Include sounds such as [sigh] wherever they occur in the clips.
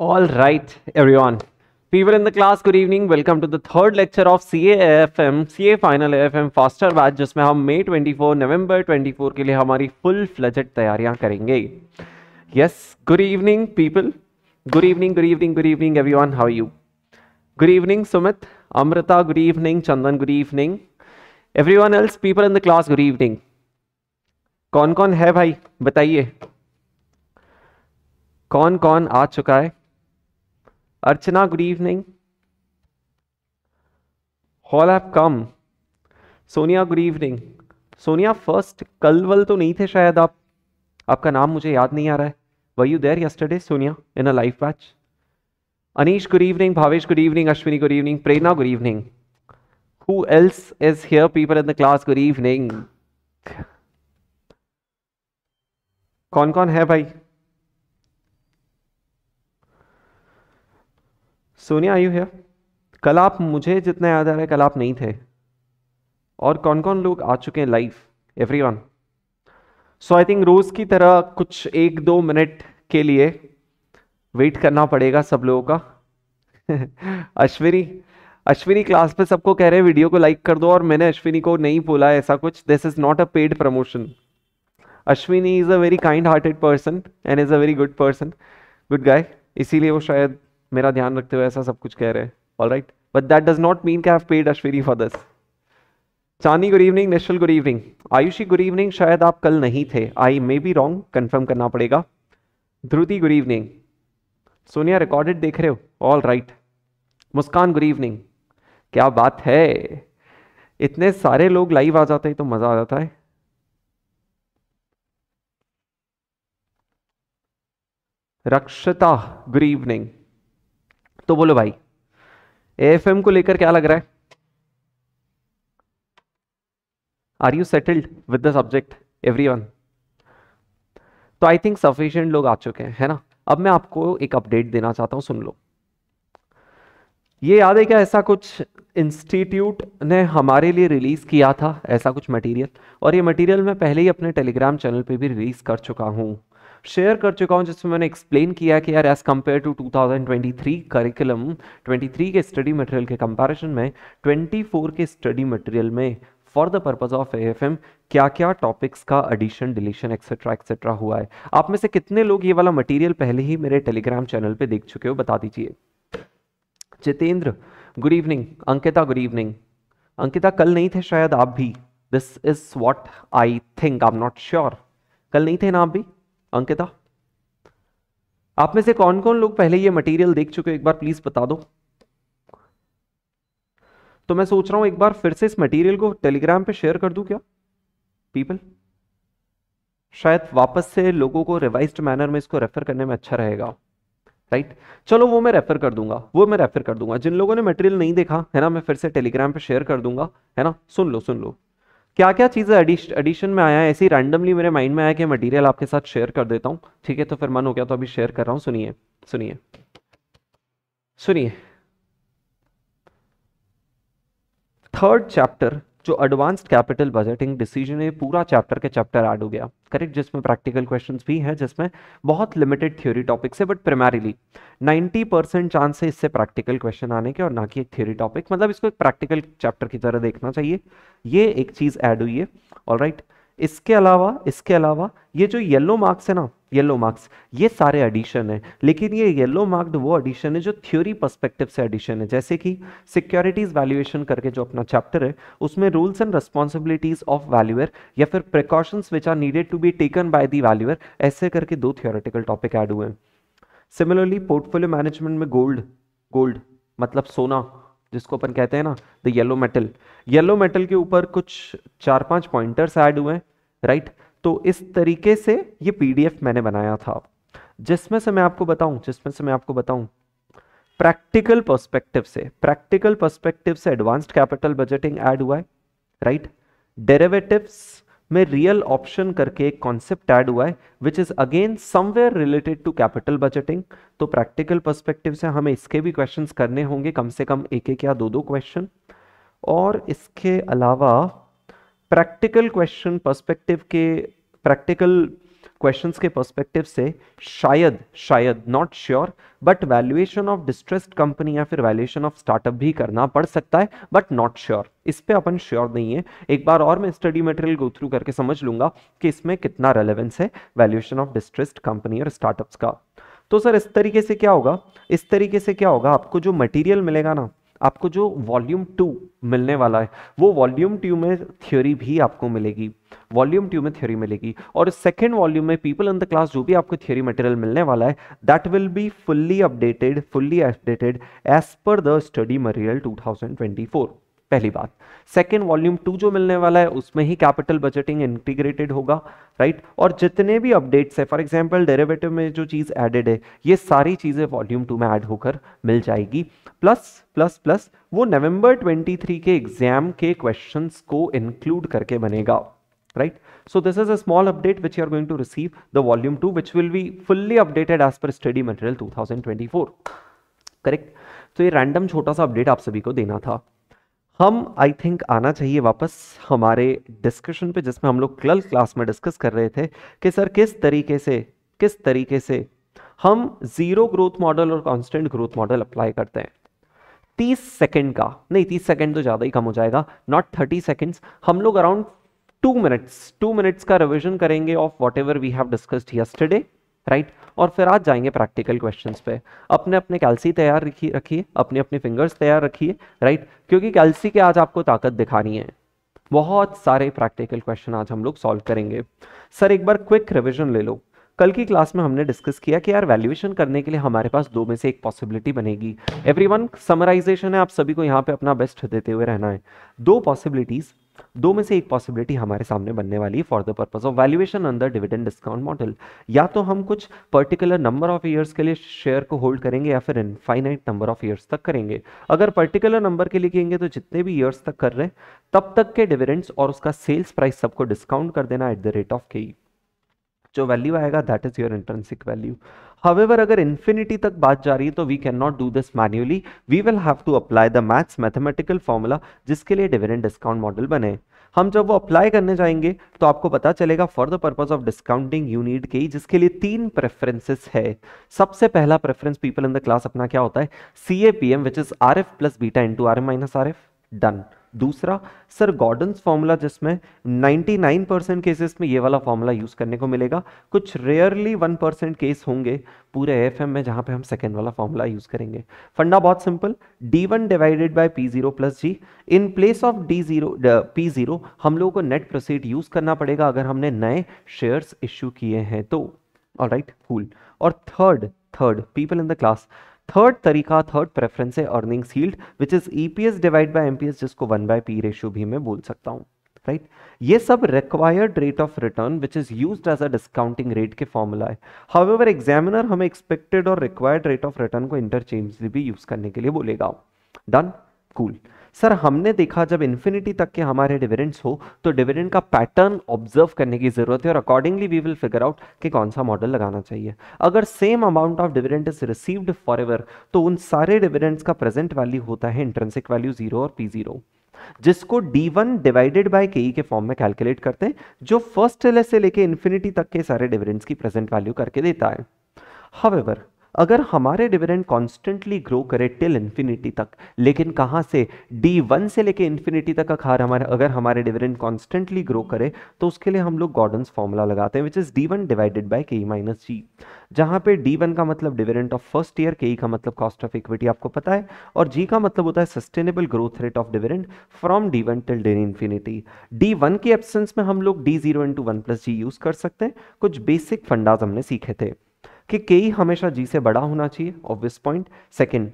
All right everyone All right, everyone. People in the class, good evening. Welcome to the F M C A final F M faster batch जिसमें हम May twenty four November twenty four के लिए हमारी full fledged तैयारियां करेंगे yes good evening people good evening good evening good evening everyone how you good evening Sumit Amrita good evening Chandan good evening everyone else people in the class good evening कौन कौन है भाई बताइए कौन कौन आ चुका है अर्चना गुड इवनिंग हॉल have come Sonia good evening Sonia first कल वल तो नहीं थे शायद आप आपका नाम मुझे याद नहीं आ रहा है were you there yesterday Sonia in a life batch Anish good evening Bhavesh good evening Ashwini good evening Prerna good evening who else is here people in the class good evening कौन कौन है भाई सोनिया आई है कल आप मुझे जितना याद आ रहा है कल आप नहीं थे और कौन कौन लोग आ चुके हैं live everyone so I think रोज़ की तरह कुछ एक दो मिनट के लिए वेट करना पड़ेगा सब लोगों का [laughs] अश्विनी अश्विनी क्लास पे सबको कह रहे हैं वीडियो को लाइक कर दो और मैंने अश्विनी को नहीं बोला ऐसा कुछ this is not a paid promotion Ashwini is a very kind hearted person and is a very good person good guy इसीलिए वो शायद मेरा ध्यान रखते हुए ऐसा सब कुछ कह रहे हैं all right but that does not mean कैव पेड अश्वेरी फॉर दस चांदी good evening Nishchal good evening Aayushi good evening शायद आप कल नहीं थे I may be wrong confirm करना पड़ेगा Dhruti good evening Sonia recorded देख रहे हो all right Muskan good evening क्या बात है इतने सारे लोग लाइव आ जाते हैं तो मजा आ जाता है रक्षता गुड इवनिंग तो बोलो भाई एफ को लेकर क्या लग रहा है are you settled with the subject every तो आई थिंक सफिशियंट लोग आ चुके हैं है ना अब मैं आपको एक अपडेट देना चाहता हूं सुन लो ये याद है क्या ऐसा कुछ इंस्टीट्यूट ने हमारे लिए रिलीज़ किया था ऐसा कुछ मटेरियल और ये मटेरियल मैं पहले ही अपने टेलीग्राम चैनल पे भी रिलीज़ कर चुका हूं शेयर कर चुका हूँ जिसमें मैंने एक्सप्लेन किया कि यार एज़ कम्पेयर टू 2023 करिकुलम 23 के स्टडी मटेरियल के कंपैरिजन में 24 के स्टडी मटेरियल में for the purpose of a क्या क्या टॉपिक्स का एडिशन डिलीशन एक्सेट्रा एक्सेट्रा हुआ है आप में से कितने लोग ये वाला मटीरियल पहले ही मेरे टेलीग्राम चैनल पर देख चुके हो बता दीजिए Jitendra good evening Ankita good evening Ankita कल नहीं थे शायद आप भी this is what I think I am not sure कल नहीं थे ना आप भी अंकिता आप में से कौन कौन लोग पहले ये मटेरियल देख चुके हो एक बार प्लीज बता दो तो मैं सोच रहा हूं एक बार फिर से इस मटेरियल को टेलीग्राम पे शेयर कर दूं क्या पीपल शायद वापस से लोगों को रिवाइज्ड मैनर में इसको रेफर करने में अच्छा रहेगा राइट चलो वो मैं रेफर कर दूंगा वो मैं रेफर कर दूंगा जिन लोगों ने मटेरियल नहीं देखा है ना मैं फिर से टेलीग्राम पे शेयर कर दूंगा है ना सुन लो सुन लो क्या क्या चीज़ें एडिशन में आया है ऐसे ही रैंडमली मेरे माइंड में आया कि मटेरियल आपके साथ शेयर कर देता हूँ ठीक है तो फिर मन हो गया तो अभी शेयर कर रहा हूँ सुनिए सुनिए सुनिए थर्ड चैप्टर जो एडवांस्ड कैपिटल बजटिंग डिसीजन है पूरा चैप्टर के चैप्टर ऐड हो गया करेक्ट जिसमें प्रैक्टिकल क्वेश्चन भी हैं जिसमें बहुत लिमिटेड थ्योरी टॉपिक्स है बट प्राइमरीली 90 परसेंट चांस है इससे प्रैक्टिकल क्वेश्चन आने के और ना कि एक थ्योरी टॉपिक मतलब इसको एक प्रैक्टिकल चैप्टर की तरह देखना चाहिए ये एक चीज़ ऐड हुई है ऑल राइट इसके अलावा इसके अलावा ये जो येलो मार्क्स है ना येलो मार्क्स ये सारे एडिशन है लेकिन ये येलो मार्क्ड वो एडिशन है जो थ्योरी पर्सपेक्टिव से एडिशन है जैसे कि सिक्योरिटीज वैल्यूएशन करके जो अपना चैप्टर है उसमें rules and responsibilities of valuer या फिर precautions which are needed to be taken by the valuer ऐसे करके दो थियोरेटिकल टॉपिक ऐड हुए हैं सिमिलरली पोर्टफोलियो मैनेजमेंट में गोल्ड गोल्ड मतलब सोना जिसको अपन कहते हैं ना the yellow metal yellow metal के ऊपर कुछ चार पांच पॉइंटर्स ऐड हुए हैं राइट तो इस तरीके से ये पीडीएफ मैंने बनाया था जिसमें से मैं आपको बताऊं जिसमें से मैं आपको बताऊं प्रैक्टिकल पर्सपेक्टिव से प्रैक्टिकल पर्सपेक्टिव से एडवांस्ड कैपिटल बजटिंग ऐड हुआ है राइट डेरिवेटिव्स में रियल ऑप्शन करके एक कॉन्सेप्ट ऐड हुआ है which is again somewhere related to capital budgeting तो प्रैक्टिकल पर्सपेक्टिव से हमें इसके भी क्वेश्चंस करने होंगे कम से कम एक एक या दो दो क्वेश्चन और इसके अलावा प्रैक्टिकल क्वेश्चन पर्सपेक्टिव के प्रैक्टिकल क्वेश्चंस के पर्सपेक्टिव से शायद शायद not sure but valuation of distressed company या फिर वैल्यूएशन ऑफ स्टार्टअप भी करना पड़ सकता है बट नॉट श्योर इस पे अपन श्योर नहीं है एक बार और मैं स्टडी मटेरियल गो थ्रू करके समझ लूंगा कि इसमें कितना रेलेवेंस है वैल्यूएशन ऑफ डिस्ट्रेस्ड कंपनी और स्टार्टअप्स का तो सर इस तरीके से क्या होगा इस तरीके से क्या होगा आपको जो मटेरियल मिलेगा ना आपको जो वॉल्यूम टू मिलने वाला है वो वॉल्यूम टू में थ्योरी भी आपको मिलेगी वॉल्यूम टू में थ्योरी मिलेगी और सेकेंड वॉल्यूम में पीपल इन द क्लास जो भी आपको थ्योरी मटेरियल मिलने वाला है that will be fully updated fully updated as per the study material for पहली बात सेकेंड वॉल्यूम टू जो मिलने वाला है उसमें ही कैपिटल बजटिंग इंटीग्रेटेड होगा राइट right? और जितने भी अपडेट्स है फॉर एग्जाम्पल डेरेवेटिव में जो चीज़ एडेड है ये सारी चीज़ें वॉल्यूम टू में एड होकर मिल जाएगी प्लस प्लस प्लस वो नवंबर 23 के एग्जाम के क्वेश्चंस को इंक्लूड करके बनेगा right so this is a small update which you are going to receive the volume 2 which will be fully updated as per study material 2024 correct तो ये random छोटा सा अपडेट आप सभी को देना था हम आई थिंक आना चाहिए वापस हमारे डिस्कशन पे जिसमें हम लोग कल क्लास में डिस्कस कर रहे थे कि सर किस तरीके से किस तरीके से हम जीरो ग्रोथ मॉडल और कांस्टेंट ग्रोथ मॉडल अप्लाई करते हैं 30 सेकंड का नहीं 30 सेकंड तो ज़्यादा ही कम हो जाएगा नॉट 30 सेकंड्स हम लोग around two minutes two minutes का रिविजन करेंगे of whatever we have discussed yesterday right और फिर आज जाएंगे प्रैक्टिकल क्वेश्चंस पे अपने अपने कैल्सी तैयार रखिए अपने अपने फिंगर्स तैयार रखिए राइट क्योंकि कैल्सी के आज आपको ताकत दिखानी है बहुत सारे प्रैक्टिकल क्वेश्चन आज हम लोग सॉल्व करेंगे सर एक बार क्विक रिविजन ले लो कल की क्लास में हमने डिस्कस किया कि यार वैल्यूएशन करने के लिए हमारे पास दो में से एक पॉसिबिलिटी बनेगी एवरीवन समराइजेशन है आप सभी को यहाँ पे अपना बेस्ट देते हुए रहना है दो पॉसिबिलिटीज दो में से एक पॉसिबिलिटी हमारे सामने बनने वाली है for the purpose of valuation अंदर डिविडेंड डिस्काउंट मॉडल या तो हम कुछ पर्टिकुलर नंबर ऑफ ईयर्स के लिए शेयर को होल्ड करेंगे या फिर इनफाइनाइट नंबर ऑफ ईयर्स तक करेंगे अगर पर्टिकुलर नंबर के लिए कहेंगे तो जितने भी ईयर्स तक कर रहे हैं तब तक के डिविडेंड्स और उसका सेल्स प्राइस सबको डिस्काउंट कर देना एट द रेट ऑफ के जो वैल्यू आएगा that is your intrinsic value However, अगर infinity तक बात जा रही है तो we cannot do this manually. We will have to apply the maths mathematical formula जिसके लिए dividend discount model बने हम जब वो apply करने जाएंगे तो आपको पता चलेगा for the purpose of discounting you need के जिसके लिए तीन preferences है सबसे पहला preference people in the class अपना क्या होता है C A P M which is R F plus beta into R M minus R F done दूसरा सर गॉर्डन्स फॉर्मूला जिसमें 99 परसेंट केसेस में ये वाला फॉर्मूला यूज़ करने को मिलेगा कुछ रेयरली 1 परसेंट केस होंगे पूरे एफ में जहाँ पे हम सेकेंड वाला फॉर्मूला यूज़ करेंगे फंडा बहुत simple D one divided by P zero plus G in place of D zero P zero हम लोगों को नेट प्रोसीड यूज़ करना पड़ेगा अगर हमने नए शेयर्स इश्यू किए हैं तो ऑल राइट कूल और third third people in the class third तरीका थर्ड प्रेफरेंस है earning yield which is EPS divide by MPS जिसको वन बाय पी रेशियो भी मैं बोल सकता हूँ राइट right? ये सब required rate of return which is use as a discounting rate के फॉर्मूला है एवर एग्जामिनर हमें एक्सपेक्टेड और रिक्वायर्ड रेट ऑफ रिटर्न को इंटरचेंजली भी यूज करने के लिए बोलेगा डन कूल cool. सर हमने देखा जब इन्फिनिटी तक के हमारे डिविडेंड्स हो तो डिविडेंड का पैटर्न ऑब्जर्व करने की ज़रूरत है और accordingly we will figure out कि कौन सा मॉडल लगाना चाहिए अगर same amount of dividend is received forever तो उन सारे डिविडेंड्स का प्रेजेंट वैल्यू होता है इंट्रेंसिक वैल्यू जीरो और पी जीरो जिसको d1 डिवाइडेड बाई के के फॉर्म में कैलकुलेट करते हैं जो फर्स्ट से लेके इन्फिनिटी तक के सारे डिविडेंड्स की प्रेजेंट वैल्यू करके देता है हवेवर अगर हमारे डिविडेंड कॉन्स्टेंटली ग्रो करे टिल इन्फिनिटी तक लेकिन कहाँ से डी वन से लेके इन्फिनिटी तक का खार हमारे अगर हमारे डिविडेंड कॉन्स्टेंटली ग्रो करे तो उसके लिए हम लोग गॉर्डन्स फॉर्मूला लगाते हैं which is D one divided by K E minus जी जहाँ पे डी वन का मतलब डिविडेंड ऑफ फर्स्ट ईयर के ई का मतलब कॉस्ट ऑफ इक्विटी आपको पता है और जी का मतलब होता है sustainable growth rate of dividend from D one till D infinity D one की एब्सेंस में हम लोग D zero into one plus G use कर सकते हैं कुछ बेसिक फंडाज हमने सीखे थे कि के हमेशा जी से बड़ा होना चाहिए ऑब्वियस पॉइंट सेकेंड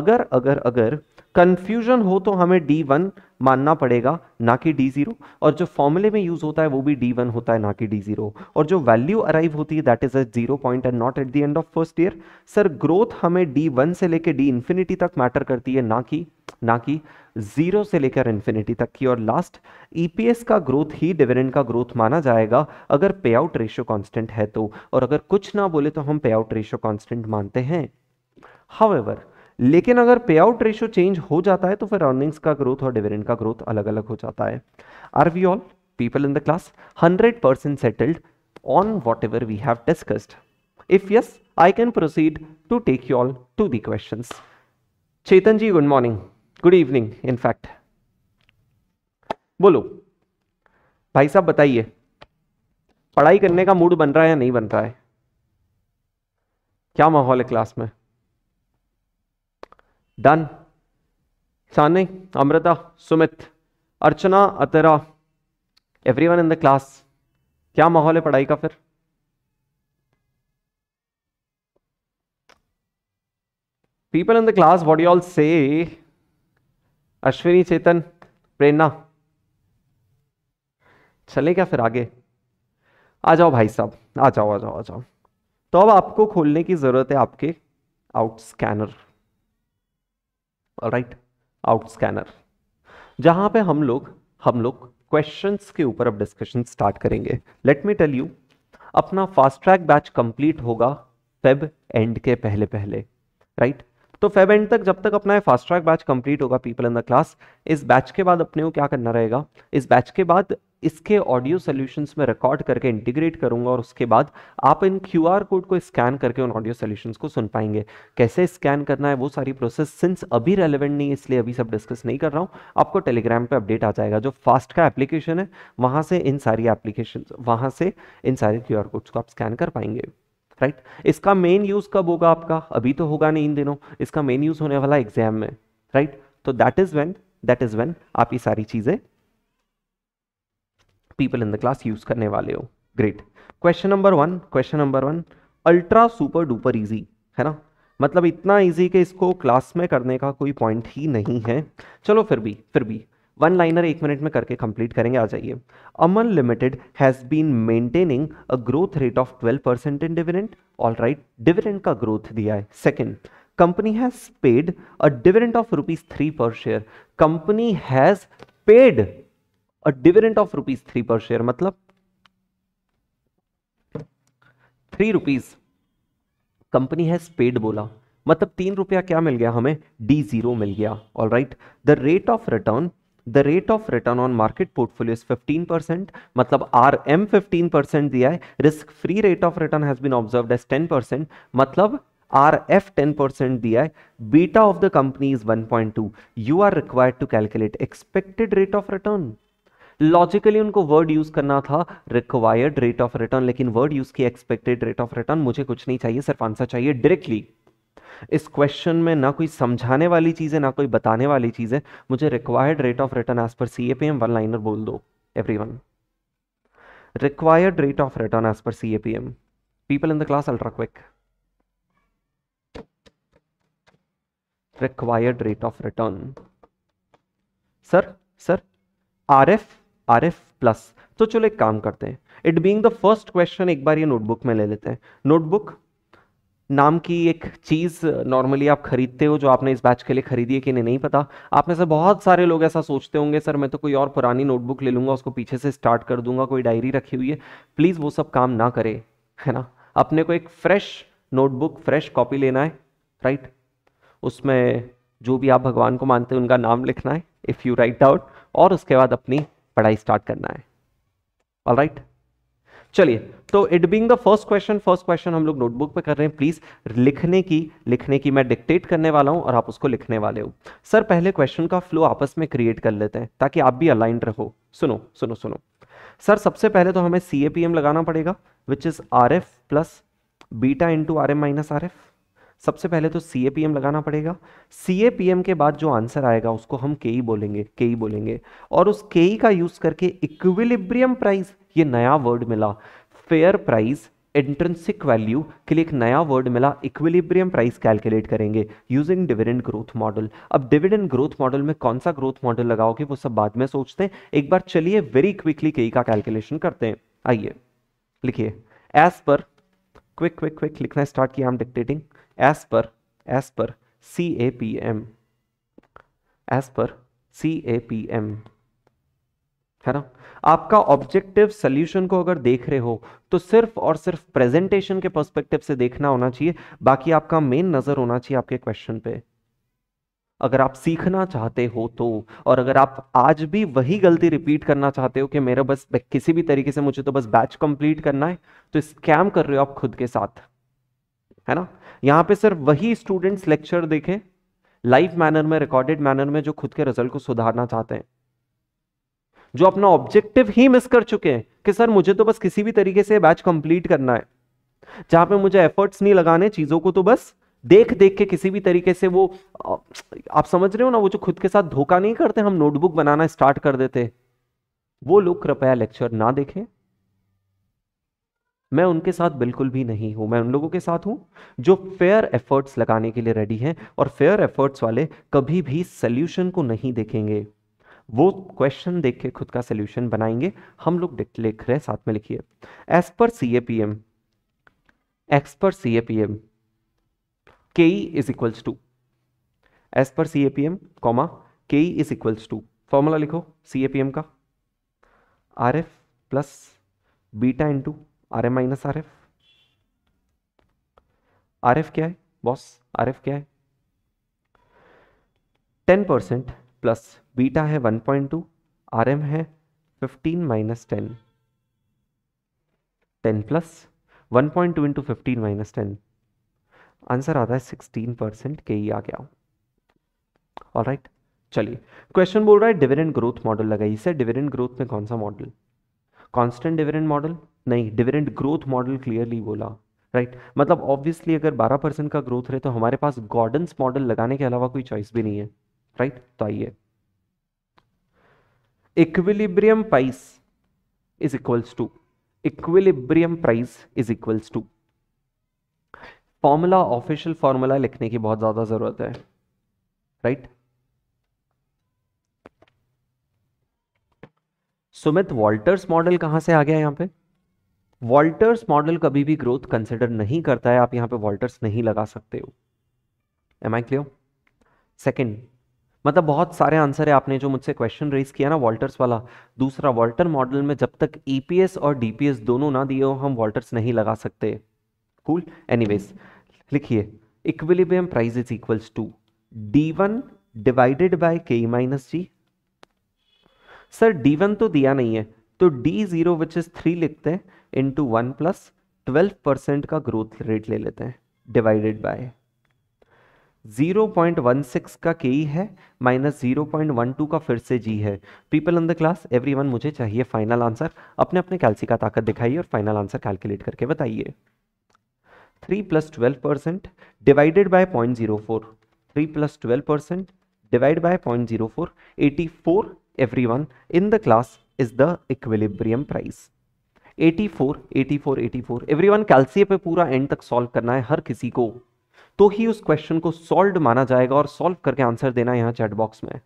अगर अगर अगर कंफ्यूजन हो तो हमें डी वन मानना पड़ेगा ना कि डी जीरो और जो फॉर्मूले में यूज होता है वो भी डी वन होता है ना कि डी जीरो और जो वैल्यू अराइव होती है that is at zero point and not at the end of first year sir growth हमें डी वन से लेकर डी इन्फिनिटी तक मैटर करती है ना कि ना कि जीरो से लेकर इन्फिनिटी तक की और लास्ट ईपीएस e का ग्रोथ ही डिविडेंड का ग्रोथ माना जाएगा अगर पे आउट रेशियो कॉन्स्टेंट है तो और अगर कुछ ना बोले तो हम पे आउट रेशियो कॉन्स्टेंट मानते हैं हावेवर लेकिन अगर पे आउट रेशियो चेंज हो जाता है तो फिर अर्निंग्स का ग्रोथ और डिविडेंड का ग्रोथ अलग अलग हो जाता है are we all people in the class hundred percent settled on whatever we have discussed if yes I can proceed to take you all to the question Chetan ji good morning good evening in fact बोलो भाई साहब बताइए पढ़ाई करने का mood बन रहा है या नहीं बन रहा है क्या माहौल है क्लास में done Sani Amrita Sumit Archana Atra everyone in the class क्या माहौल है पढ़ाई का फिर people in the class what you all say Ashwini चेतन प्रेरणा चले क्या फिर आगे आ जाओ भाई साहब आ जाओ आ जाओ आ जाओ तो अब आपको खोलने की जरूरत है आपके out scanner right out scanner जहां पे हम लोग हम लोग क्वेश्चंस के ऊपर अब डिस्कशन स्टार्ट करेंगे लेट मी टेल यू अपना फास्ट ट्रैक बैच कंप्लीट होगा फेब एंड के पहले पहले राइट right? तो फेब एंड तक जब तक अपना फास्ट ट्रैक बैच कंप्लीट होगा पीपल इन द क्लास इस बैच के बाद अपने को क्या करना रहेगा इस बैच के बाद इसके ऑडियो सोल्यूशंस में रिकॉर्ड करके इंटीग्रेट करूंगा और उसके बाद आप इन क्यू कोड को स्कैन करके उन ऑडियो सोल्यूशंस को सुन पाएंगे कैसे स्कैन करना है वो सारी प्रोसेस सिंस अभी रेलिवेंट नहीं है इसलिए अभी सब डिस्कस नहीं कर रहा हूँ आपको टेलीग्राम पर अपडेट आ जाएगा जो फास्ट का एप्लीकेशन है वहाँ से इन सारी एप्लीकेशन वहाँ से इन सारे क्यू कोड्स को आप स्कैन कर पाएंगे राइट right? इसका मेन यूज़ कब होगा आपका अभी तो होगा नहीं इन दिनों इसका मेन यूज़ होने वाला एग्जाम में राइट right? तो that is when that is when आप ये सारी चीज़ें people in the class use करने वाले हो great question number one question number one ultra super duper easy है ना मतलब इतना ईजी कि इसको क्लास में करने का कोई पॉइंट ही नहीं है चलो फिर भी फिर भी वन लाइनर एक मिनट में करके कंप्लीट करेंगे आ जाइए Aman limited has been maintaining a growth rate of 12 percent in dividend all right dividend का ग्रोथ दिया है second company has paid a dividend of rupees three per share company has paid a dividend of rupees three per share मतलब three rupees company है स्पेड बोला मतलब तीन रुपया क्या मिल गया हमें डी जीरो मिल गया all right the rate of return the rate of return on market portfolio fifteen 15 percent मतलब आर एम फिफ्टीन परसेंट दिया है risk free rate of return has been observe as ten percent मतलब R F ten percent दिया है beta of the company is one point two you are required to calculate expected rate of return logically उनको word use करना था required rate of return लेकिन word use किया expected rate of return मुझे कुछ नहीं चाहिए सिर्फ आंसर चाहिए डायरेक्टली इस क्वेश्चन में ना कोई समझाने वाली चीज़ें ना कोई बताने वाली चीज है मुझे required rate of return as per C APM one liner बोल दो everyone required rate of return as per C APM people in the class ultra quick required rate of return sir sir R F R F plus तो चलो एक काम करते हैं it being the first question एक बार ये notebook में ले लेते हैं नोटबुक नाम की एक चीज़ नॉर्मली आप खरीदते हो जो आपने इस बैच के लिए खरीदी है कि नहीं नहीं पता आप में से बहुत सारे लोग ऐसा सोचते होंगे सर मैं तो कोई और पुरानी नोटबुक ले लूंगा उसको पीछे से स्टार्ट कर दूंगा कोई डायरी रखी हुई है प्लीज़ वो सब काम ना करे है ना अपने को एक फ्रेश नोटबुक फ्रेश कॉपी लेना है राइट उसमें जो भी आप भगवान को मानते हैं उनका नाम लिखना है इफ़ यू राइट आउट और उसके बाद अपनी पढ़ाई स्टार्ट करना है ऑल राइट right? चलिए तो it being the first question first question हम लोग नोटबुक पे कर रहे हैं प्लीज लिखने की लिखने की मैं डिक्टेट करने वाला हूं और आप उसको लिखने वाले हो सर पहले क्वेश्चन का फ्लो आपस में क्रिएट कर लेते हैं ताकि आप भी अलाइंड रहो सुनो सुनो सुनो सर सबसे पहले तो हमें सी लगाना पड़ेगा which is R F plus beta into R M minus R F सबसे पहले तो सी ए पी एम लगाना पड़ेगा सी ए पी एम के बाद जो आंसर आएगा उसको हम के ई बोलेंगे के ई बोलेंगे और उस के ई का यूज़ करके इक्विलिब्रियम प्राइस ये नया वर्ड मिला फेयर प्राइस इंट्रेंसिक वैल्यू के लिए एक नया वर्ड मिला इक्विलिब्रियम प्राइस कैलकुलेट करेंगे यूजिंग डिविडेंड ग्रोथ मॉडल अब डिविडेंड ग्रोथ मॉडल में कौन सा ग्रोथ मॉडल लगाओगे वो सब बाद में सोचते हैं एक बार चलिए वेरी क्विकली के ई का कैलकुलेशन करते हैं आइए लिखिए as per quick quick quick लिखना स्टार्ट किया हम dictating as per as per C A P M as per C A P M है ना आपका ऑब्जेक्टिव सोल्यूशन को अगर देख रहे हो तो सिर्फ और सिर्फ प्रेजेंटेशन के पर्सपेक्टिव से देखना होना चाहिए बाकी आपका मेन नजर होना चाहिए आपके क्वेश्चन पे अगर आप सीखना चाहते हो तो और अगर आप आज भी वही गलती रिपीट करना चाहते हो कि मेरा बस किसी भी तरीके से मुझे तो बस बैच कंप्लीट करना है तो स्कैम कर रहे हो आप खुद के साथ है ना यहां पे सर वही स्टूडेंट्स लेक्चर देखें लाइव मैनर में रिकॉर्डेड मैनर में जो खुद के रिजल्ट को सुधारना चाहते हैं जो अपना ऑब्जेक्टिव ही मिस कर चुके हैं कि सर मुझे तो बस किसी भी तरीके से बैच कंप्लीट करना है जहां पे मुझे एफर्ट्स नहीं लगाने चीजों को तो बस देख देख के किसी भी तरीके से वो आप समझ रहे हो ना वो जो खुद के साथ धोखा नहीं करते हम नोटबुक बनाना स्टार्ट कर देते वो लोग कृपया लेक्चर ना देखें मैं उनके साथ बिल्कुल भी नहीं हूं मैं उन लोगों के साथ हूं जो फेयर एफर्ट्स लगाने के लिए रेडी हैं और फेयर एफर्ट्स वाले कभी भी सोल्यूशन को नहीं देखेंगे वो क्वेश्चन देख के खुद का सोल्यूशन बनाएंगे हम लोग लिख रहे हैं साथ में लिखिए as per C A X per C A P M ke is equals to as per C A P M comma K E is equals to formula लिखो सी ए पी एम का R F plus beta into R M minus R F R F क्या है boss R F क्या है ten percent plus beta है one point two R M है fifteen minus ten ten plus one point two into fifteen minus ten answer आता है sixteen percent के ही आ गया ऑल राइट चलिए क्वेश्चन बोल रहा है डिविडेंड ग्रोथ मॉडल लगाइए सर डिविडेंड ग्रोथ में कौन सा मॉडल कांस्टेंट डिविडेंड मॉडल नहीं डिविडेंड ग्रोथ मॉडल क्लियरली बोला राइट right? मतलब ऑब्वियसली अगर 12 परसेंट का ग्रोथ रहे तो हमारे पास गॉर्डन्स मॉडल लगाने के अलावा कोई चॉइस भी नहीं है राइट right? तो आइए equilibrium price is equals to equilibrium price is equals to formula official formula लिखने की बहुत ज़्यादा ज़रूरत है राइट सुमित वॉल्टर्स मॉडल कहां से आ गया यहां पे वॉल्टर्स मॉडल कभी भी ग्रोथ कंसिडर नहीं करता है आप यहां पे वॉल्टर्स नहीं लगा सकते हो एम आई क्लियर सेकेंड मतलब बहुत सारे आंसर है आपने जो मुझसे क्वेश्चन रेज किया ना वॉल्टर्स वाला दूसरा वॉल्टर मॉडल में जब तक ईपीएस e और डीपीएस दोनों ना दिए हो हम वॉल्टर्स नहीं लगा सकते कूल एनीवेज लिखिए equilibrium price is equals to D one divided by K minus G sir D one तो दिया नहीं है तो D zero which is three लिखते हैं into one plus twelve percent का ग्रोथ रेट ले लेते हैं डिवाइडेड बाय 0.16 का के है माइनस जीरो का फिर से जी है people in the class everyone मुझे चाहिए फाइनल आंसर अपने अपने कैलसी का ताकत दिखाइए और फाइनल आंसर कैलकुलेट करके बताइए three plus twelve percent divided by point zero four three plus twelve percent divide by point zero four four eighty everyone in the class is the equilibrium price eighty four eighty four eighty four everyone कैल्सिये पे पूरा and तक solve करना है हर किसी को तो ही उस क्वेश्चन को सॉल्व माना जाएगा और सॉल्व करके आंसर देना यहाँ चैट बॉक्स में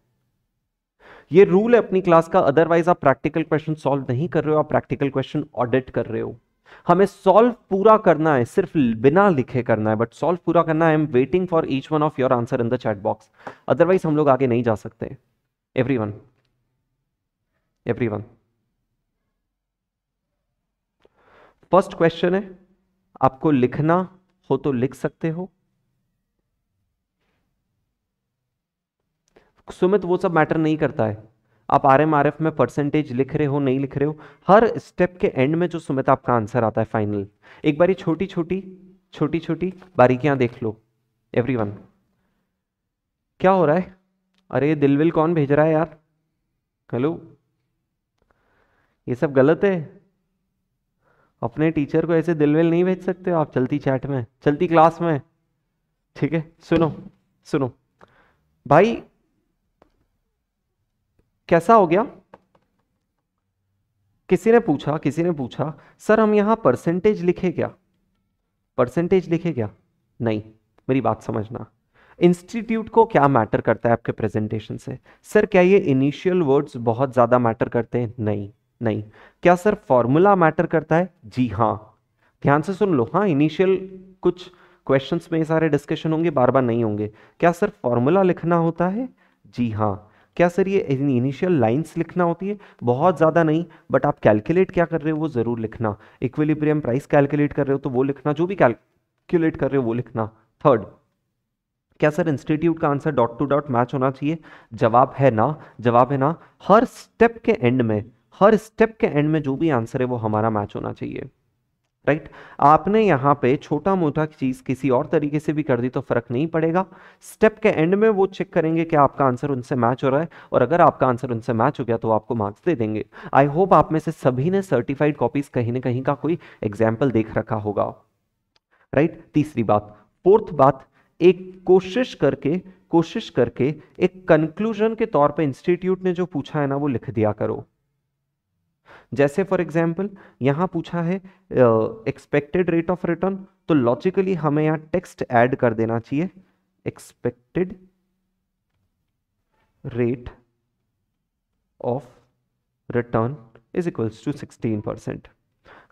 ये रूल है अपनी क्लास का अदरवाइज आप प्रैक्टिकल क्वेश्चन सॉल्व नहीं कर रहे हो आप प्रैक्टिकल क्वेश्चन ऑडिट कर रहे हो हमें सॉल्व पूरा करना है सिर्फ बिना लिखे करना है बट सॉल्व पूरा करना है I am waiting for each one of your answer in the chat box otherwise हम लोग आगे नहीं जा सकते everyone everyone first question है आपको लिखना हो तो लिख सकते हो सुमित वो सब मैटर नहीं करता है आप आर एम आर एफ में परसेंटेज लिख रहे हो नहीं लिख रहे हो हर स्टेप के एंड में जो सुमित आपका आंसर आता है फाइनल एक बारी छोटी छोटी छोटी छोटी बारीकियां देख लो एवरी वन क्या हो रहा है अरे ये दिलविल कौन भेज रहा है यार हेलो ये सब गलत है अपने टीचर को ऐसे दिलविल नहीं भेज सकते हो आप चलती चैट में चलती क्लास में ठीक है सुनो सुनो भाई कैसा हो गया किसी ने पूछा किसी ने पूछा सर हम यहां परसेंटेज लिखे क्या परसेंटेज लिखे क्या नहीं मेरी बात समझना इंस्टीट्यूट को क्या मैटर करता है आपके प्रेजेंटेशन से सर क्या ये इनिशियल वर्ड्स बहुत ज़्यादा मैटर करते हैं नहीं नहीं क्या सर फॉर्मूला मैटर करता है जी हाँ ध्यान से सुन लो हाँ इनिशियल कुछ क्वेश्चंस में सारे डिस्कशन होंगे बार बार नहीं होंगे क्या सर फॉर्मूला लिखना होता है जी हाँ क्या सर ये इनिशियल लाइंस लिखना होती है बहुत ज़्यादा नहीं बट आप कैलकुलेट क्या कर रहे हो वो ज़रूर लिखना इक्विलिब्रियम प्राइस कैलकुलेट कर रहे हो तो वो लिखना जो भी कैलकुलेट कर रहे हो वो लिखना थर्ड क्या सर इंस्टीट्यूट का answer dot two dot match होना चाहिए जवाब है ना जवाब है ना हर स्टेप के एंड में हर स्टेप के एंड में जो भी आंसर है वो हमारा मैच होना चाहिए राइट आपने यहाँ पे छोटा मोटा चीज किसी और तरीके से भी कर दी तो फर्क नहीं पड़ेगा स्टेप के एंड में वो चेक करेंगे कि आपका आंसर उनसे मैच हो रहा है और अगर आपका आंसर उनसे मैच हो गया तो आपको मार्क्स दे देंगे आई होप आप में से सभी ने सर्टिफाइड कॉपीज कहीं ना कहीं का कोई एग्जाम्पल देख रखा होगा राइट right? तीसरी बात फोर्थ बात एक कोशिश करके कोशिश करके एक कंक्लूजन के तौर पे इंस्टीट्यूट ने जो पूछा है ना वो लिख दिया करो जैसे फॉर एग्जाम्पल यहाँ पूछा है एक्सपेक्टेड रेट ऑफ रिटर्न तो लॉजिकली हमें यहाँ टेक्स्ट ऐड कर देना चाहिए expected rate of return is equals to sixteen percent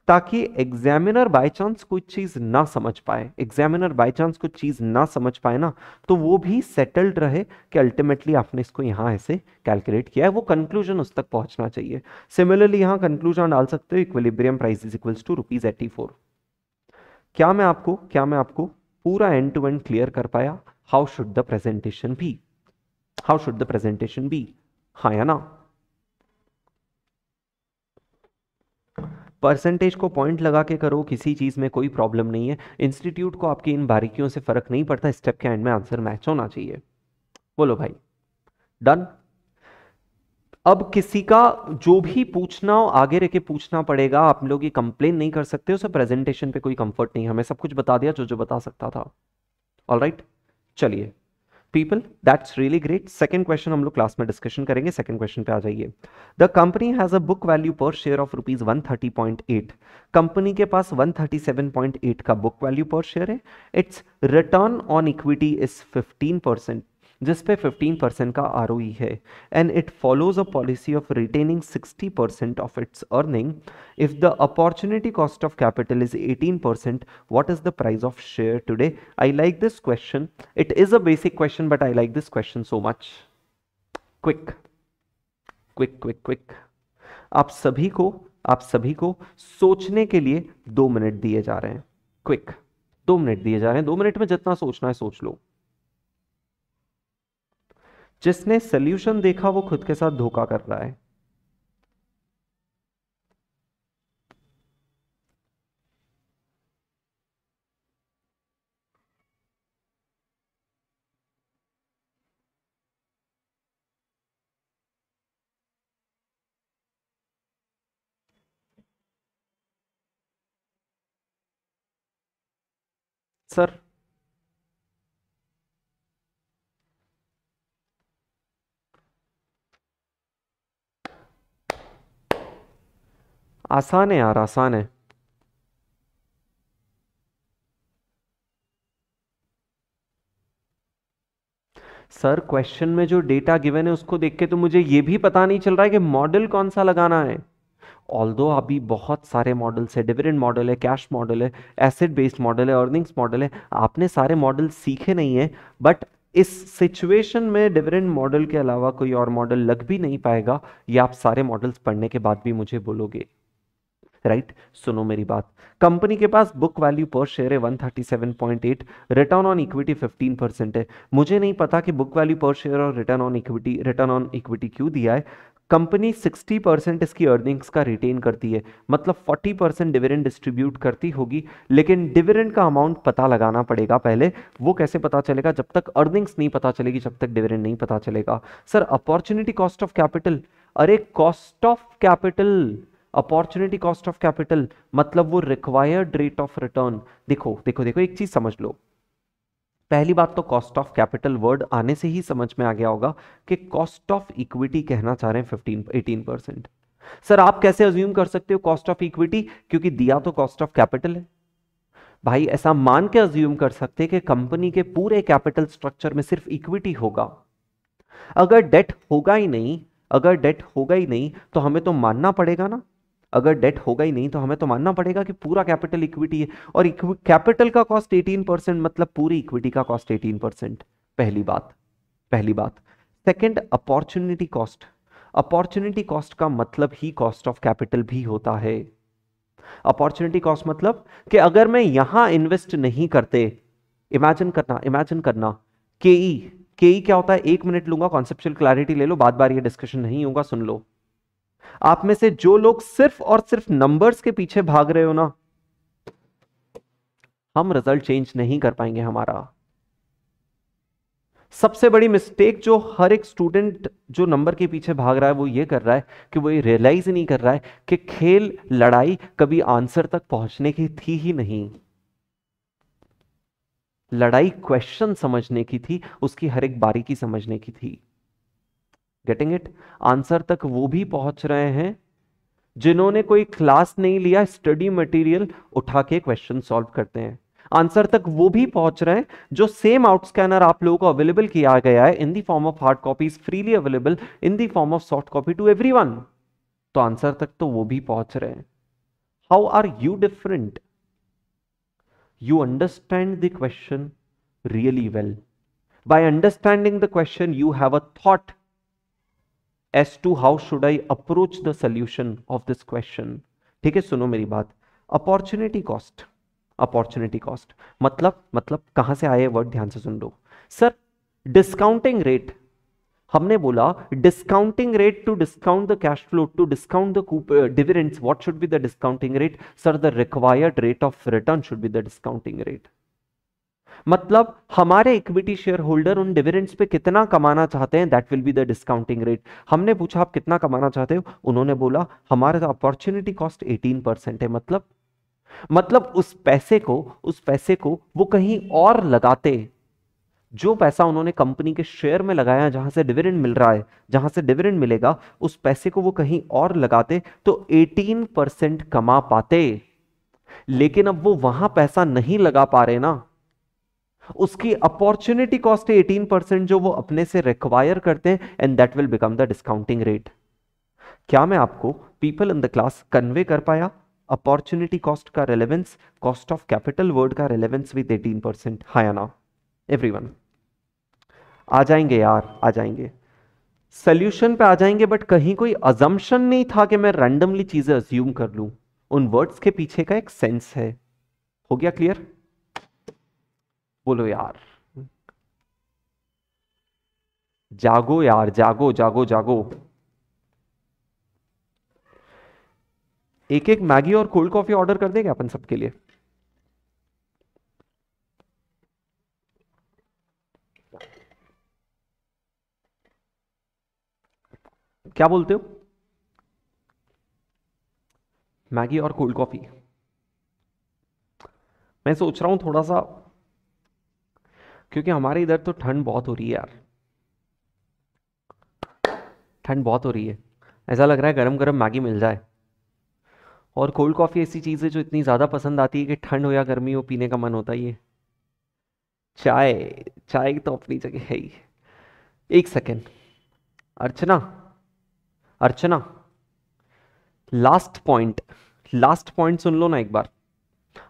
ताकि एग्जामिनर बाय चांस कोई चीज ना समझ पाए एग्जामिनर बाय चांस कोई चीज ना समझ पाए ना तो वो भी सेटल्ड रहे कि अल्टीमेटली आपने इसको यहां ऐसे कैलकुलेट किया है वो कंक्लूजन उस तक पहुंचना चाहिए सिमिलरली यहां कंक्लूजन डाल सकते हो equilibrium price is equals to rupees eighty four क्या मैं आपको क्या मैं आपको पूरा एंड टू एंड क्लियर कर पाया how should the presentation be how should the presentation be हाँ या ना परसेंटेज को पॉइंट लगा के करो किसी चीज़ में कोई प्रॉब्लम नहीं है इंस्टीट्यूट को आपकी इन बारीकियों से फ़र्क नहीं पड़ता स्टेप के एंड में आंसर मैच होना चाहिए बोलो भाई डन अब किसी का जो भी पूछना हो आगे रह के पूछना पड़ेगा आप लोग ये कंप्लेन नहीं कर सकते उसे प्रेजेंटेशन पे कोई कंफर्ट नहीं हमें सब कुछ बता दिया जो जो बता सकता था ऑल राइट right? चलिए people that's really great second question हम लोग क्लास में डिस्कशन करेंगे सेकंड क्वेश्चन पे आ जाइए the company has a book value per share of rupees one thirty point eight company के पास one thirty seven point eight का बुक वैल्यू पर शेयर है it's return on equity is fifteen percent जिस पे 15 percent का R e है and it follows a policy of retaining 60 percent of its earning if the opportunity cost of capital is 18 percent what is the price of share today I like this question it is a basic question but I like this question so much quick quick quick quick आप सभी को आप सभी को सोचने के लिए दो मिनट दिए जा रहे हैं क्विक दो मिनट दिए जा रहे हैं दो मिनट में जितना सोचना है सोच लो जिसने सोल्यूशन देखा वो खुद के साथ धोखा कर रहा है सर आसान है यार आसान है सर क्वेश्चन में जो डेटा गिवन है उसको देख के तो मुझे ये भी पता नहीं चल रहा है कि मॉडल कौन सा लगाना है ऑल दो अभी बहुत सारे मॉडल्स है डिविडेंड मॉडल है कैश मॉडल है एसिड बेस्ड मॉडल है अर्निंग्स मॉडल है आपने सारे मॉडल सीखे नहीं है बट इस सिचुएशन में डिविडेंड मॉडल के अलावा कोई और मॉडल लग भी नहीं पाएगा ये आप सारे मॉडल्स पढ़ने के बाद भी मुझे बोलोगे राइट सुनो मेरी बात कंपनी के पास बुक वैल्यू पर शेयर है 137.8 रिटर्न ऑन इक्विटी 15 परसेंट है मुझे नहीं पता कि बुक वैल्यू पर शेयर और return on equity return on equity क्यों दिया है कंपनी 60 परसेंट इसकी अर्निंग्स का रिटेन करती है मतलब 40 परसेंट डिविडेंड डिस्ट्रीब्यूट करती होगी लेकिन डिविडेंड का अमाउंट पता लगाना पड़ेगा पहले वो कैसे पता चलेगा जब तक अर्निंग्स नहीं पता चलेगी जब तक डिविडेंड नहीं पता चलेगा sir opportunity cost of capital अरे cost of capital opportunity cost of capital मतलब वो रिक्वायर्ड रेट ऑफ रिटर्न देखो देखो देखो एक चीज समझ लो पहली बात तो कॉस्ट ऑफ कैपिटल वर्ड आने से ही समझ में आ गया होगा कि कॉस्ट ऑफ इक्विटी कहना चाह रहे हैं 15 18 परसेंट सर आप कैसे अज्यूम कर सकते हो कॉस्ट ऑफ इक्विटी क्योंकि दिया तो कॉस्ट ऑफ कैपिटल है भाई ऐसा मान के अज्यूम कर सकते कि कंपनी के पूरे कैपिटल स्ट्रक्चर में सिर्फ इक्विटी होगा अगर डेट होगा ही नहीं अगर डेट होगा ही नहीं तो हमें तो मानना पड़ेगा ना अगर डेट होगा ही नहीं तो हमें तो मानना पड़ेगा कि पूरा कैपिटल इक्विटी है और कैपिटल का कॉस्ट एटीन परसेंट मतलब पूरी इक्विटी का कॉस्ट एटीन परसेंट पहली बात पहली बात second opportunity cost opportunity cost का मतलब ही कॉस्ट ऑफ कैपिटल भी होता है अपॉर्चुनिटी कॉस्ट मतलब कि अगर मैं यहां इन्वेस्ट नहीं करते इमेजिन करना इमेजिन करना के ई के ई क्या होता है एक मिनट लूंगा कॉन्सेप्चुअल क्लैरिटी ले लो बाद बार ये डिस्कशन नहीं होगा सुन लो आप में से जो लोग सिर्फ और सिर्फ नंबर्स के पीछे भाग रहे हो ना हम रिजल्ट चेंज नहीं कर पाएंगे हमारा सबसे बड़ी मिस्टेक जो हर एक स्टूडेंट जो नंबर के पीछे भाग रहा है वो ये कर रहा है कि वो ये रियलाइज नहीं कर रहा है कि खेल लड़ाई कभी आंसर तक पहुंचने की थी ही नहीं लड़ाई क्वेश्चन समझने की थी उसकी हर एक बारीकी समझने की थी गेटिंग इट आंसर तक वो भी पहुंच रहे हैं जिन्होंने कोई क्लास नहीं लिया स्टडी मटेरियल उठा के क्वेश्चन सॉल्व करते हैं आंसर तक वो भी पहुंच रहे हैं जो सेम आउट स्कैनर आप लोगों को अवेलेबल किया गया है in the form of hard copies freely available in the form of soft copy to everyone तो आंसर तक तो वो भी पहुंच रहे हैं how are you different you understand the question really well by understanding the question you have a thought as to how should I approach the solution of this question ठीक है सुनो मेरी बात अपॉर्चुनिटी कॉस्ट अपॉर्चुनिटी कॉस्ट मतलब मतलब कहां से आए वर्ड ध्यान से सुन लो सर डिस्काउंटिंग रेट हमने बोला discounting rate to discount the cash flow to discount the dividends what should be the discounting rate sir the required rate of return should be the discounting rate मतलब हमारे equity shareholder उन dividends पे कितना कमाना चाहते हैं that will be the discounting rate हमने पूछा आप कितना कमाना चाहते हो उन्होंने बोला हमारा अपॉर्चुनिटी कॉस्ट 18 परसेंट है मतलब मतलब उस पैसे को उस पैसे को वो कहीं और लगाते जो पैसा उन्होंने कंपनी के शेयर में लगाया जहां से डिविडेंड मिल रहा है जहां से डिविडेंड मिलेगा उस पैसे को वो कहीं और लगाते तो 18 परसेंट कमा पाते लेकिन अब वो वहां पैसा नहीं लगा पा रहे ना उसकी अपॉर्चुनिटी कॉस्ट है 18 परसेंट जो वो अपने से रिक्वायर करते हैं and that will become the discounting rate क्या मैं आपको people in the class convey कर पाया अपॉर्चुनिटी कॉस्ट का relevance cost of capital word का रेलेवेंस विद एटीन परसेंट हाया एवरी वन आ जाएंगे यार आ जाएंगे सोल्यूशन पे आ जाएंगे बट कहीं कोई अजम्पन नहीं था कि मैं रैंडमली चीज़ें अज्यूम कर लू उन वर्ड्स के पीछे का एक सेंस है हो गया क्लियर बोलो यार जागो यार जागो जागो जागो एक एक मैगी और कोल्ड कॉफी ऑर्डर कर देंगे अपन सबके लिए क्या बोलते हो मैगी और कोल्ड कॉफी मैं सोच रहा हूं थोड़ा सा क्योंकि हमारे इधर तो ठंड बहुत हो रही है यार ठंड बहुत हो रही है ऐसा लग रहा है गरम गरम मैगी मिल जाए और कोल्ड कॉफ़ी ऐसी चीज़ है जो इतनी ज़्यादा पसंद आती है कि ठंड हो या गर्मी हो पीने का मन होता ही है चाय चाय तो अपनी जगह है ही एक second Archana Archana last point last point सुन लो ना एक बार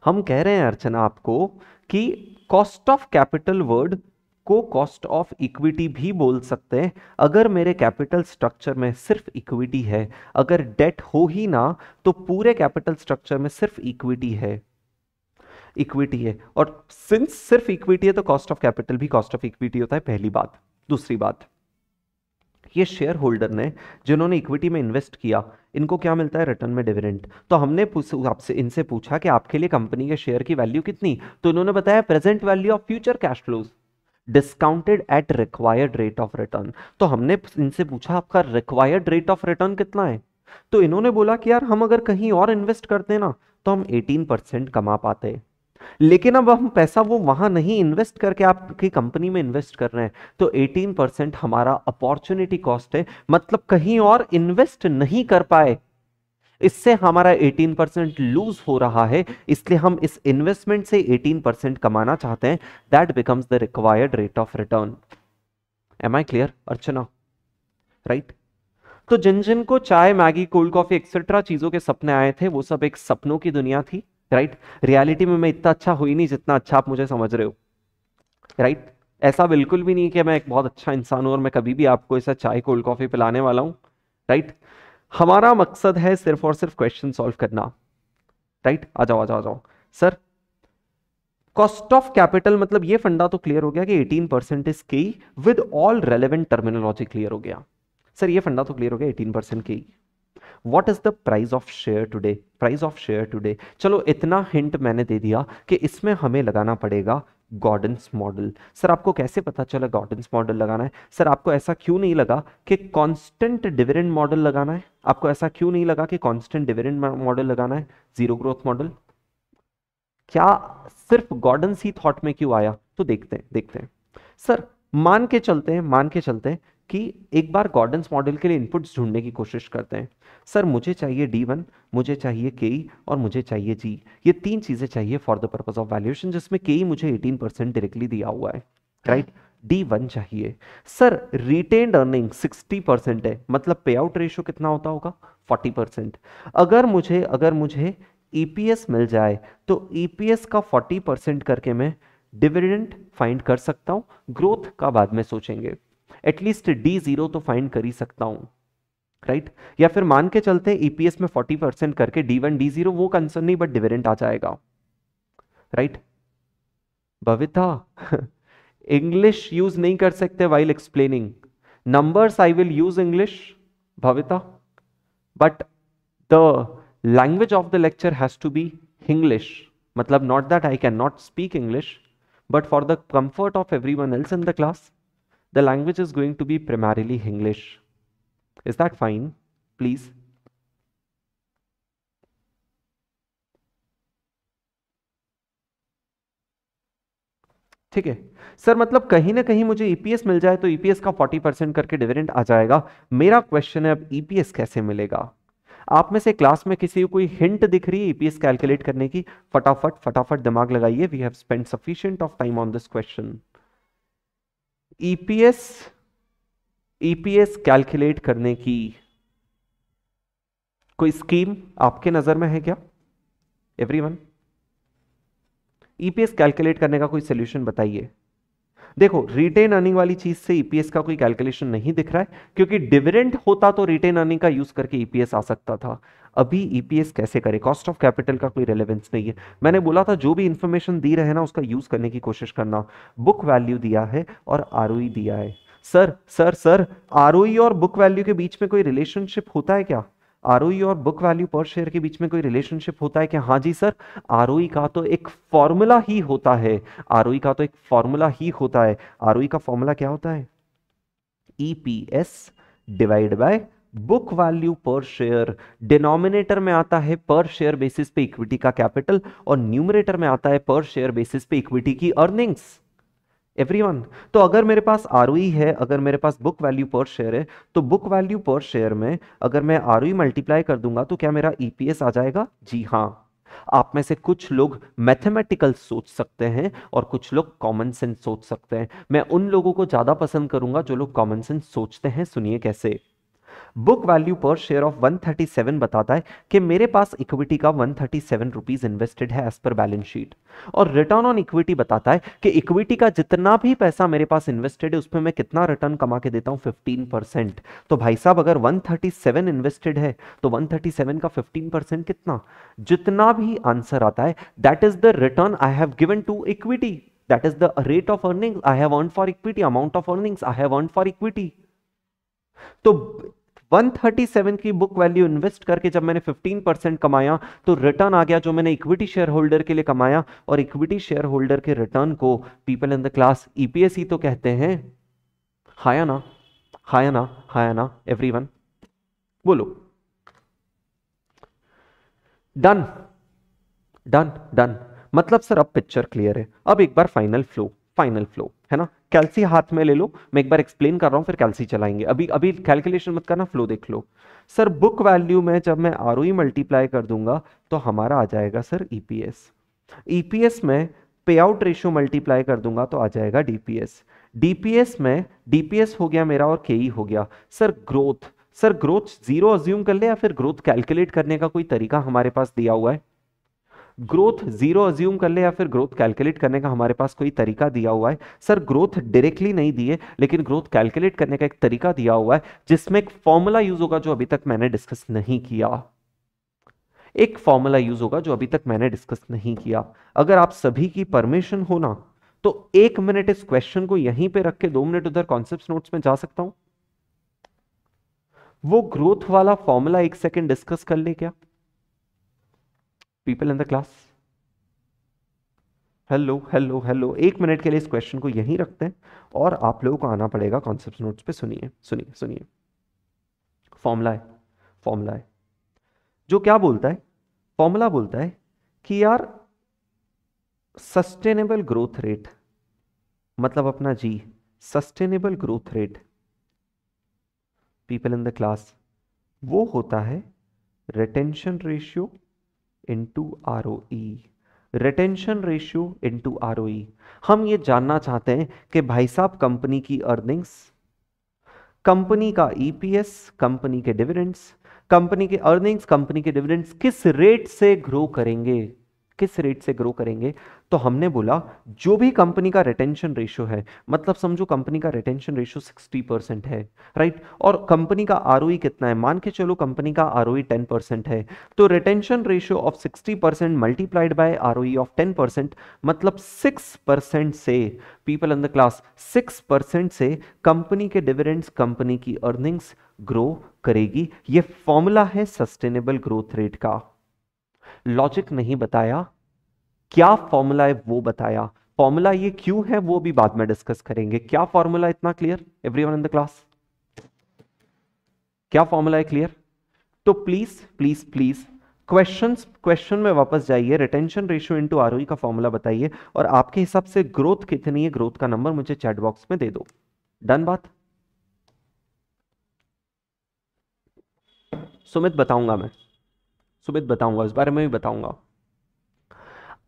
हम कह रहे हैं अर्चना आपको कि कॉस्ट ऑफ कैपिटल वर्ड को कॉस्ट ऑफ इक्विटी भी बोल सकते हैं अगर मेरे कैपिटल स्ट्रक्चर में सिर्फ इक्विटी है अगर डेट हो ही ना तो पूरे कैपिटल स्ट्रक्चर में सिर्फ इक्विटी है इक्विटी है और सिंस सिर्फ इक्विटी है तो कॉस्ट ऑफ कैपिटल भी कॉस्ट ऑफ इक्विटी होता है पहली बात दूसरी बात ये शेयर होल्डर ने जिन्होंने इक्विटी में इन्वेस्ट किया इनको क्या मिलता है रिटर्न में डिविडेंड तो हमने आपसे इनसे पूछा कि आपके लिए कंपनी के शेयर की वैल्यू कितनी तो इन्होंने बताया present value of future cash flows discounted at required rate of return तो हमने इनसे पूछा आपका रिक्वायर्ड रेट ऑफ रिटर्न कितना है तो इन्होंने बोला कि यार हम अगर कहीं और इन्वेस्ट करते ना तो हम 18 परसेंट कमा पाते लेकिन अब हम पैसा वो वहां नहीं इन्वेस्ट करके आपकी कंपनी में इन्वेस्ट कर रहे हैं तो 18 परसेंट हमारा अपॉर्चुनिटी कॉस्ट है मतलब कहीं और इन्वेस्ट नहीं कर पाए इससे हमारा 18 परसेंट लूज हो रहा है इसलिए हम इस इन्वेस्टमेंट से 18 परसेंट कमाना चाहते हैं that becomes the required rate of return am I clear Archana right तो जिन जिन को चाय मैगी कोल्ड कॉफी एक्सेट्रा चीजों के सपने आए थे वो सब एक सपनों की दुनिया थी राइट right? रियलिटी में मैं इतना अच्छा हुई नहीं जितना अच्छा आप मुझे समझ रहे हो राइट right? ऐसा बिल्कुल भी नहीं कि मैं एक बहुत अच्छा इंसान हूं और मैं कभी भी आपको ऐसा चाय कोल्ड कॉफ़ी पिलाने वाला हूं राइट right? हमारा मकसद है सिर्फ और सिर्फ क्वेश्चन सॉल्व करना राइट आ जाओ आ जाओ आ जाओ सर कॉस्ट ऑफ कैपिटल मतलब ये फंडा तो क्लियर हो गया कि 18 percent is with all relevant terminology clear हो गया सर ये फंडा तो क्लियर हो गया 18 परसेंट की what is the price of share today price of share today चलो इतना हिंट मैंने दे दिया कि इसमें हमें लगाना पड़ेगा गॉर्डन्स मॉडल सर आपको कैसे पता चला गॉर्डन्स मॉडल लगाना है सर आपको ऐसा क्यों नहीं लगा कि कॉन्स्टेंट डिविडेंड मॉडल लगाना है आपको ऐसा क्यों नहीं लगा कि कॉन्स्टेंट डिविडेंड मॉडल लगाना है जीरो ग्रोथ मॉडल क्या सिर्फ गॉर्डन्स ही थॉट में क्यों आया तो देखते हैं देखते हैं सर मान के चलते हैं मान के चलते हैं कि एक बार गॉर्डन्स मॉडल के लिए इनपुट्स ढूंढने की कोशिश करते हैं सर मुझे चाहिए डी वन मुझे चाहिए के ई और मुझे चाहिए जी ये तीन चीज़ें चाहिए for the purpose of valuation जिसमें के ई मुझे 18 परसेंट डायरेक्टली दिया हुआ है राइट डी वन चाहिए सर रिटेन अर्निंग 60 परसेंट है मतलब पे आउट रेशियो कितना होता होगा 40 परसेंट अगर मुझे अगर मुझे ई e मिल जाए तो ई e का 40 परसेंट करके मैं डिविडेंट फाइंड कर सकता हूँ ग्रोथ का बाद में सोचेंगे एटलीस्ट डी जीरो तो फाइंड कर ही सकता हूं राइट right? या फिर मान के चलते ईपीएस e में फोर्टी परसेंट करके डी वन डी जीरो वो कंसर्न नहीं बट डिविडेंट आ जाएगा राइट बविता इंग्लिश यूज नहीं कर सकते while explaining numbers I will use English Bhavita but the language of the lecture has to be English मतलब not that I can not speak English but for the comfort of everyone else in the class the language is going to be primarily English. Is that fine? Please. ठीक है sir मतलब कहीं ना कहीं मुझे EPS e मिल जाए तो EPS e का 40 परसेंट करके डिविडेंड आ जाएगा मेरा क्वेश्चन है अब ईपीएस e कैसे मिलेगा आप में से क्लास में किसी को कोई हिंट दिख रही है ईपीएस कैलकुलेट करने की फटाफट फटाफट दिमाग लगाइए we have spend sufficient of time on this question EPS EPS calculate करने की कोई स्कीम आपके नजर में है क्या एवरीवन ईपीएस कैलकुलेट करने का कोई सोल्यूशन बताइए देखो रिटेन अर्निंग वाली चीज से ईपीएस e का कोई कैलकुलेशन नहीं दिख रहा है क्योंकि डिविडेंड होता तो रिटेन अर्निंग का यूज करके ईपीएस e आ सकता था अभी ईपीएस e कैसे करे कॉस्ट ऑफ कैपिटल का कोई रेलेवेंस नहीं है मैंने बोला था जो भी इंफॉर्मेशन दी रहे ना उसका यूज करने की कोशिश करना बुक वैल्यू दिया है और आर e दिया है सर सर सर आर और बुक वैल्यू के बीच में कोई रिलेशनशिप होता है क्या आर e और बुक वैल्यू पर शेयर के बीच में कोई रिलेशनशिप होता है कि हाँ जी सर आर का तो एक फॉर्मूला ही होता है आर का तो एक फॉर्मूला ही होता है आर का फॉर्मूला क्या होता है EPS divide by book value per share denominator में आता है पर शेयर बेसिस पे इक्विटी का कैपिटल और न्यूमरेटर में आता है पर शेयर बेसिस पे इक्विटी की अर्निंग्स एवरीवन तो अगर मेरे पास आर e है अगर मेरे पास बुक वैल्यू पर शेयर है तो बुक वैल्यू पर शेयर में अगर मैं आर मल्टीप्लाई e कर दूंगा तो क्या मेरा ईपीएस e आ जाएगा जी हाँ आप में से कुछ लोग मैथमेटिकल सोच सकते हैं और कुछ लोग कॉमन सेंस सोच सकते हैं मैं उन लोगों को ज़्यादा पसंद करूंगा जो लोग कॉमन सेंस सोचते हैं सुनिए कैसे book value per share of 137 बताता है कि मेरे पास इक्विटी का 137 थर्टी रुपीज इन्वेस्टेड है एज पर बैलेंस शीट और रिटर्न ऑन इक्विटी बताता है कि इक्विटी का जितना भी पैसा मेरे पास इन्वेस्टेड है उसमें मैं कितना रिटर्न कमा के देता हूँ 15 परसेंट तो भाई साहब अगर 137 इन्वेस्टेड है तो 137 का 15 कितना जितना भी आंसर आता है that is the return I have given to equity that is the rate of earning I have earn for equity amount of earnings I have earn for equity तो 137 की बुक वैल्यू इन्वेस्ट करके जब मैंने 15 percent कमाया तो return आ गया जो मैंने इक्विटी शेयर होल्डर के लिए कमाया और इक्विटी शेयर होल्डर के रिटर्न को people in the class EPS ही तो कहते हैं हाया ना हाया ना हाया ना एवरी बोलो डन डन डन मतलब सर अब पिक्चर क्लियर है अब एक बार फाइनल फ्लो फाइनल फ्लो है ना कैलसी हाथ में ले लो मैं एक बार एक्सप्लेन कर रहा हूँ फिर कैलसी चलाएंगे अभी अभी कैलकुलेशन मत करना फ्लो देख लो सर बुक वैल्यू में जब मैं आर मल्टीप्लाई e कर दूंगा तो हमारा आ जाएगा सर ईपीएस ईपीएस में पे आउट रेशियो मल्टीप्लाई कर दूंगा तो आ जाएगा डीपीएस डीपीएस में डीपीएस हो गया मेरा और के e हो गया sir growth sir growth zero assume कर ले या फिर ग्रोथ कैलकुलेट करने का कोई तरीका हमारे पास दिया हुआ है ग्रोथ जीरो अज्यूम कर ले या फिर ग्रोथ कैलकुलेट करने का हमारे पास कोई तरीका दिया हुआ है सर ग्रोथ डायरेक्टली नहीं दिए लेकिन ग्रोथ कैलकुलेट करने का एक तरीका दिया हुआ है जिसमें एक फॉर्मूला यूज होगा जो अभी तक मैंने डिस्कस नहीं किया एक फॉर्मूला यूज होगा जो अभी तक मैंने डिस्कस नहीं किया अगर आप सभी की परमिशन हो ना तो एक मिनट इस क्वेश्चन को यहीं पे रख के दो मिनट उधर कॉन्सेप्ट नोट्स में जा सकता हूं वो ग्रोथ वाला फॉर्मूला एक सेकेंड डिस्कस कर ले क्या people in the class hello hello hello एक मिनट के लिए इस क्वेश्चन को यहीं रखते हैं और आप लोगों को आना पड़ेगा कॉन्सेप्ट नोट्स पे सुनिए सुनिए सुनिए फॉर्मूला है फॉर्मूला है जो क्या बोलता है फॉर्मूला बोलता है कि यार सस्टेनेबल ग्रोथ रेट मतलब अपना G sustainable growth rate people in the class वो होता है retention ratio into R O E retention ratio into R O E हम ये जानना चाहते हैं कि भाई साहब कंपनी की अर्निंग्स कंपनी का ईपीएस e कंपनी के डिविडेंड्स कंपनी के अर्निंग्स कंपनी के डिविडेंड्स किस रेट से ग्रो करेंगे किस रेट से ग्रो करेंगे तो हमने बोला जो भी कंपनी का रिटेंशन रेशियो है मतलब समझो कंपनी का रिटेंशन रेशियो 60 परसेंट है राइट और कंपनी का आर e कितना है मान के चलो कंपनी का आर ओ परसेंट है तो retention ratio of 60 percent multiplied by R of 10 percent मतलब 6 परसेंट से people in the class 6 percent से कंपनी के डिविडेंड्स कंपनी की अर्निंग्स ग्रो करेगी ये फॉर्मूला है सस्टेनेबल ग्रोथ रेट का लॉजिक नहीं बताया क्या फॉर्मूला है वो बताया फॉर्मूला ये क्यों है वो भी बाद में डिस्कस करेंगे क्या फॉर्मूला इतना clear every in the class क्या फॉर्मूला है क्लियर तो please please please question question में वापस जाइए रिटेंशन रेशियो इनटू आर का फॉर्मूला बताइए और आपके हिसाब से ग्रोथ कितनी है ग्रोथ का नंबर मुझे चैट बॉक्स में दे दो डन बात सुमित बताऊंगा मैं सुमित बताऊंगा इस बारे में भी बताऊंगा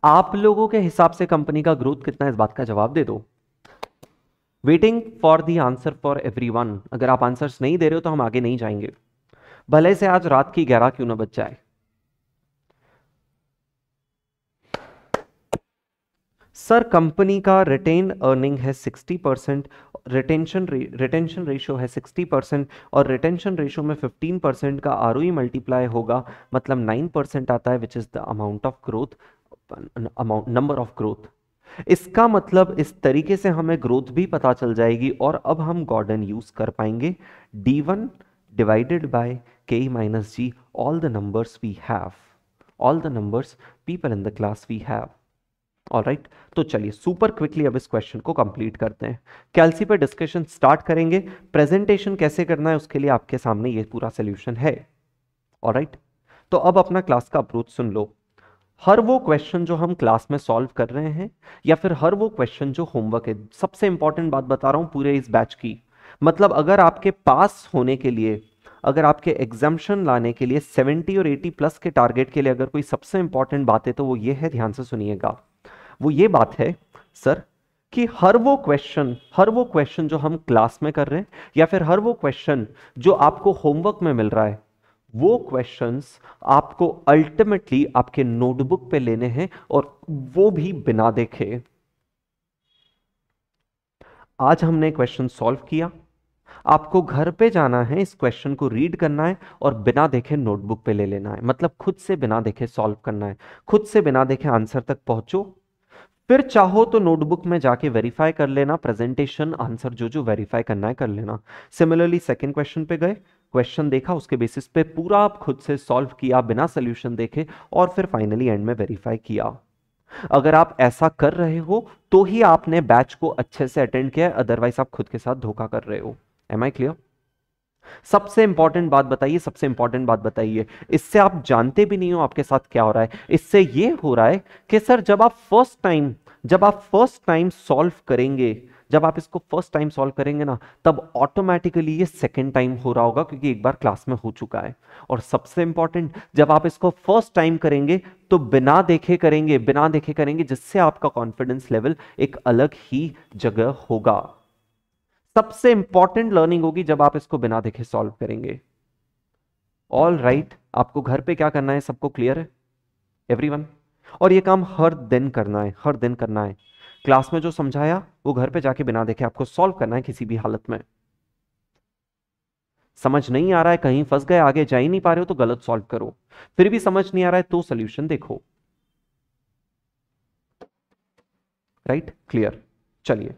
आप लोगों के हिसाब से कंपनी का ग्रोथ कितना है इस बात का जवाब दे दो waiting for the answer for everyone अगर आप आंसर्स नहीं दे रहे हो तो हम आगे नहीं जाएंगे भले से आज रात की ग्यारह क्यों ना बच जाए सर कंपनी का रिटेन अर्निंग है 60 परसेंट रिटेंशन रिटेंशन रेशियो है 60 परसेंट और रिटेंशन रेशियो में 15 परसेंट का आर मल्टीप्लाई e होगा मतलब 9 परसेंट आता है which is the amount of growth amount number of growth इसका मतलब इस तरीके से हमें ग्रोथ भी पता चल जाएगी और अब हम गॉर्डन यूज़ कर पाएंगे D one divided by K minus G all the numbers we have all the numbers people in the class we have और राइट तो चलिए सुपर क्विकली अब इस क्वेश्चन को कंप्लीट करते हैं कैलसी पर डिस्कशन स्टार्ट करेंगे प्रेजेंटेशन कैसे करना है उसके लिए आपके सामने ये पूरा सोल्यूशन है और राइट तो अब अपना क्लास का अप्रोच सुन लो हर वो क्वेश्चन जो हम क्लास में सॉल्व कर रहे हैं या फिर हर वो क्वेश्चन जो होमवर्क है सबसे इंपॉर्टेंट बात बता रहा हूं पूरे इस बैच की मतलब अगर आपके पास होने के लिए अगर आपके एग्जामेशन लाने के लिए 70 और 80 प्लस के टारगेट के लिए अगर कोई सबसे इंपॉर्टेंट बात है तो वो ये है ध्यान से सुनिएगा वो ये बात है सर कि हर वो क्वेश्चन हर वो क्वेश्चन जो हम क्लास में कर रहे हैं या फिर हर वो क्वेश्चन जो आपको होमवर्क में मिल रहा है वो क्वेश्चंस आपको अल्टीमेटली आपके नोटबुक पे लेने हैं और वो भी बिना देखे आज हमने क्वेश्चन सॉल्व किया आपको घर पे जाना है इस क्वेश्चन को रीड करना है और बिना देखे नोटबुक पे ले लेना है मतलब खुद से बिना देखे सॉल्व करना है खुद से बिना देखे आंसर तक पहुंचो फिर चाहो तो नोटबुक में जाके वेरीफाई कर लेना प्रेजेंटेशन आंसर जो जो वेरीफाई करना है कर लेना सिमिलरली सेकंड क्वेश्चन पे गए क्वेश्चन देखा उसके बेसिस पे पूरा आप खुद से सॉल्व किया बिना सोल्यूशन देखे और फिर फाइनली एंड में वेरीफाई किया अगर आप ऐसा कर रहे हो तो ही आपने बैच को अच्छे से अटेंड किया अदरवाइज आप खुद के साथ धोखा कर रहे हो एम आई क्लियर सबसे इंपॉर्टेंट बात बताइए सबसे इंपॉर्टेंट बात बताइए इससे आप जानते भी नहीं हो आपके साथ क्या हो रहा है इससे ये हो रहा है कि सर जब आप फर्स्ट टाइम जब आप फर्स्ट टाइम सॉल्व करेंगे जब आप इसको फर्स्ट टाइम सॉल्व करेंगे ना तब ऑटोमेटिकली ये सेकेंड टाइम हो रहा होगा क्योंकि एक बार क्लास में हो चुका है और सबसे इंपॉर्टेंट जब आप इसको फर्स्ट टाइम करेंगे तो बिना देखे करेंगे बिना देखे करेंगे जिससे आपका कॉन्फिडेंस लेवल एक अलग ही जगह होगा सबसे इंपॉर्टेंट लर्निंग होगी जब आप इसको बिना देखे सॉल्व करेंगे ऑल राइट right, आपको घर पे क्या करना है सबको क्लियर है एवरी और ये काम हर दिन करना है हर दिन करना है क्लास में जो समझाया वो घर पे जाके बिना देखे आपको सॉल्व करना है किसी भी हालत में समझ नहीं आ रहा है कहीं फंस गए आगे जा ही नहीं पा रहे हो तो गलत सॉल्व करो फिर भी समझ नहीं आ रहा है तो सोल्यूशन देखो राइट क्लियर चलिए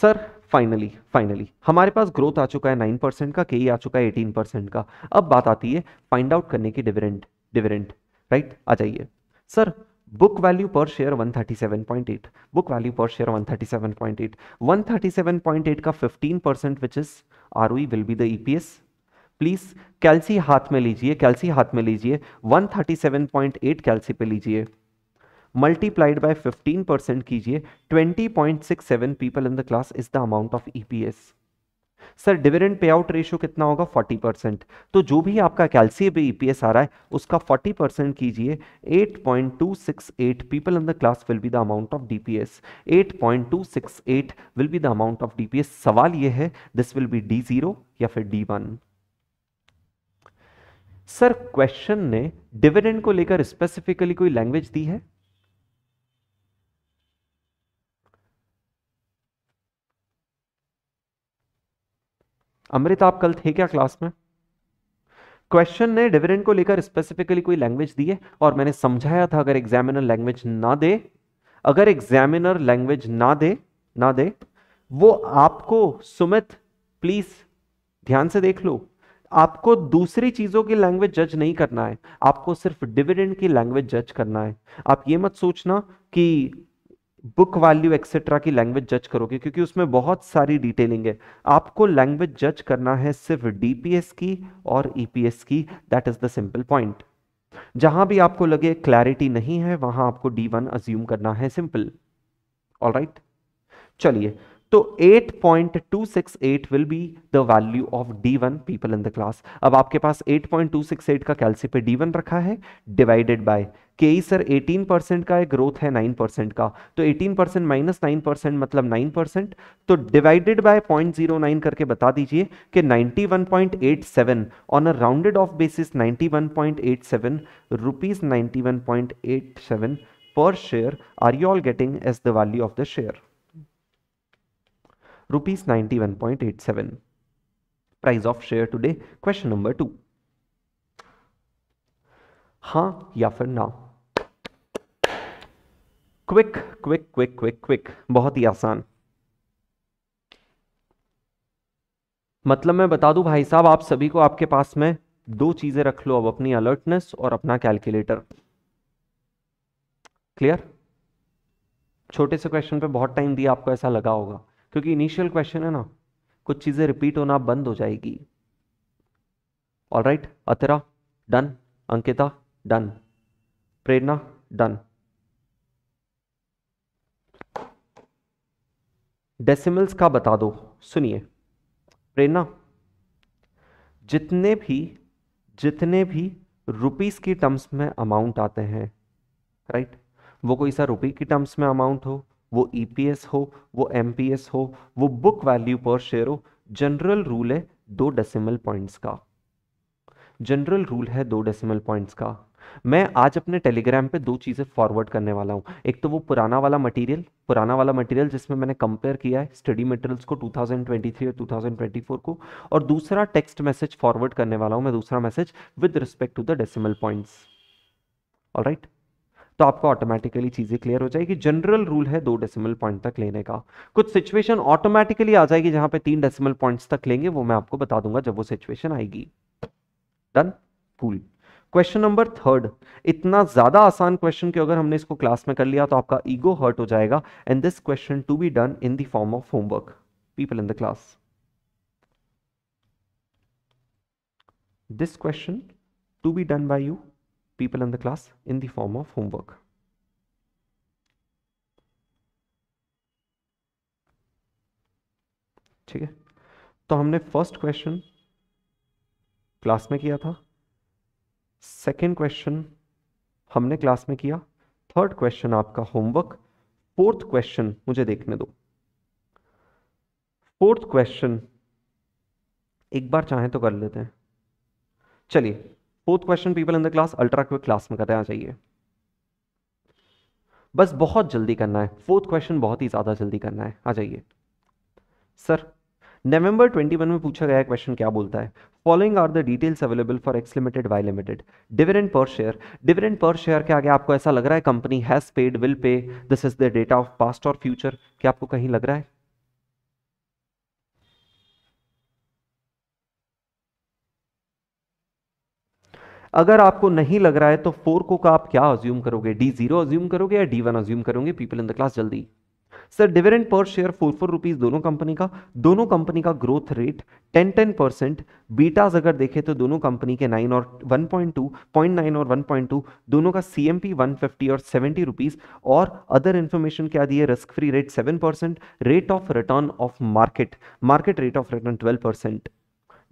सर फाइनली फाइनली हमारे पास ग्रोथ आ चुका है नाइन परसेंट का के e आ चुका है एटीन परसेंट का अब बात आती है फाइंड आउट करने की डिविडेंड डिविडेंड राइट आ जाइए sir book value per share 137.8 book value per share 137.8 137.8 का 15 percent which is R will be the EPS please कैल्सी हाथ में लीजिए कैल्सी हाथ में लीजिए 137.8 कैल्सी पे लीजिए मल्टीप्लाइड बाय 15 परसेंट कीजिए 20.67 people in the class is the amount of EPS sir dividend payout ratio कितना होगा 40 परसेंट तो जो भी आपका कैल्सियम पे ईपीएस e आ रहा है उसका 40 परसेंट कीजिए 8.268 people in the class will be the amount of DPS 8.268 will be the amount of DPS सवाल ये है this will be D zero या फिर डी वन सर क्वेश्चन ने डिविडेंड को लेकर स्पेसिफिकली कोई लैंग्वेज दी है अमृत आप कल थे क्या क्लास में क्वेश्चन ने डिविडेंड को लेकर स्पेसिफिकली कोई लैंग्वेज दी है और मैंने समझाया था अगर एग्जामिनर लैंग्वेज ना दे अगर एग्जामिनर लैंग्वेज ना दे ना दे वो आपको सुमित प्लीज ध्यान से देख लो आपको दूसरी चीजों की लैंग्वेज जज नहीं करना है आपको सिर्फ डिविडेंड की लैंग्वेज जज करना है आप ये मत सोचना कि बुक वैल्यू एक्सेट्रा की लैंग्वेज जज करोगे क्योंकि उसमें बहुत सारी डिटेलिंग है आपको लैंग्वेज जज करना है सिर्फ डीपीएस की और ईपीएस e की that is the simple point जहां भी आपको लगे क्लैरिटी नहीं है वहां आपको डी वन अज्यूम करना है सिंपल ऑल राइट चलिए तो 8.268 will be the value of one people in the class अब आपके पास 8.268 का कैल्सी पे वन रखा है डिवाइडेड बाई के सर 18% का ग्रोथ है नाइन परसेंट का तो eighteen percent minus nine percent मतलब 9% तो डिवाइडेड बाय 0.09 करके बता दीजिए कि 91.87 on a rounded off basis 91.87 rupees 91.87 per share are you all getting as the value of the share rupees one point eight seven price of share today question number two हाँ या फिर ना quick quick quick quick quick बहुत ही आसान मतलब मैं बता दूं भाई साहब आप सभी को आपके पास में दो चीजें रख लो अब अपनी अलर्टनेस और अपना कैलकुलेटर क्लियर छोटे से क्वेश्चन पे बहुत टाइम दिया आपको ऐसा लगा होगा क्योंकि इनिशियल क्वेश्चन है ना कुछ चीजें रिपीट होना बंद हो जाएगी ऑल राइट अतरा done Ankita done Prerna done decimals का बता दो सुनिए प्रेरणा जितने भी जितने भी रुपीस की टर्म्स में अमाउंट आते हैं राइट वो कोई सा रुपी की टर्म्स में अमाउंट हो वो ईपीएस e हो वो एमपीएस हो वो बुक वैल्यू पर शेयर हो जनरल रूल है दो डेसिमल पॉइंट्स का जनरल रूल है दो डेसिमल पॉइंट्स का मैं आज अपने टेलीग्राम पे दो चीज़ें फॉरवर्ड करने वाला हूँ एक तो वो पुराना वाला मटेरियल पुराना वाला मटेरियल जिसमें मैंने कंपेयर किया है स्टडी मटेरियल्स को 2023 और 2024 को और दूसरा टेक्स्ट मैसेज फॉरवर्ड करने वाला हूँ मैं दूसरा message with respect to the decimal points all तो आपको ऑटोमेटिकली चीज़ें क्लियर हो जाएगी जनरल रूल है दो डेसिमल पॉइंट तक लेने का कुछ सिचुएशन ऑटोमेटिकली आ जाएगी जहां पे तीन डेसिमल पॉइंट्स तक लेंगे वो मैं आपको बता दूंगा जब वो सिचुएशन आएगी done cool cool. Question number third इतना ज्यादा आसान क्वेश्चन कि अगर हमने इसको क्लास में कर लिया तो आपका ईगो हर्ट हो जाएगा and this question to be done in the form of homework people in the class this question to be done by you people in the class in the form of homework ठीक है तो हमने first question class में किया था second question हमने class में किया थर्ड क्वेश्चन आपका होमवर्क फोर्थ क्वेश्चन मुझे देखने दो फोर्थ क्वेश्चन एक बार चाहें तो कर लेते हैं चलिए fourth question people in the class ultra quick class में करना चाहिए बस बहुत जल्दी करना है फोर्थ क्वेश्चन बहुत ही ज़्यादा जल्दी करना है आ जाइए सर नवंबर 21 में पूछा गया क्वेश्चन क्या बोलता है following are the details available for X limited Y limited dividend पर शेयर डिविडेंड पर शेयर के आगे आपको ऐसा लग रहा है company has paid will pay this is the data of past और फ्यूचर क्या आपको कहीं लग रहा है अगर आपको नहीं लग रहा है तो फोर को का आप क्या अज्यूम करोगे डी जीरो अज्यूम करोगे या डी वन अज्यूम करोगे पीपल इन द क्लास जल्दी सर डिविडेंड पर शेयर फोर फोर रुपीज़ दोनों कंपनी का दोनों कंपनी का growth rate ten ten percent betas अगर देखें तो दोनों कंपनी के नाइन और one point two point nine और वन पॉइंट टू दोनों का C M P one fifty और सेवेंटी रुपीज़ और अदर इन्फॉर्मेशन क्या दिए risk free rate seven percent rate of return of market market rate of return twelve percent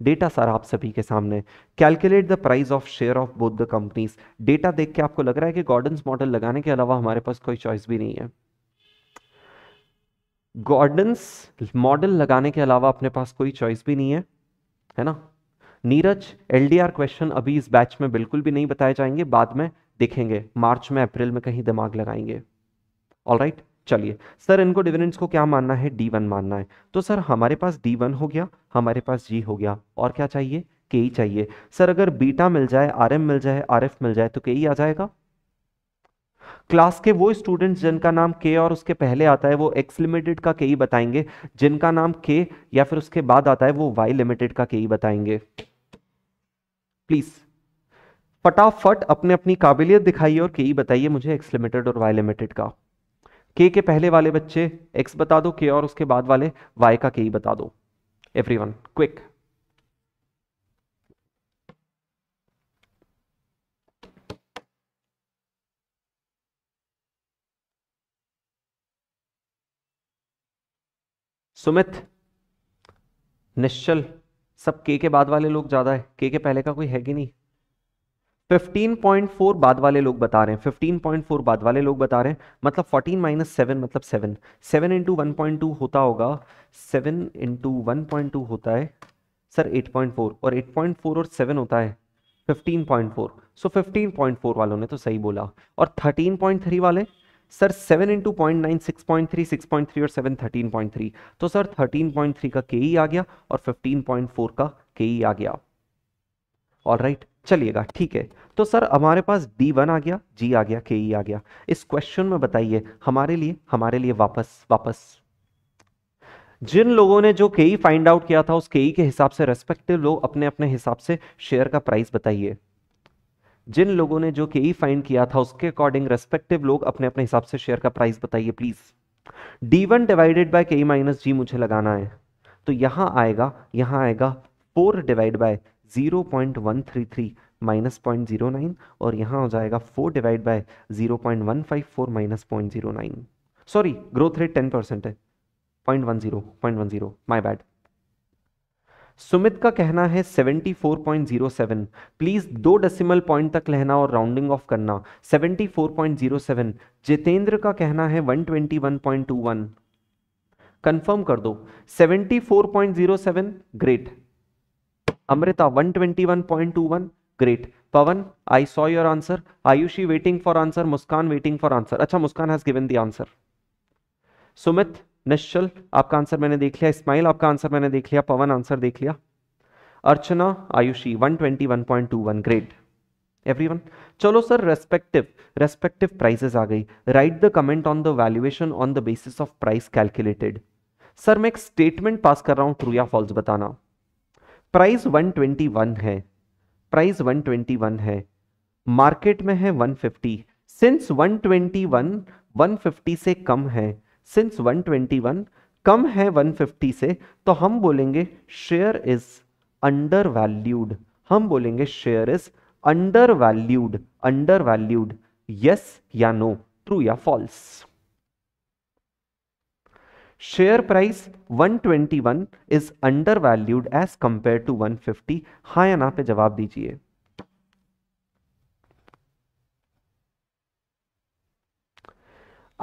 data sir आप सभी के सामने calculate the price of share of both the companies data देख के आपको लग रहा है कि गॉर्डन्स मॉडल लगाने के अलावा हमारे पास कोई चॉइस भी नहीं है गॉर्डन्स मॉडल लगाने के अलावा अपने पास कोई चॉइस भी नहीं है है ना नीरज एलडीआर क्वेश्चन अभी इस बैच में बिल्कुल भी नहीं बताए जाएंगे बाद में देखेंगे मार्च में अप्रैल में कहीं दिमाग लगाएंगे ऑल राइट चलिए सर इनको डिविडेंट्स को क्या मानना है डी वन मानना है तो सर हमारे पास डी वन हो गया हमारे पास जी हो गया और क्या चाहिए के ही चाहिए सर अगर बीटा मिल जाए आर एम मिल जाए आर एफ मिल जाए तो के ही आ जाएगा क्लास के वो स्टूडेंट्स जिनका नाम के और उसके पहले आता है वो एक्स लिमिटेड का के ही e बताएंगे जिनका नाम के या फिर उसके बाद आता है वो वाई लिमिटेड का के ही e बताएंगे प्लीज फटाफट अपने अपनी काबिलियत दिखाइए और के ही e बताइए मुझे एक्स लिमिटेड और वाई लिमिटेड का के के पहले वाले बच्चे एक्स बता दो के और उसके बाद वाले वाई का के ही बता दो एवरी क्विक सुमित निश्चल सब के के बाद वाले लोग ज्यादा है के के पहले का कोई है कि नहीं 15.4 बाद वाले लोग बता रहे हैं 15.4 बाद वाले लोग बता रहे हैं मतलब 14 माइनस सेवन मतलब 7 7 इंटू वन होता होगा 7 इंटू वन होता है सर 8.4 और 8.4 और 7 होता है 15.4 सो so 15.4 वालों ने तो सही बोला और 13.3 वाले sir seven into point nine six point three six point three और सेवन थर्टीन पॉइंट थ्री तो सर थर्टीन पॉइंट थ्री का के ई e आ गया और फिफ्टीन पॉइंट फोर का के ई e आ गया ऑल राइट right, चलिएगा ठीक है तो सर हमारे पास डी वन आ गया जी आ गया के ई e आ गया इस क्वेश्चन में बताइए हमारे लिए हमारे लिए वापस वापस जिन लोगों ने जो केई फाइंड आउट किया था उस ई के हिसाब से रेस्पेक्टिव लोग अपने अपने हिसाब से शेयर का प्राइस बताइए जिन लोगों ने जो के ई फाइंड किया था उसके अकॉर्डिंग रेस्पेक्टिव लोग अपने अपने हिसाब से शेयर का प्राइस बताइए please D one divided by K E minus जी मुझे लगाना है तो यहां आएगा यहां आएगा four divide by zero point one three three minus point zero nine और यहां हो जाएगा four divide by zero point one five four minus point zero nine sorry growth rate ten percent है point one zero point one zero my bad Sumit का कहना है 74.07 please दो decimal point तक लेना और राउंडिंग ऑफ करना 74.07 जितेंद्र का कहना है 121.21 कंफर्म कर दो 74.07 great Amrita 121.21 great Pawan I saw your answer Aayushi waiting for answer Muskan waiting for answer अच्छा Muskan has given the answer Sumit Nishchal आपका आंसर मैंने देख लिया स्माइल आपका आंसर मैंने देख लिया पवन आंसर देख लिया अर्चना आयुषी 121.21 ग्रेड एवरीवन चलो सर रेस्पेक्टिव रेस्पेक्टिव प्राइजेस आ गई right the comment on the valuation on the basis of price calculated sir मैं एक स्टेटमेंट पास कर रहा हूं ट्रू या फॉल्स बताना प्राइस 121 है प्राइस 121 है मार्केट में है 150 सिंस 121 150 से कम है सिंस 121 कम है 150 से तो हम बोलेंगे शेयर इज अंडर वैल्यूड हम बोलेंगे share is undervalued undervalued yes या नो ट्रू या false share price 121 is undervalued as compare to one fifty हाँ या ना पे जवाब दीजिए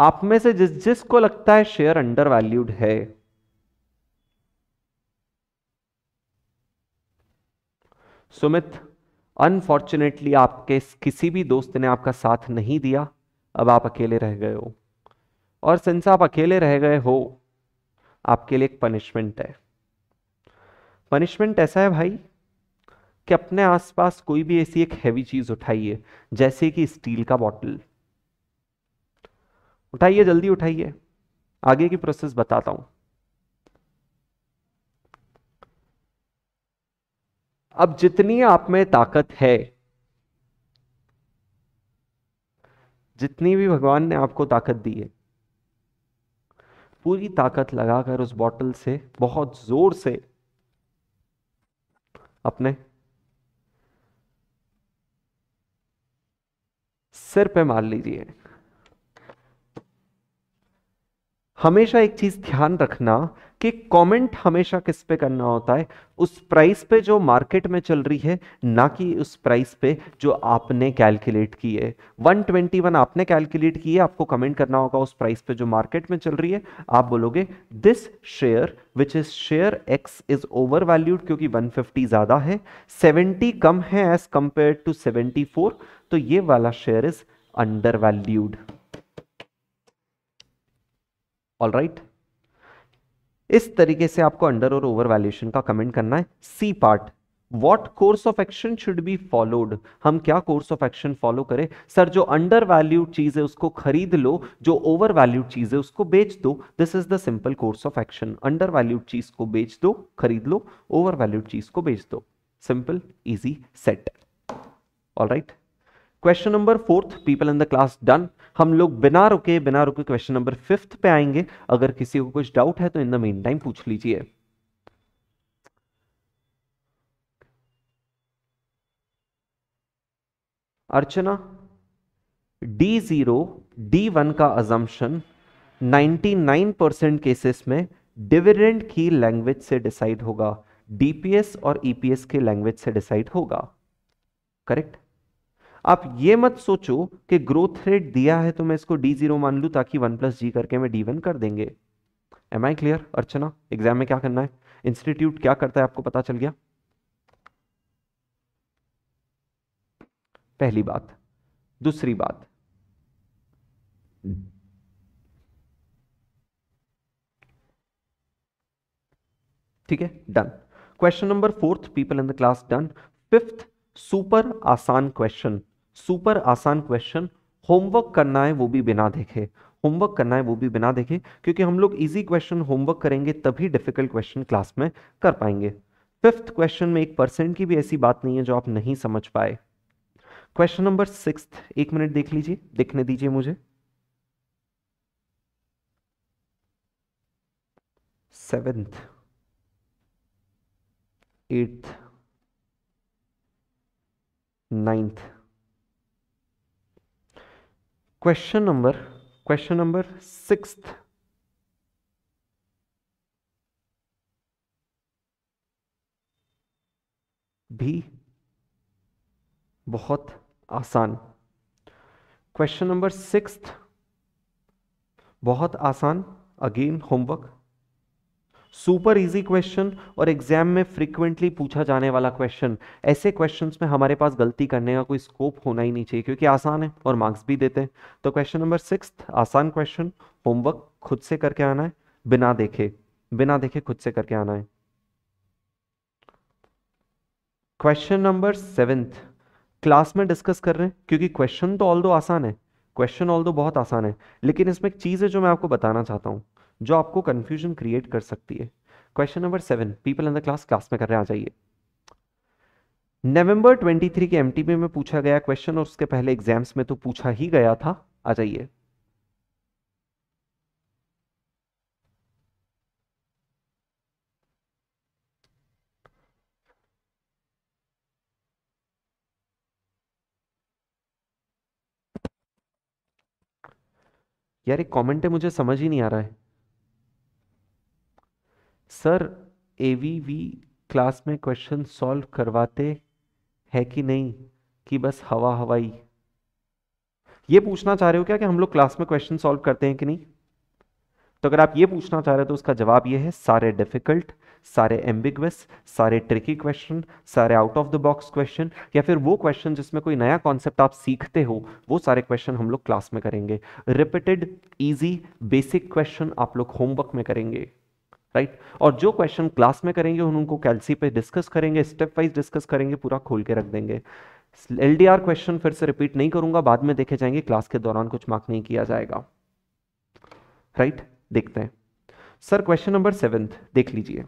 आप में से जिस जिसको लगता है शेयर अंडर वैल्यूड है सुमित अनफॉर्चुनेटली आपके किसी भी दोस्त ने आपका साथ नहीं दिया अब आप अकेले रह गए हो और सिंस आप अकेले रह गए हो आपके लिए एक पनिशमेंट है पनिशमेंट ऐसा है भाई कि अपने आसपास कोई भी ऐसी एक हैवी चीज़ उठाइए जैसे कि स्टील का बॉटल उठाइए जल्दी उठाइए आगे की प्रोसेस बताता हूं अब जितनी आप में ताकत है जितनी भी भगवान ने आपको ताकत दी है पूरी ताकत लगाकर उस बॉटल से बहुत जोर से अपने सिर पे मार लीजिए हमेशा एक चीज ध्यान रखना कि कमेंट हमेशा किस पे करना होता है उस प्राइस पे जो मार्केट में चल रही है ना कि उस प्राइस पे जो आपने कैलकुलेट की है 121 आपने कैलकुलेट की है आपको कमेंट करना होगा उस प्राइस पे जो मार्केट में चल रही है आप बोलोगे this share which is share X is overvalued क्योंकि 150 ज़्यादा है 70 कम है एज कंपेयर टू 74 तो ये वाला share is undervalued all right इस तरीके से आपको अंडर और ओवर वैल्यूएशन का कमेंट करना है C part what course of action should be followed हम क्या कोर्स ऑफ एक्शन फॉलो करें सर जो अंडर वैल्यूड चीज है उसको खरीद लो जो ओवर वैल्यूड चीज है उसको बेच दो this is the simple course of action undervalued चीज को बेच दो खरीद लो ओवर वैल्यूड चीज को बेच दो simple easy set all right question number fourth people in the class done हम लोग बिना रुके बिना रुके क्वेश्चन नंबर फिफ्थ पे आएंगे अगर किसी को कुछ डाउट है तो इन द मेन टाइम पूछ लीजिए Archana D zero D one का अजम्पन 99 परसेंट केसेस में डिविडेंड की लैंग्वेज से डिसाइड होगा डीपीएस और ईपीएस e के लैंग्वेज से डिसाइड होगा करेक्ट आप ये मत सोचो कि ग्रोथ रेट दिया है तो मैं इसको डी जीरो मान लू ताकि वन प्लस जी करके मैं डी वन कर देंगे am I clear Archana exam में क्या करना है इंस्टीट्यूट क्या करता है आपको पता चल गया पहली बात दूसरी बात ठीक है done question number fourth people in the class done fifth super आसान क्वेश्चन सुपर आसान क्वेश्चन होमवर्क करना है वो भी बिना देखे होमवर्क करना है वो भी बिना देखे क्योंकि हम लोग इजी क्वेश्चन होमवर्क करेंगे तभी डिफिकल्ट क्वेश्चन क्लास में कर पाएंगे फिफ्थ क्वेश्चन में एक परसेंट की भी ऐसी बात नहीं है जो आप नहीं समझ पाए क्वेश्चन नंबर सिक्स एक मिनट देख लीजिए देखने दीजिए मुझे seventh eighth ninth question number question number six भी बहुत आसान क्वेश्चन नंबर सिक्स बहुत आसान again homework super easy question और एग्जाम में फ्रिक्वेंटली पूछा जाने वाला क्वेश्चन ऐसे क्वेश्चंस में हमारे पास गलती करने का कोई स्कोप होना ही नहीं चाहिए क्योंकि आसान है और मार्क्स भी देते हैं तो क्वेश्चन नंबर सिक्स आसान क्वेश्चन होमवर्क खुद से करके आना है बिना देखे बिना देखे खुद से करके आना है क्वेश्चन नंबर सेवेंथ क्लास में डिस्कस कर रहे हैं क्योंकि क्वेश्चन तो ऑल आसान है क्वेश्चन ऑल बहुत आसान है लेकिन इसमें एक चीज़ है जो मैं आपको बताना चाहता हूं जो आपको कंफ्यूजन क्रिएट कर सकती है question number seven people in the class class में कर रहे आ जाइए नवंबर 23 के एमटीपी में पूछा गया क्वेश्चन और उसके पहले एग्जाम्स में तो पूछा ही गया था आ जाइए यार एक कमेंट है मुझे समझ ही नहीं आ रहा है सर एवीवी क्लास में क्वेश्चन सॉल्व करवाते हैं कि नहीं कि बस हवा हवाई ये पूछना चाह रहे हो क्या कि हम लोग क्लास में क्वेश्चन सॉल्व करते हैं कि नहीं तो अगर आप ये पूछना चाह रहे हो तो उसका जवाब ये है सारे डिफिकल्ट सारे एम्बिग्वस सारे ट्रिकी क्वेश्चन सारे out of the box question या फिर वो क्वेश्चन जिसमें कोई नया कॉन्सेप्ट आप सीखते हो वो सारे क्वेश्चन हम लोग क्लास में करेंगे रिपीटेड इजी बेसिक क्वेश्चन आप लोग होमवर्क में करेंगे राइट right? और जो क्वेश्चन क्लास में करेंगे उनको कैलसी पे डिस्कस करेंगे स्टेप वाइज डिस्कस करेंगे पूरा खोल के रख देंगे एल क्वेश्चन फिर से रिपीट नहीं करूंगा बाद में देखे जाएंगे क्लास के दौरान कुछ मार्क नहीं किया जाएगा राइट right? देखते हैं सर क्वेश्चन नंबर सेवेंथ देख लीजिए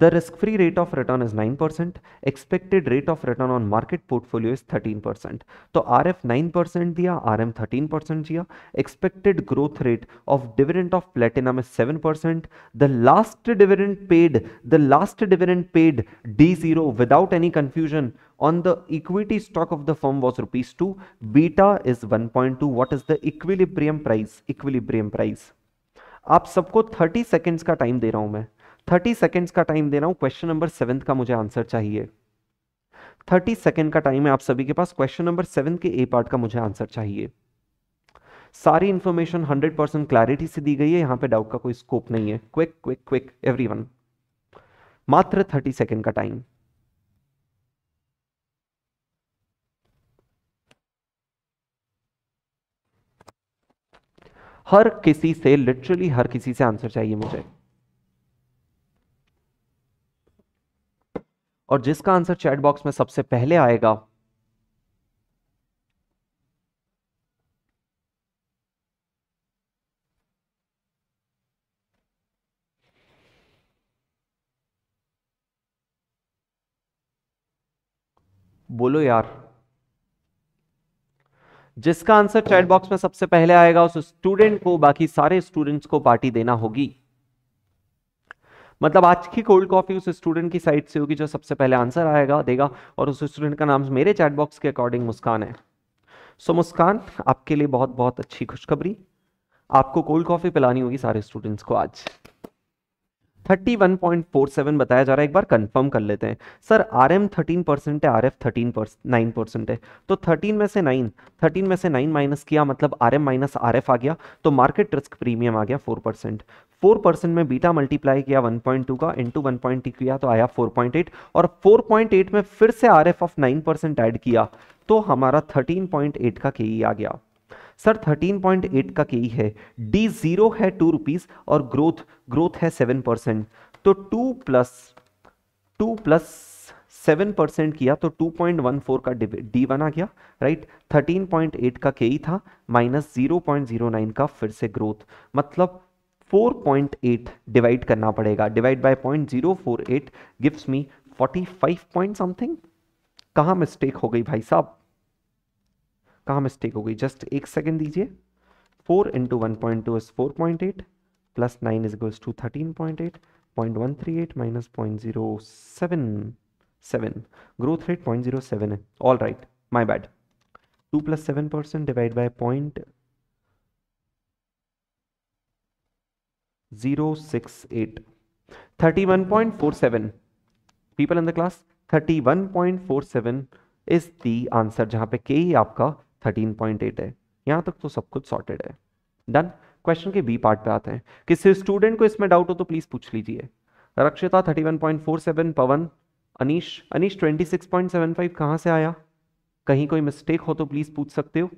The risk-free rate of return is 9%. Expected rate of return on market portfolio is 13%. तो आर एफ नाइन परसेंट दिया आर एम थर्टीन परसेंट दिया expected growth rate of dividend of platinum is seven percent the last dividend paid the last dividend paid D zero without any confusion on the equity stock of the firm was rupees 2 beta is 1.2 what is the equilibrium price equilibrium price आप सबको 30 seconds का time दे रहा हूं मैं thirty seconds का time दे रहा हूं क्वेश्चन नंबर सेवन का मुझे आंसर चाहिए थर्टी सेकेंड का टाइम है आप सभी के पास क्वेश्चन नंबर सेवन के ए पार्ट का मुझे आंसर चाहिए सारी इंफॉर्मेशन हंड्रेड परसेंट क्लैरिटी से दी गई है यहां पे डाउट का कोई स्कोप नहीं है क्विक क्विक क्विक एवरीवन मात्र थर्टी सेकेंड का टाइम हर किसी से लिटरली हर किसी से आंसर चाहिए मुझे और जिसका आंसर चैट बॉक्स में सबसे पहले आएगा बोलो यार जिसका आंसर चैट बॉक्स में सबसे पहले आएगा उस स्टूडेंट को बाकी सारे स्टूडेंट्स को पार्टी देना होगी मतलब आज की कोल्ड कॉफी उस स्टूडेंट की साइड से होगी जो सबसे पहले आंसर आएगा देगा और उस स्टूडेंट का नाम मेरे चैट बॉक्स के अकॉर्डिंग मुस्कान है सो so, मुस्कान आपके लिए बहुत बहुत अच्छी खुशखबरी आपको कोल्ड कॉफी पिलानी होगी सारे स्टूडेंट्स को आज 31.47 बताया जा रहा है एक बार कंफर्म कर लेते हैं sir R M thirteen percent है R F thirteen nine percent है तो 13 में से 9 13 में से 9 माइनस किया मतलब R M minus R F आ गया तो मार्केट रिस्क प्रीमियम आ गया 4 परसेंट फोर परसेंट में बीटा मल्टीप्लाई किया 1.2 का इंटू वन पॉइंट किया तो आया 4.8 और 4.8 में फिर से R F of nine percent add किया तो हमारा 13.8 का के e आ गया सर 13.8 का के है डी जीरो है टू रुपीज और ग्रोथ ग्रोथ है सेवन परसेंट तो two plus two plus seven percent किया तो 2.14 का डी बना गया राइट 13.8 का के था माइनस 0.09 का फिर से ग्रोथ मतलब 4.8 डिवाइड करना पड़ेगा divide by 0.048 gives me 45 point something कहां मिस्टेक हो गई भाई साहब कहाँ मिस्टेक हो गई जस्ट एक सेकेंड दीजिए four into one point two is four point eight plus nine is goes to thirteen point eight point one three eight minus point zero seven seven growth rate point zero seven है all right my bad two plus seven percent divide by point zero six eight thirty one point four seven people in the class thirty one point four seven is the answer जहां पे के ही आपका 13.8 है यहाँ तक तो सब कुछ सॉर्टेड है डन क्वेश्चन के बी पार्ट पे आते हैं किसी स्टूडेंट को इसमें डाउट हो तो प्लीज पूछ लीजिए रक्षिता 31.47 पवन अनीश अनीश 26.75 कहाँ से आया कहीं कोई मिस्टेक हो तो प्लीज पूछ सकते हो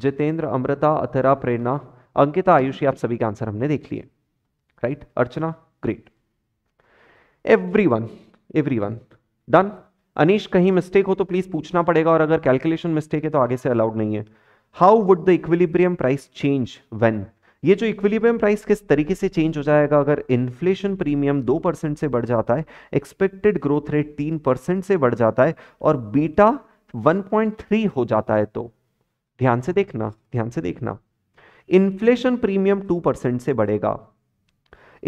जितेंद्र अमृता अतरा प्रेरणा अंकिता आयुषी आप सभी के आंसर हमने देख लिए right Archana great everyone done Anish कहीं मिस्टेक हो तो प्लीज पूछना पड़ेगा और अगर कैलकुलेशन मिस्टेक है तो आगे से अलाउड नहीं है how would the equilibrium price change when ये जो इक्विलिब्रियम प्राइस किस तरीके से चेंज हो जाएगा अगर इन्फ्लेशन प्रीमियम दो परसेंट से बढ़ जाता है एक्सपेक्टेड ग्रोथ रेट तीन परसेंट से बढ़ जाता है और बीटा 1.3 हो जाता है तो ध्यान से देखना ध्यान से देखना इन्फ्लेशन प्रीमियम टू परसेंट से बढ़ेगा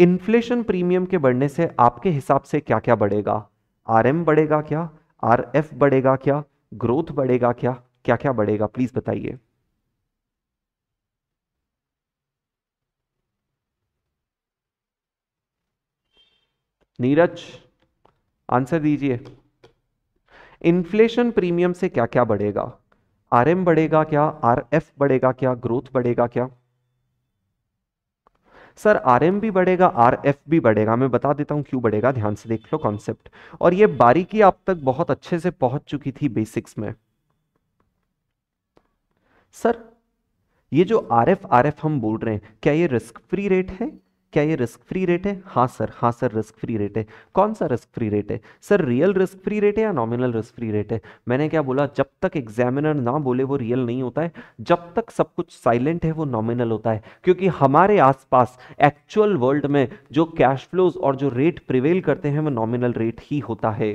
इन्फ्लेशन प्रीमियम के बढ़ने से आपके हिसाब से क्या क्या बढ़ेगा आर बढ़ेगा क्या आर एफ बढ़ेगा क्या ग्रोथ बढ़ेगा क्या क्या क्या बढ़ेगा प्लीज बताइए नीरज आंसर दीजिए इन्फ्लेशन प्रीमियम से क्या क्या बढ़ेगा आरएम बढ़ेगा क्या आरएफ बढ़ेगा क्या ग्रोथ बढ़ेगा क्या सर आर एम भी बढ़ेगा आर एफ भी बढ़ेगा मैं बता देता हूँ क्यों बढ़ेगा ध्यान से देख लो कॉन्सेप्ट और ये बारीकी आप तक बहुत अच्छे से पहुंच चुकी थी बेसिक्स में सर ये जो आर एफ आर एफ हम बोल रहे हैं क्या ये रिस्क फ्री रेट है क्या ये रिस्क फ्री रेट है हाँ सर हाँ सर रिस्क फ्री रेट है कौन सा रिस्क फ्री रेट है sir real risk free rate है या नॉमिनल रिस्क फ्री रेट है मैंने क्या बोला जब तक एग्जामिनर ना बोले वो रियल नहीं होता है जब तक सब कुछ साइलेंट है वो नॉमिनल होता है क्योंकि हमारे आसपास एक्चुअल वर्ल्ड में जो कैश फ्लोज और जो रेट प्रिवेल करते हैं वो नॉमिनल रेट ही होता है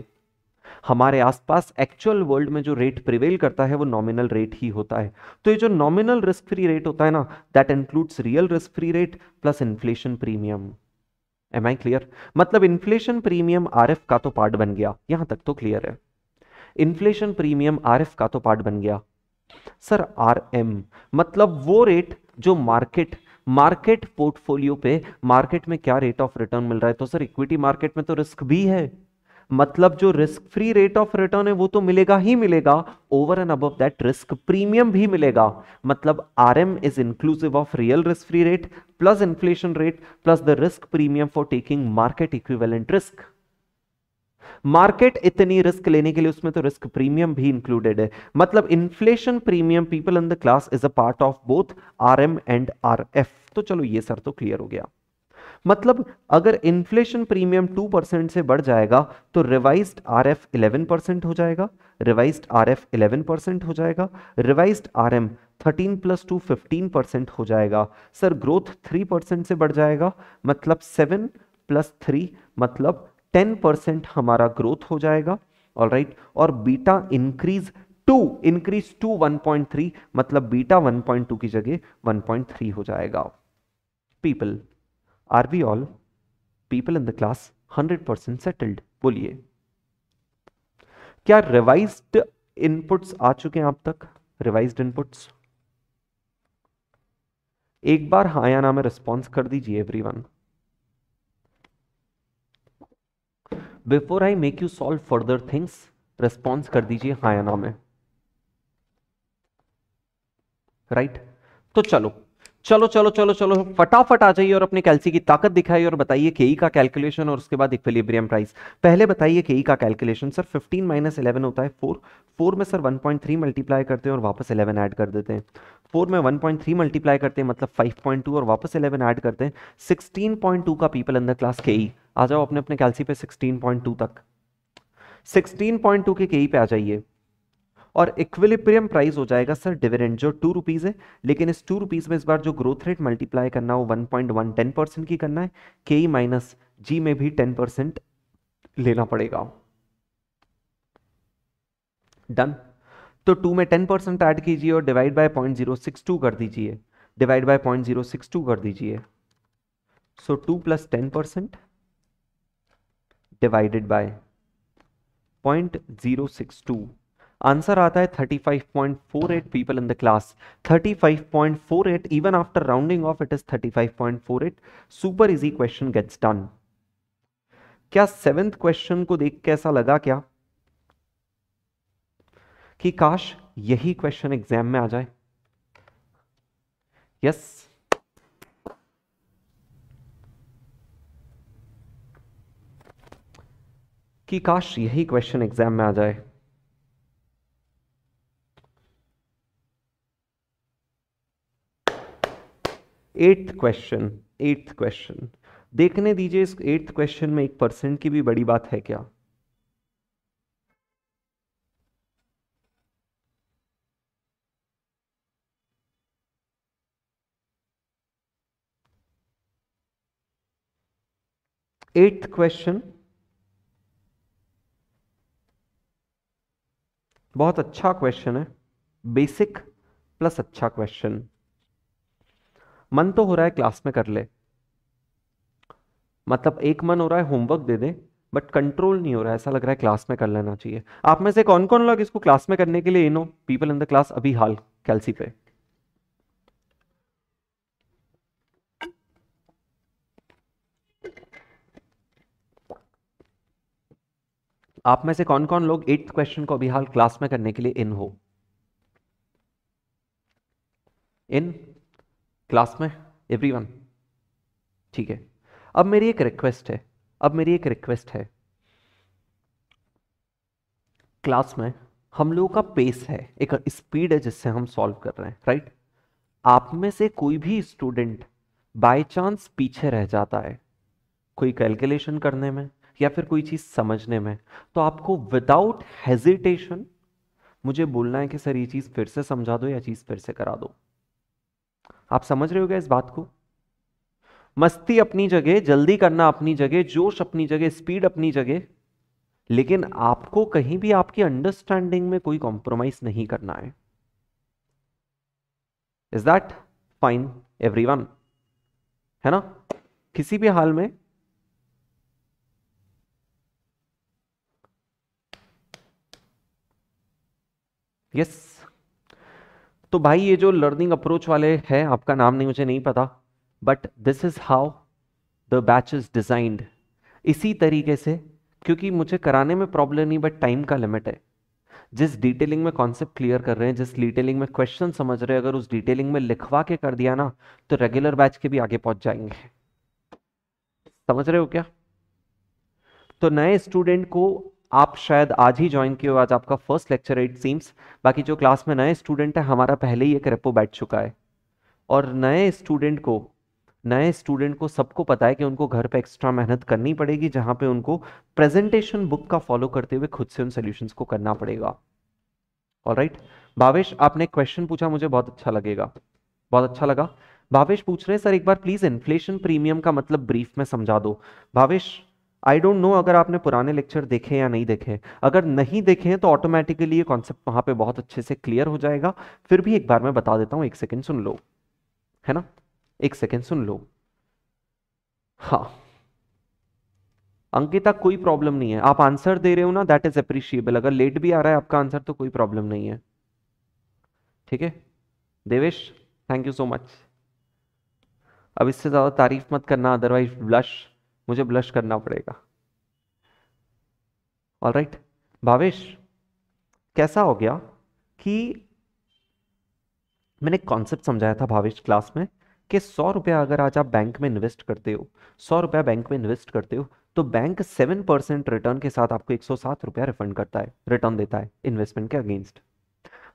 हमारे आसपास एक्चुअल वर्ल्ड में जो रेट प्रिवेल करता है वो नॉमिनल रेट ही होता है तो ये जो नॉमिनल रिस्क फ्री रेट होता है ना that includes real risk free rate plus inflation premium am I clear मतलब इन्फ्लेशन प्रीमियम आर का तो पार्ट बन गया यहां तक तो क्लियर है इन्फ्लेशन प्रीमियम आर का तो पार्ट बन गया सर आर एम मतलब वो रेट जो मार्केट मार्केट पोर्टफोलियो पे मार्केट में क्या रेट ऑफ रिटर्न मिल रहा है तो सर इक्विटी मार्केट में तो रिस्क भी है मतलब जो risk free rate of return है वो तो मिलेगा ही मिलेगा over and above that risk premium भी मिलेगा मतलब R M is inclusive of real risk free rate plus inflation rate plus the risk premium for taking market equivalent risk market इतनी रिस्क लेने के लिए उसमें तो रिस्क प्रीमियम भी इंक्लूडेड है मतलब inflation premium people in the class is a part of both R M and R F तो चलो ये सर तो क्लियर हो गया मतलब अगर इन्फ्लेशन प्रीमियम टू परसेंट से बढ़ जाएगा तो revised R F eleven percent हो जाएगा revised R F eleven percent हो जाएगा revised R M thirteen plus two fifteen percent हो जाएगा सर ग्रोथ थ्री परसेंट से बढ़ जाएगा मतलब सेवन प्लस थ्री मतलब टेन परसेंट हमारा ग्रोथ हो जाएगा ऑल राइट right? और beta increase to increase to 1.3 मतलब बीटा 1.2 की जगह 1.3 हो जाएगा people are we all people in the class hundred percent settled बोलिए क्या रिवाइज इनपुट्स आ चुके हैं आप तक रिवाइज इनपुट्स एक बार हाँ या ना में रिस्पॉन्स कर दीजिए everyone before I make you solve further things response कर दीजिए हाँ या ना में राइट right? तो चलो चलो चलो चलो चलो फटाफट आ जाइए और अपने कैलसी की ताकत दिखाइए और बताइए के ई का कैलकुलेशन और उसके बाद इक्विलिब्रियम प्राइस पहले बताइए के ई का कैलकुलेशन सर 15 माइनस इलेवन होता है फोर फोर में सर 1.3 मल्टीप्लाई करते हैं और वापस 11 ऐड कर देते हैं फोर में 1.3 मल्टीप्लाई करते हैं मतलब 5.2 और वापस 11 ऐड करते हैं सिक्सटीन का पीपल अंदर क्लास के ई आ जाओ अपने अपने कैलसी पे सिक्सटीन तक सिक्सटीन के के ई पे आ जाइए और इक्विलिप्रियम प्राइस हो जाएगा सर डिविडेंड जो टू रुपीज़ है लेकिन इस टू रुपीज़ में इस बार जो ग्रोथ रेट मल्टीप्लाई करना हो one point one ten percent की करना है के ई माइनस जी में भी टेन परसेंट लेना पड़ेगा डन तो टू में टेन परसेंट एड कीजिए और divide by point zero six two कर दीजिए divide by point zero six two कर दीजिए so two plus ten percent divided by point zero six two answer आता है 35.48 people in the class 35.48 even after rounding off it is 35.48 super easy question gets done क्या seventh question को देख के ऐसा लगा क्या कि काश यही क्वेश्चन एग्जाम में आ जाए यस कि काश यही क्वेश्चन एग्जाम में आ जाए एट्थ क्वेश्चन एट्थ क्वेश्चन देखने दीजिए इस एट्थ क्वेश्चन में एक परसेंट की भी बड़ी बात है क्या एट्थ क्वेश्चन बहुत अच्छा क्वेश्चन है बेसिक प्लस अच्छा क्वेश्चन मन तो हो रहा है क्लास में कर ले मतलब एक मन हो रहा है होमवर्क दे दे बट कंट्रोल नहीं हो रहा है ऐसा लग रहा है क्लास में कर लेना चाहिए आप में से कौन कौन लोग इसको क्लास में करने के लिए इनो पीपल इन द क्लास अभी हाल कैलसी पे आप में से कौन कौन लोग एट्थ क्वेश्चन को अभी हाल क्लास में करने के लिए इन हो इन क्लास में एवरीवन ठीक है अब मेरी एक रिक्वेस्ट है अब मेरी एक रिक्वेस्ट है क्लास में हम लोगों का पेस है एक स्पीड है जिससे हम सॉल्व कर रहे हैं राइट आप में से कोई भी स्टूडेंट बाय चांस पीछे रह जाता है कोई कैलकुलेशन करने में या फिर कोई चीज़ समझने में तो आपको विदाउट हेजिटेशन मुझे बोलना है कि सर ये चीज़ फिर से समझा दो या चीज़ फिर से करा दो आप समझ रहे हो क्या इस बात को मस्ती अपनी जगह जल्दी करना अपनी जगह जोश अपनी जगह स्पीड अपनी जगह लेकिन आपको कहीं भी आपकी अंडरस्टैंडिंग में कोई कॉम्प्रोमाइज नहीं करना है इज दैट फाइन एवरीवन है ना किसी भी हाल में यस yes. तो भाई ये जो लर्निंग अप्रोच वाले हैं आपका नाम नहीं मुझे नहीं पता but this is how the batch is designed इसी तरीके से क्योंकि मुझे कराने में प्रॉब्लम नहीं बट टाइम का लिमिट है जिस डिटेलिंग में कॉन्सेप्ट क्लियर कर रहे हैं जिस डिटेलिंग में क्वेश्चन समझ रहे हैं अगर उस डिटेलिंग में लिखवा के कर दिया ना तो रेगुलर बैच के भी आगे पहुंच जाएंगे समझ रहे हो क्या तो नए स्टूडेंट को आप शायद आज ही ज्वाइन किए हो आज आपका फर्स्ट लेक्चर इट सीम्स बाकी जो क्लास में नए स्टूडेंट है हमारा पहले ही एक रेपो बैठ चुका है और नए स्टूडेंट को नए स्टूडेंट को सबको पता है कि उनको घर पे एक्स्ट्रा मेहनत करनी पड़ेगी जहां पे उनको प्रेजेंटेशन बुक का फॉलो करते हुए खुद से उन सोल्यूशन को करना पड़ेगा ऑल राइट भावेश आपने क्वेश्चन पूछा मुझे बहुत अच्छा लगेगा बहुत अच्छा लगा भावेश पूछ रहे हैं सर एक बार प्लीज इन्फ्लेशन प्रीमियम का मतलब ब्रीफ में समझा दो भावेश आई डोंट नो अगर आपने पुराने लेक्चर देखे या नहीं देखे अगर नहीं देखे हैं तो ऑटोमेटिकली ये कॉन्सेप्ट वहां पे बहुत अच्छे से क्लियर हो जाएगा फिर भी एक बार मैं बता देता हूं एक सेकेंड सुन लो है ना एक सेकेंड सुन लो हाँ अंकिता कोई प्रॉब्लम नहीं है आप आंसर दे रहे हो ना दैट इज अप्रिशिएबल अगर लेट भी आ रहा है आपका आंसर तो कोई प्रॉब्लम नहीं है ठीक है Devesh thank you so much अब इससे ज़्यादा तारीफ मत करना अदरवाइज ब्लश मुझे ब्लश करना पड़ेगा ऑल राइट भावेश कैसा हो गया कि मैंने कॉन्सेप्ट समझाया था भावेश क्लास में कि सौ रुपया अगर आज आप बैंक में इन्वेस्ट करते हो सौ रुपया बैंक में इन्वेस्ट करते हो तो बैंक सेवन परसेंट रिटर्न के साथ आपको एक सौ सात रुपया रिफंड करता है रिटर्न देता है इन्वेस्टमेंट के अगेंस्ट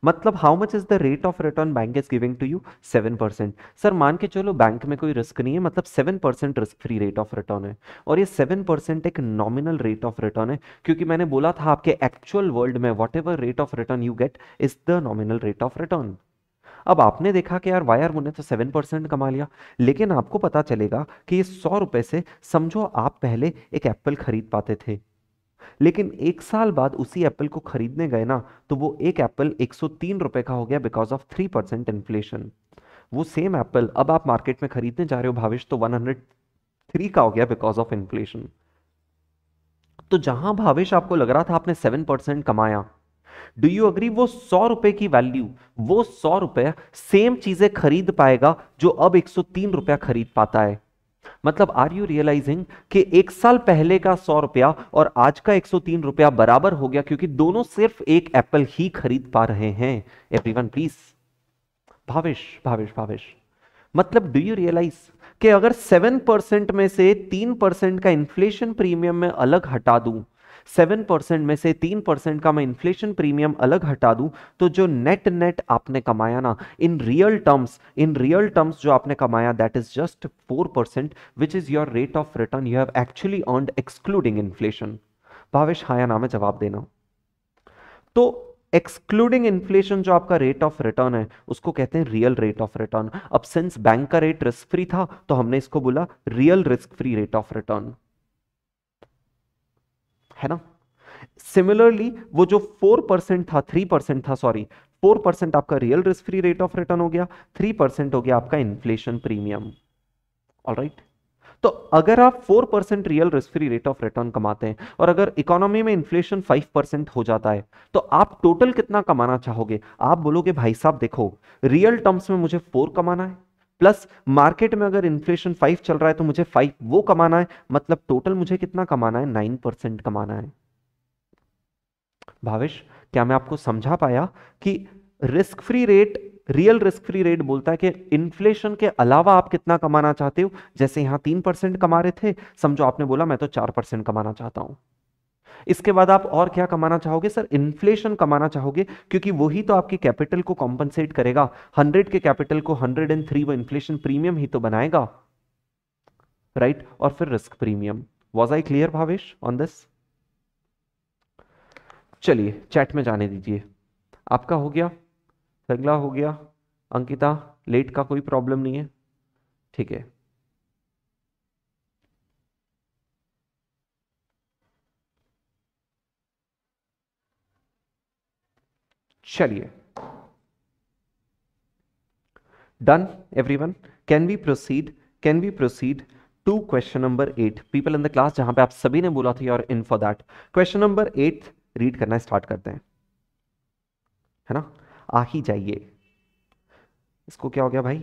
मतलब how much is the rate of return bank is giving to you seven percent sir मान के चलो बैंक में कोई रिस्क नहीं है मतलब seven percent risk free rate of return है और ये सेवन परसेंट एक नॉमिनल रेट ऑफ रिटर्न है क्योंकि मैंने बोला था आपके एक्चुअल वर्ल्ड में whatever rate of return you get is the nominal rate of return अब आपने देखा कि यार वायर मुने तो सेवन परसेंट कमा लिया लेकिन आपको पता चलेगा कि ये सौ रुपये से समझो आप पहले एक एप्पल खरीद पाते थे लेकिन एक साल बाद उसी एप्पल को खरीदने गए ना तो वो एक एप्पल एक रुपए का हो गया because of three percent inflation वो सेम एप्पल अब आप मार्केट में खरीदने जा रहे हो भाविश तो वन का हो गया बिकॉज ऑफ इन्फ्लेशन तो जहां भावेश आपको लग रहा था आपने सेवन परसेंट कमाया डू यू अग्री वो सौ रुपए की वैल्यू वो सौ रुपए सेम चीजें खरीद पाएगा जो अब एक सौ तीन रुपया खरीद पाता है मतलब आर यू रियलाइजिंग कि एक साल पहले का सौ रुपया और आज का एक सौ तीन रुपया बराबर हो गया क्योंकि दोनों सिर्फ एक एप्पल ही खरीद पा रहे हैं everyone please Bhavesh Bhavesh Bhavesh मतलब डू यू रियलाइज कि अगर सेवन परसेंट में से तीन परसेंट का इन्फ्लेशन प्रीमियम में अलग हटा दूं सेवन परसेंट में से तीन परसेंट का मैं इन्फ्लेशन प्रीमियम अलग हटा दूं तो जो नेट नेट आपने कमाया ना in real terms in real terms जो आपने कमाया that is just four percent which is your rate of return you have actually earn excluding inflation Bhavesh हाया नाम ना में जवाब देना तो एक्सक्लूडिंग इन्फ्लेशन जो आपका रेट ऑफ रिटर्न है उसको कहते हैं रियल रेट ऑफ रिटर्न अब सिंस बैंक का रेट रिस्क फ्री था तो हमने इसको बोला real risk free rate of return है ना सिमिलरली वो जो फोर परसेंट था थ्री परसेंट था सॉरी फोर परसेंट आपका real risk free rate of return हो गया थ्री परसेंट हो गया आपका इन्फ्लेशन प्रीमियम राइट तो अगर आप four percent real risk free rate of return कमाते हैं और अगर इकोनॉमी में इन्फ्लेशन फाइव परसेंट हो जाता है तो आप टोटल कितना कमाना चाहोगे आप बोलोगे भाई साहब देखो रियल टर्म्स में मुझे फोर कमाना है प्लस मार्केट में अगर इन्फ्लेशन फाइव चल रहा है तो मुझे फाइव वो कमाना है मतलब टोटल मुझे कितना कमाना है नाइन परसेंट कमाना है भावेश क्या मैं आपको समझा पाया कि risk free rate real risk free rate बोलता है कि इन्फ्लेशन के अलावा आप कितना कमाना चाहते हो जैसे यहां तीन परसेंट कमा रहे थे समझो आपने बोला मैं तो चार परसेंट कमाना चाहता हूं इसके बाद आप और क्या कमाना चाहोगे सर इन्फ्लेशन कमाना चाहोगे क्योंकि वही तो आपके कैपिटल को कॉम्पनसेट करेगा हंड्रेड के कैपिटल को हंड्रेड एंड थ्री वो इन्फ्लेशन प्रीमियम ही तो बनाएगा राइट right? और फिर risk premium was I clear Bhavesh on this चलिए चैट में जाने दीजिए आपका हो गया अगला हो गया अंकिता लेट का कोई प्रॉब्लम नहीं है ठीक है चलिए done everyone can we proceed can we proceed to question number eight people in the class जहां पे आप सभी ने बोला था और in for that question number eight read करना स्टार्ट करते हैं है ना आ ही जाइए इसको क्या हो गया भाई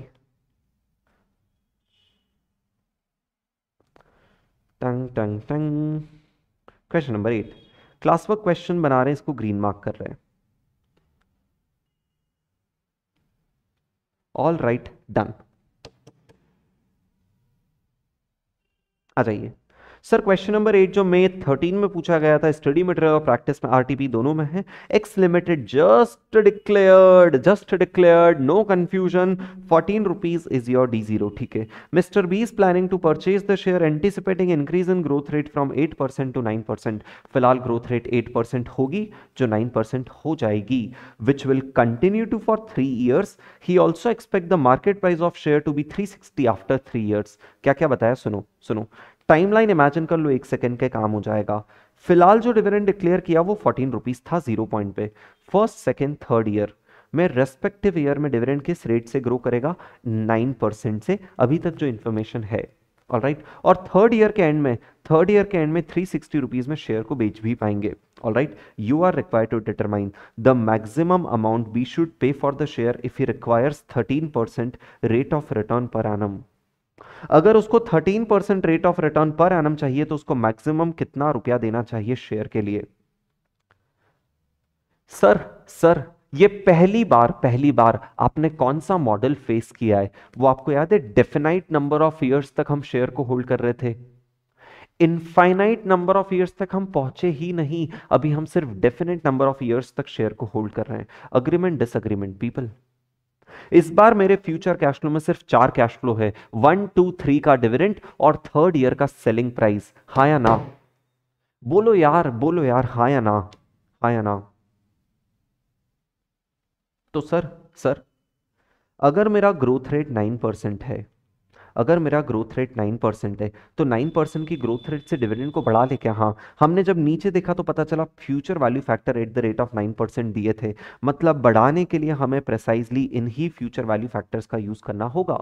टंग टंग टंग question number eight class work question बना रहे हैं इसको ग्रीन मार्क कर रहे हैं ऑल राइट डन आ जाइए सर क्वेश्चन नंबर एट जो मे थर्टीन में पूछा गया था स्टडी मटेरियल और प्रैक्टिस में आरटीपी दोनों में है X limited just declared just declared no confusion fourteen rupees is your D zero ठीक है mister B is planning to purchase the share anticipating increase in growth rate from eight percent to nine percent फिलहाल growth rate eight percent होगी जो nine percent हो जाएगी which will continue to for three years he also expect the market price of share to be three sixty after three years क्या क्या बताया सुनो सुनो टाइमलाइन इमेजिन कर लो एक सेकंड के काम हो जाएगा फिलहाल जो डिविडेंड डिक्लेयर किया वो फोर्टीन रुपीज था जीरो पॉइंट पे फर्स्ट सेकंड थर्ड ईयर में रेस्पेक्टिव ईयर में डिविडेंड किस रेट से ग्रो करेगा नाइन परसेंट से अभी तक जो इन्फॉर्मेशन है ऑल राइट right? और थर्ड ईयर के एंड में थर्ड ईयर के एंड में थ्री सिक्सटी रुपीज़ में शेयर को बेच भी पाएंगे all right you are required to determine the maximum amount B should pay for the share if he requires thirteen percent rate of return per annum अगर उसको 13 percent rate of return per annum चाहिए तो उसको maximum कितना रुपया देना चाहिए share के लिए सर सर ये पहली बार पहली बार आपने कौन सा मॉडल फेस किया है वो आपको याद है डेफिनाइट नंबर ऑफ इयर्स तक हम शेयर को होल्ड कर रहे थे इनफाइनाइट नंबर ऑफ ईयर्स तक हम पहुंचे ही नहीं अभी हम सिर्फ डेफिनेट नंबर ऑफ इयर्स तक शेयर को होल्ड कर रहे हैं अग्रीमेंट डिसअग्रीमेंट पीपल इस बार मेरे फ्यूचर कैश फ्लो में सिर्फ चार कैश फ्लो है वन टू थ्री का डिविडेंट और थर्ड ईयर का सेलिंग प्राइस हा या ना बोलो यार बोलो यार हा या ना हा या ना तो सर सर अगर मेरा ग्रोथ रेट नाइन परसेंट है अगर मेरा ग्रोथ रेट नाइन परसेंट है तो नाइन परसेंट की ग्रोथ रेट से डिविडेंड को बढ़ा लेके हाँ हमने जब नीचे देखा तो पता चला future value factor at the rate of nine percent दिए थे मतलब बढ़ाने के लिए हमें प्रेसाइजली इन ही फ्यूचर वैल्यू फैक्टर्स का यूज़ करना होगा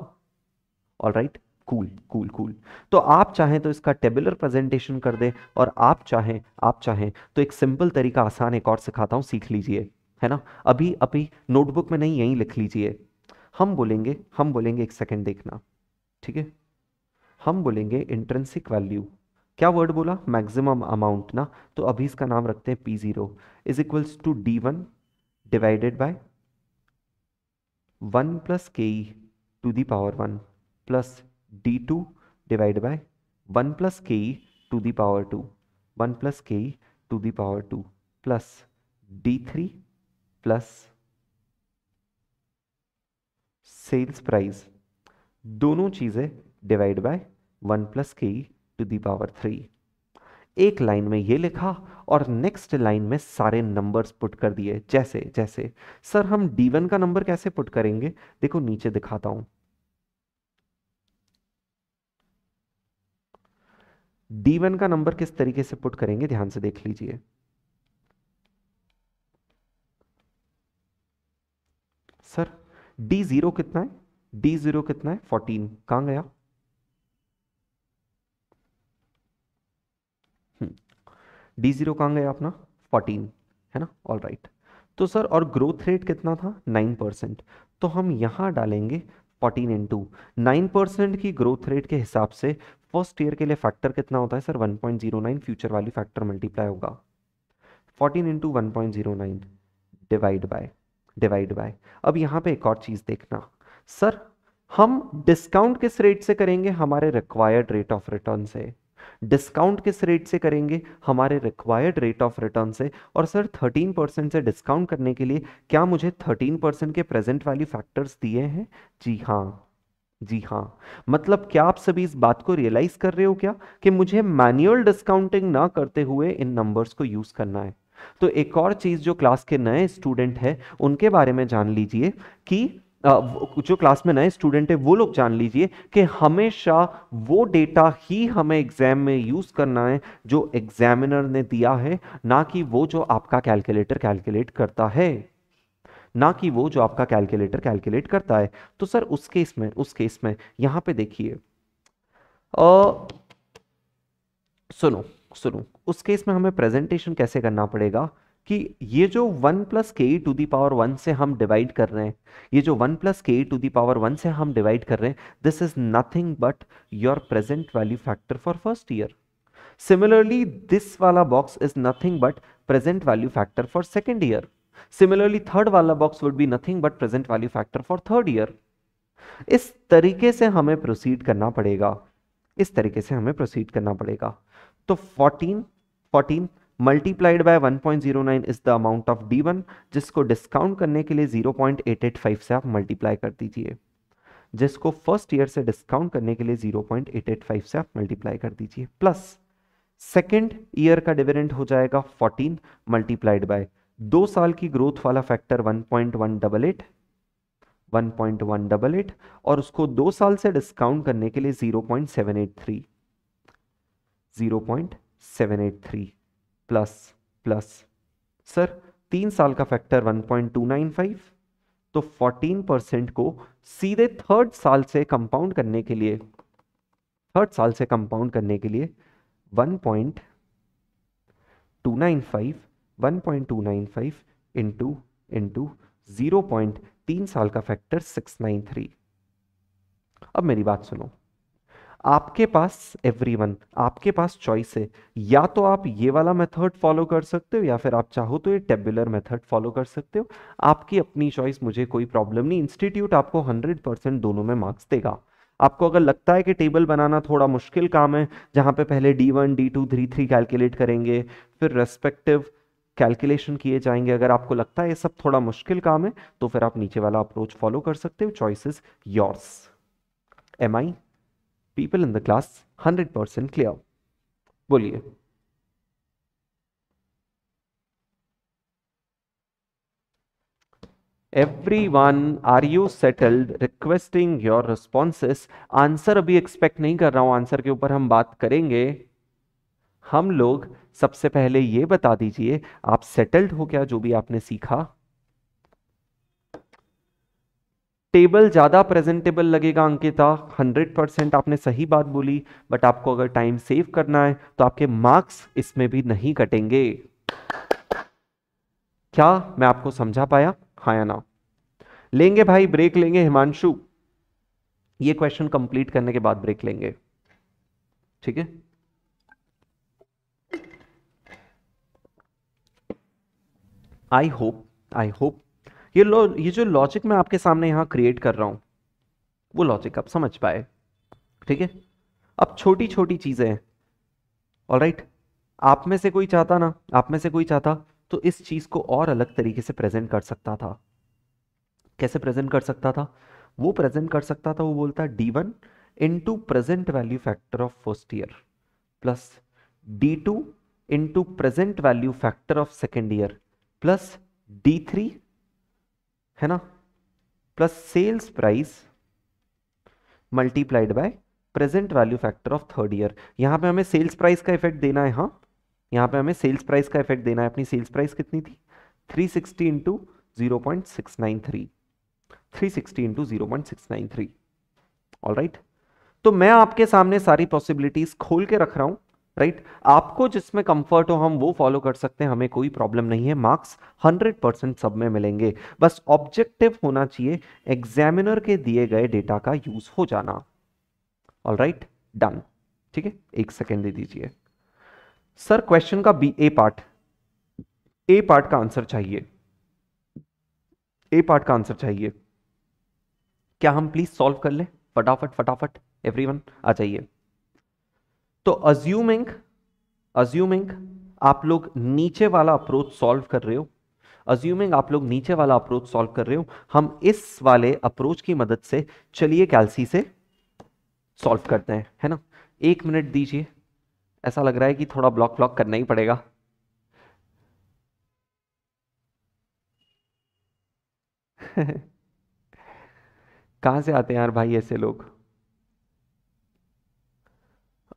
all right cool cool cool तो आप चाहें तो इसका टेबुलर प्रेजेंटेशन कर दे और आप चाहें आप चाहें तो एक सिंपल तरीका आसान एक और सिखाता हूँ सीख लीजिए है ना अभी अभी नोटबुक में नहीं यहीं लिख लीजिए हम बोलेंगे हम बोलेंगे एक सेकेंड देखना ठीक है हम बोलेंगे इंट्रेंसिक वैल्यू क्या वर्ड बोला मैक्सिमम अमाउंट ना तो अभी इसका नाम रखते हैं P zero is equals to D one divided by one plus K to the power one plus D two divide by one plus K to the power two one plus K to the power two plus D three plus sales price दोनों चीज़ें divide by one plus K to the power three एक line में ये लिखा और next line में सारे numbers put कर दिए जैसे जैसे सर हम d1 का नंबर कैसे पुट करेंगे देखो नीचे दिखाता हूं d1 का नंबर किस तरीके से पुट करेंगे ध्यान से देख लीजिए सर d0 कितना है डी जीरो कितना है फोर्टीन कहाँ गया डी हम्म, जीरो कहाँ गया अपना फोर्टीन है ना ऑल राइट तो सर और ग्रोथ रेट कितना था नाइन परसेंट तो हम यहाँ डालेंगे fourteen into nine percent की ग्रोथ रेट के हिसाब से फर्स्ट ईयर के लिए फैक्टर कितना होता है sir one point zero nine future value factor multiply होगा fourteen into one point zero nine divide by divide by अब यहां पे एक और चीज़ देखना सर हम डिस्काउंट किस रेट से करेंगे हमारे रिक्वायर्ड रेट ऑफ रिटर्न से डिस्काउंट किस रेट से करेंगे हमारे रिक्वायर्ड रेट ऑफ रिटर्न से और सर 13 परसेंट से डिस्काउंट करने के लिए क्या मुझे 13 परसेंट के प्रेजेंट वैल्यू फैक्टर्स दिए हैं जी हाँ जी हाँ मतलब क्या आप सभी इस बात को रियलाइज कर रहे हो क्या कि मुझे मैनुअल डिस्काउंटिंग ना करते हुए इन नंबर्स को यूज करना है तो एक और चीज जो क्लास के नए स्टूडेंट है उनके बारे में जान लीजिए कि जो क्लास में नए स्टूडेंट है वो लोग जान लीजिए कि हमेशा वो डेटा ही हमें एग्जाम में यूज़ करना है जो एग्जामिनर ने दिया है ना कि वो जो आपका कैलकुलेटर कैलकुलेट करता है ना कि वो जो आपका कैलकुलेटर कैलकुलेट करता है तो सर उस केस में उस केस में यहां पे देखिए सुनो सुनो उस केस में हमें प्रेजेंटेशन कैसे करना पड़ेगा कि ये जो one plus K E to the power one से हम डिवाइड कर रहे हैं ये जो one plus K E to the power one से हम डिवाइड कर रहे हैं this is nothing but your present value factor for first year similarly this वाला box is nothing but present value factor for second year similarly third वाला box would be nothing but present value factor for third year इस तरीके से हमें proceed करना पड़ेगा इस तरीके से हमें प्रोसीड करना पड़ेगा तो fourteen fourteen multiplied by 1.09 is the amount of one जिसको डिस्काउंट करने के लिए 0.885 से आप मल्टीप्लाई कर दीजिए जिसको फर्स्ट ईयर से डिस्काउंट करने के लिए 0.885 से आप मल्टीप्लाई कर दीजिए प्लस सेकेंड ईयर का डिविडेंड हो जाएगा 14 मल्टीप्लाइड बाय दो साल की ग्रोथ वाला फैक्टर 1.188 1.188 और उसको दो साल से डिस्काउंट करने के लिए 0.783 0.783 प्लस प्लस सर तीन साल का फैक्टर 1.295 तो 14 परसेंट को सीधे थर्ड साल से कंपाउंड करने के लिए थर्ड साल से कंपाउंड करने के लिए 1.295 1.295 इनटू इनटू 0.3 साल का फैक्टर 693 अब मेरी बात सुनो आपके पास एवरीवन आपके पास चॉइस है या तो आप ये वाला मेथड फॉलो कर सकते हो या फिर आप चाहो तो ये टेबुलर मेथड फॉलो कर सकते हो आपकी अपनी चॉइस मुझे कोई प्रॉब्लम नहीं इंस्टीट्यूट आपको 100 परसेंट दोनों में मार्क्स देगा आपको अगर लगता है कि टेबल बनाना थोड़ा मुश्किल काम है जहाँ पे पहले D one D two three three calculate करेंगे फिर रेस्पेक्टिव कैलकुलेशन किए जाएंगे अगर आपको लगता है ये सब थोड़ा मुश्किल काम है तो फिर आप नीचे वाला अप्रोच फॉलो कर सकते हो choices yours am I in the class hundred percent clear बोलिए everyone are you settled requesting your responses answer अभी एक्सपेक्ट नहीं कर रहा हूं आंसर के ऊपर हम बात करेंगे हम लोग सबसे पहले ये बता दीजिए आप सेटल्ड हो क्या जो भी आपने सीखा टेबल ज़्यादा प्रेजेंटेबल लगेगा अंकिता 100 परसेंट आपने सही बात बोली बट आपको अगर टाइम सेव करना है तो आपके मार्क्स इसमें भी नहीं कटेंगे क्या मैं आपको समझा पाया हाया या ना लेंगे भाई ब्रेक लेंगे हिमांशु ये क्वेश्चन कंप्लीट करने के बाद ब्रेक लेंगे ठीक है आई होप आई होप ये लो ये जो लॉजिक मैं आपके सामने यहाँ क्रिएट कर रहा हूँ वो लॉजिक आप समझ पाए ठीक है अब छोटी छोटी चीज़ें हैं ऑल राइट आप में से कोई चाहता ना आप में से कोई चाहता तो इस चीज़ को और अलग तरीके से प्रेजेंट कर सकता था कैसे प्रेजेंट कर सकता था वो प्रेजेंट कर सकता था वो बोलता D one into present value factor of first year plus D two into present value factor of second year plus D three है ना plus sales price multiplied by present value factor of third year यहां पे हमें sales price का effect देना है हाँ यहां पे हमें सेल्स प्राइस का इफेक्ट देना है अपनी सेल्स प्राइस कितनी थी 360 sixty into zero point six nine three three sixty into zero point six nine three all right तो मैं आपके सामने सारी पॉसिबिलिटीज खोल के रख रहा हूं राइट right? आपको जिसमें कंफर्ट हो हम वो फॉलो कर सकते हैं हमें कोई प्रॉब्लम नहीं है मार्क्स 100 परसेंट सब में मिलेंगे बस ऑब्जेक्टिव होना चाहिए एग्जामिनर के दिए गए डेटा का यूज हो जाना ऑल राइट डन ठीक है एक सेकेंड दे दीजिए सर क्वेश्चन का B A part A part का आंसर चाहिए ए पार्ट का आंसर चाहिए क्या हम प्लीज सॉल्व कर लें फटाफट फटाफट एवरीवन आ जाइए तो अज्यूमिंग अज्यूमिंग आप लोग नीचे वाला अप्रोच सॉल्व कर रहे हो अज्यूमिंग आप लोग नीचे वाला अप्रोच सॉल्व कर रहे हो हम इस वाले अप्रोच की मदद से चलिए कैलसी से सॉल्व करते हैं है ना एक मिनट दीजिए ऐसा लग रहा है कि थोड़ा ब्लॉक ब्लॉक करना ही पड़ेगा [laughs] कहां से आते हैं यार भाई ऐसे लोग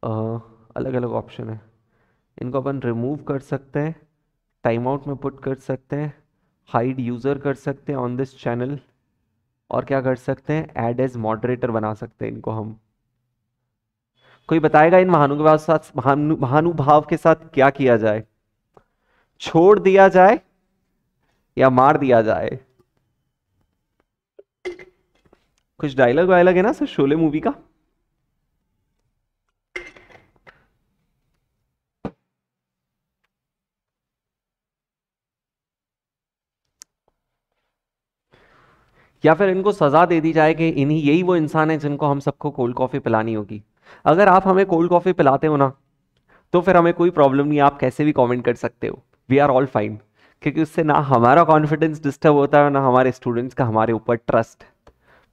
अलग अलग ऑप्शन है इनको अपन रिमूव कर सकते हैं टाइम आउट में पुट कर सकते हैं हाइड यूज़र कर सकते हैं ऑन दिस चैनल और क्या कर सकते हैं एड एज मॉडरेटर बना सकते हैं इनको हम कोई बताएगा इन महानुभाव साथ महानुभाव के साथ क्या किया जाए छोड़ दिया जाए या मार दिया जाए कुछ डायलॉग वायलॉग है ना सर शोले मूवी का या फिर इनको सज़ा दे दी जाए कि इन्हीं यही वो इंसान है जिनको हम सबको कोल्ड कॉफ़ी पिलानी होगी अगर आप हमें कोल्ड कॉफ़ी पिलाते हो ना तो फिर हमें कोई प्रॉब्लम नहीं आप कैसे भी कमेंट कर सकते हो वी आर ऑल फाइन क्योंकि उससे ना हमारा कॉन्फिडेंस डिस्टर्ब होता है ना हमारे स्टूडेंट्स का हमारे ऊपर ट्रस्ट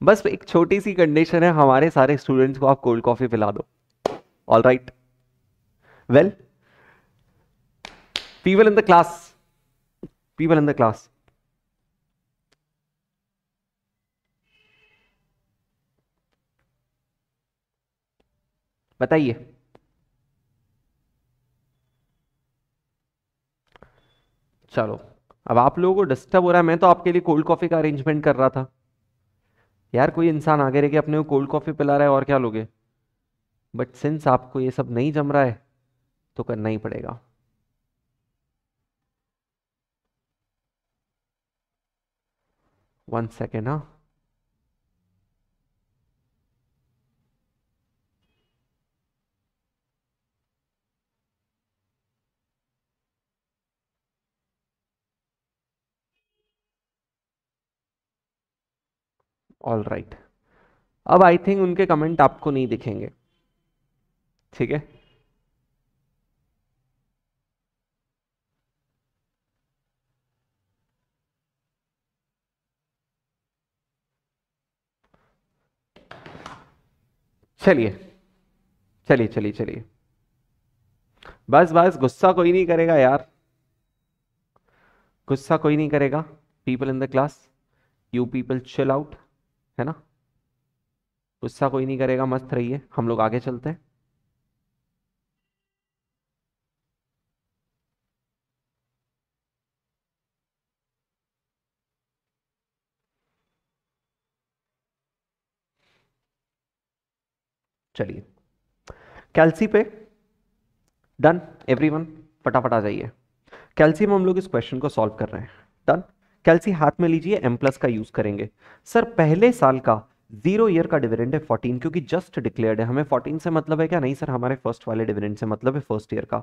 बस एक छोटी सी कंडीशन है हमारे सारे स्टूडेंट्स को आप कोल्ड कॉफ़ी पिला दो all right well people in the class people in the class बताइए चलो अब आप लोगों को डिस्टर्ब हो रहा है मैं तो आपके लिए कोल्ड कॉफ़ी का अरेंजमेंट कर रहा था यार कोई इंसान आगे रह के अपने को कोल्ड कॉफ़ी पिला रहा है और क्या लोगे बट सिंस आपको ये सब नहीं जम रहा है तो करना ही पड़ेगा वन सेकेंड हाँ ऑल राइट अब आई थिंक उनके कमेंट आपको नहीं दिखेंगे ठीक है चलिए चलिए चलिए चलिए बस बस गुस्सा कोई नहीं करेगा यार गुस्सा कोई नहीं करेगा people in the class you people chill out है ना गुस्सा कोई नहीं करेगा मस्त रहिए हम लोग आगे चलते हैं चलिए कैल्सी पे डन एवरीवन फटाफट आ जाइए कैल्सी में हम लोग इस क्वेश्चन को सॉल्व कर रहे हैं डन कैलसी हाथ में लीजिए एम प्लस का यूज करेंगे सर पहले साल का जीरो ईयर का डिविडेंड है फोर्टीन क्योंकि जस्ट डिक्लेयर्ड है हमें फोर्टीन से मतलब है क्या नहीं सर हमारे फर्स्ट वाले डिविडेंड से मतलब है फर्स्ट ईयर का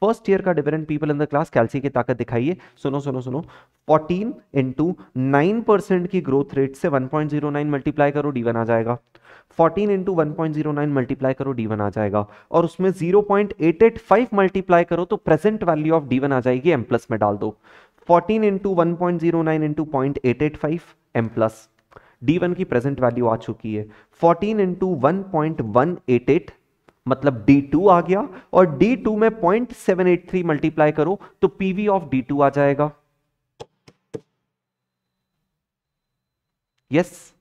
फर्स्ट ईयर का dividend people in the class कैलसी की ताकत दिखाइए सुनो सुनो सुनो 14 इंटू नाइन परसेंट की ग्रोथ रेट से one point zero nine multiply करो डी वन आ जाएगा 14 into one point zero nine multiply करो डी वन आ जाएगा और उसमें 0.885 मल्टीप्लाई करो तो present value of D one आ जाएगी एम प्लस में डाल दो 14 into one point zero nine into point eight eight five M plus D one की प्रेजेंट वैल्यू आ चुकी है 14 into one point one eight eight मतलब डी टू आ गया और डी टू में point seven eight three multiply करो तो PV ऑफ डी टू आ जाएगा यस yes.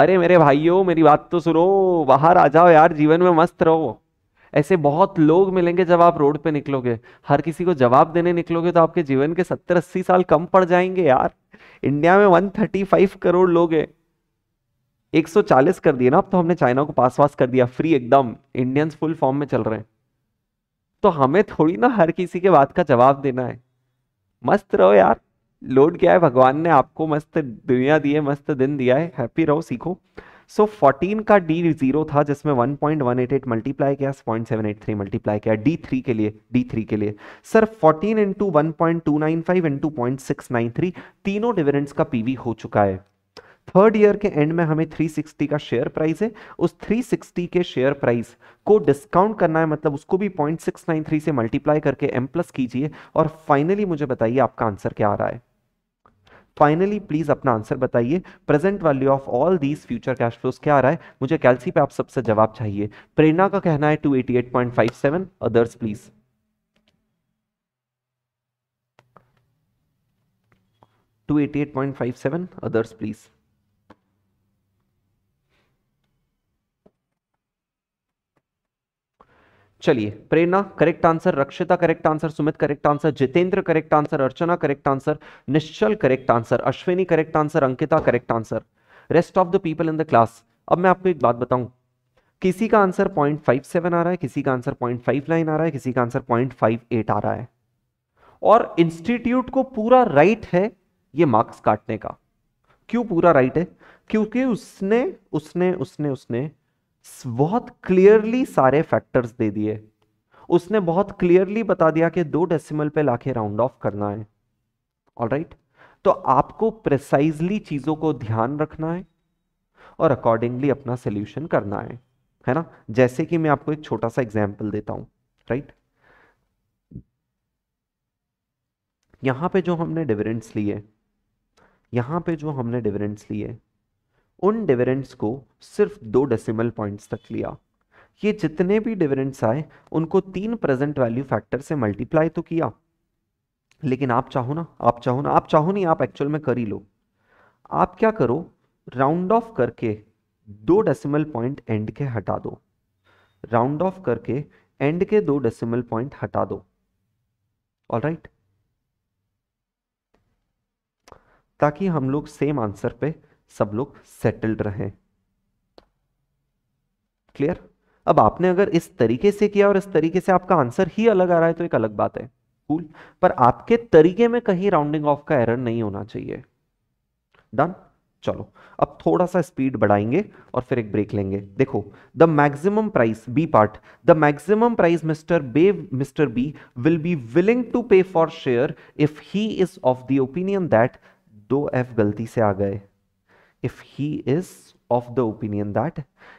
अरे मेरे भाइयों मेरी बात तो सुनो बाहर आ जाओ यार जीवन में मस्त रहो ऐसे बहुत लोग मिलेंगे जब आप रोड पे निकलोगे हर किसी को जवाब देने निकलोगे तो आपके जीवन के सत्तर अस्सी साल कम पड़ जाएंगे यार इंडिया में फाइव करोड़ लोग हैं चालीस कर दिए ना अब तो हमने चाइना को पास वास कर दिया फ्री एकदम इंडियंस फुल फॉर्म में चल रहे हैं तो हमें थोड़ी ना हर किसी के बात का जवाब देना है मस्त रहो यार लोड क्या है भगवान ने आपको मस्त दुनिया दी है मस्त दिन दिया है हैप्पी रहो सीखो सो so, 14 का डी जीरो था जिसमें 1.188 मल्टीप्लाई किया point seven eight three multiply किया डी थ्री के लिए डी थ्री के लिए sir 14 into one point two nine five into point six nine three तीनों डिविडेंट्स का पीवी हो चुका है थर्ड ईयर के एंड में हमें 360 का शेयर प्राइस है उस 360 के शेयर प्राइस को डिस्काउंट करना है मतलब उसको भी 0.693 से मल्टीप्लाई करके एम प्लस कीजिए और फाइनली मुझे बताइए आपका आंसर क्या आ रहा है फाइनली प्लीज अपना आंसर बताइए present value of all these future cash flows क्या आ रहा है मुझे कैलसी पे आप सबसे जवाब चाहिए प्रेरणा का कहना है 288.57 others please two eighty eight point five seven others please चलिए Prerna correct answer Rakshita correct answer Sumit correct answer Jitendra correct answer Archana correct answer Nishchal correct answer Ashwini correct answer Ankita correct answer rest of the people in the class अब मैं आपको एक बात बताऊं किसी का answer point five seven आ रहा है किसी का आंसर पॉइंट फाइव नाइन आ रहा है किसी का आंसर पॉइंट फाइव एट आ रहा है और इंस्टीट्यूट को पूरा राइट है ये मार्क्स काटने का क्यों पूरा राइट है क्योंकि उसने उसने उसने उसने बहुत क्लियरली सारे फैक्टर्स दे दिए उसने बहुत क्लियरली बता दिया कि दो डेसिमल पे लाके राउंड ऑफ करना है ऑल right? तो आपको प्रिसाइजली चीज़ों को ध्यान रखना है और अकॉर्डिंगली अपना सोल्यूशन करना है है ना जैसे कि मैं आपको एक छोटा सा एग्जाम्पल देता हूं राइट यहां पे जो हमने डिविडेंट्स लिए यहां पे जो हमने डिविडेंट्स लिए उन डिविडेंड्स को सिर्फ दो डेसिमल पॉइंट्स तक लिया ये जितने भी डिविडेंड्स आए उनको तीन प्रेजेंट वैल्यू फैक्टर से मल्टीप्लाई तो किया लेकिन आप चाहो ना आप चाहो ना आप चाहो नहीं आप एक्चुअल में कर ही लो आप क्या करो राउंड ऑफ करके दो डेसिमल पॉइंट एंड के हटा दो राउंड ऑफ करके एंड के दो डेसिमल पॉइंट हटा दो ऑल राइट right? ताकि हम लोग सेम आंसर पे सब लोग सेटल्ड रहे क्लियर अब आपने अगर इस तरीके से किया और इस तरीके से आपका आंसर ही अलग आ रहा है तो एक अलग बात है कूल पर आपके तरीके में कहीं राउंडिंग ऑफ का एरर नहीं होना चाहिए डन चलो अब थोड़ा सा स्पीड बढ़ाएंगे और फिर एक ब्रेक लेंगे देखो the maximum price B part the maximum price mister B mister B will be willing to pay for share if he is of the opinion that दो एफ गलती से आ गए if he is of the opinion that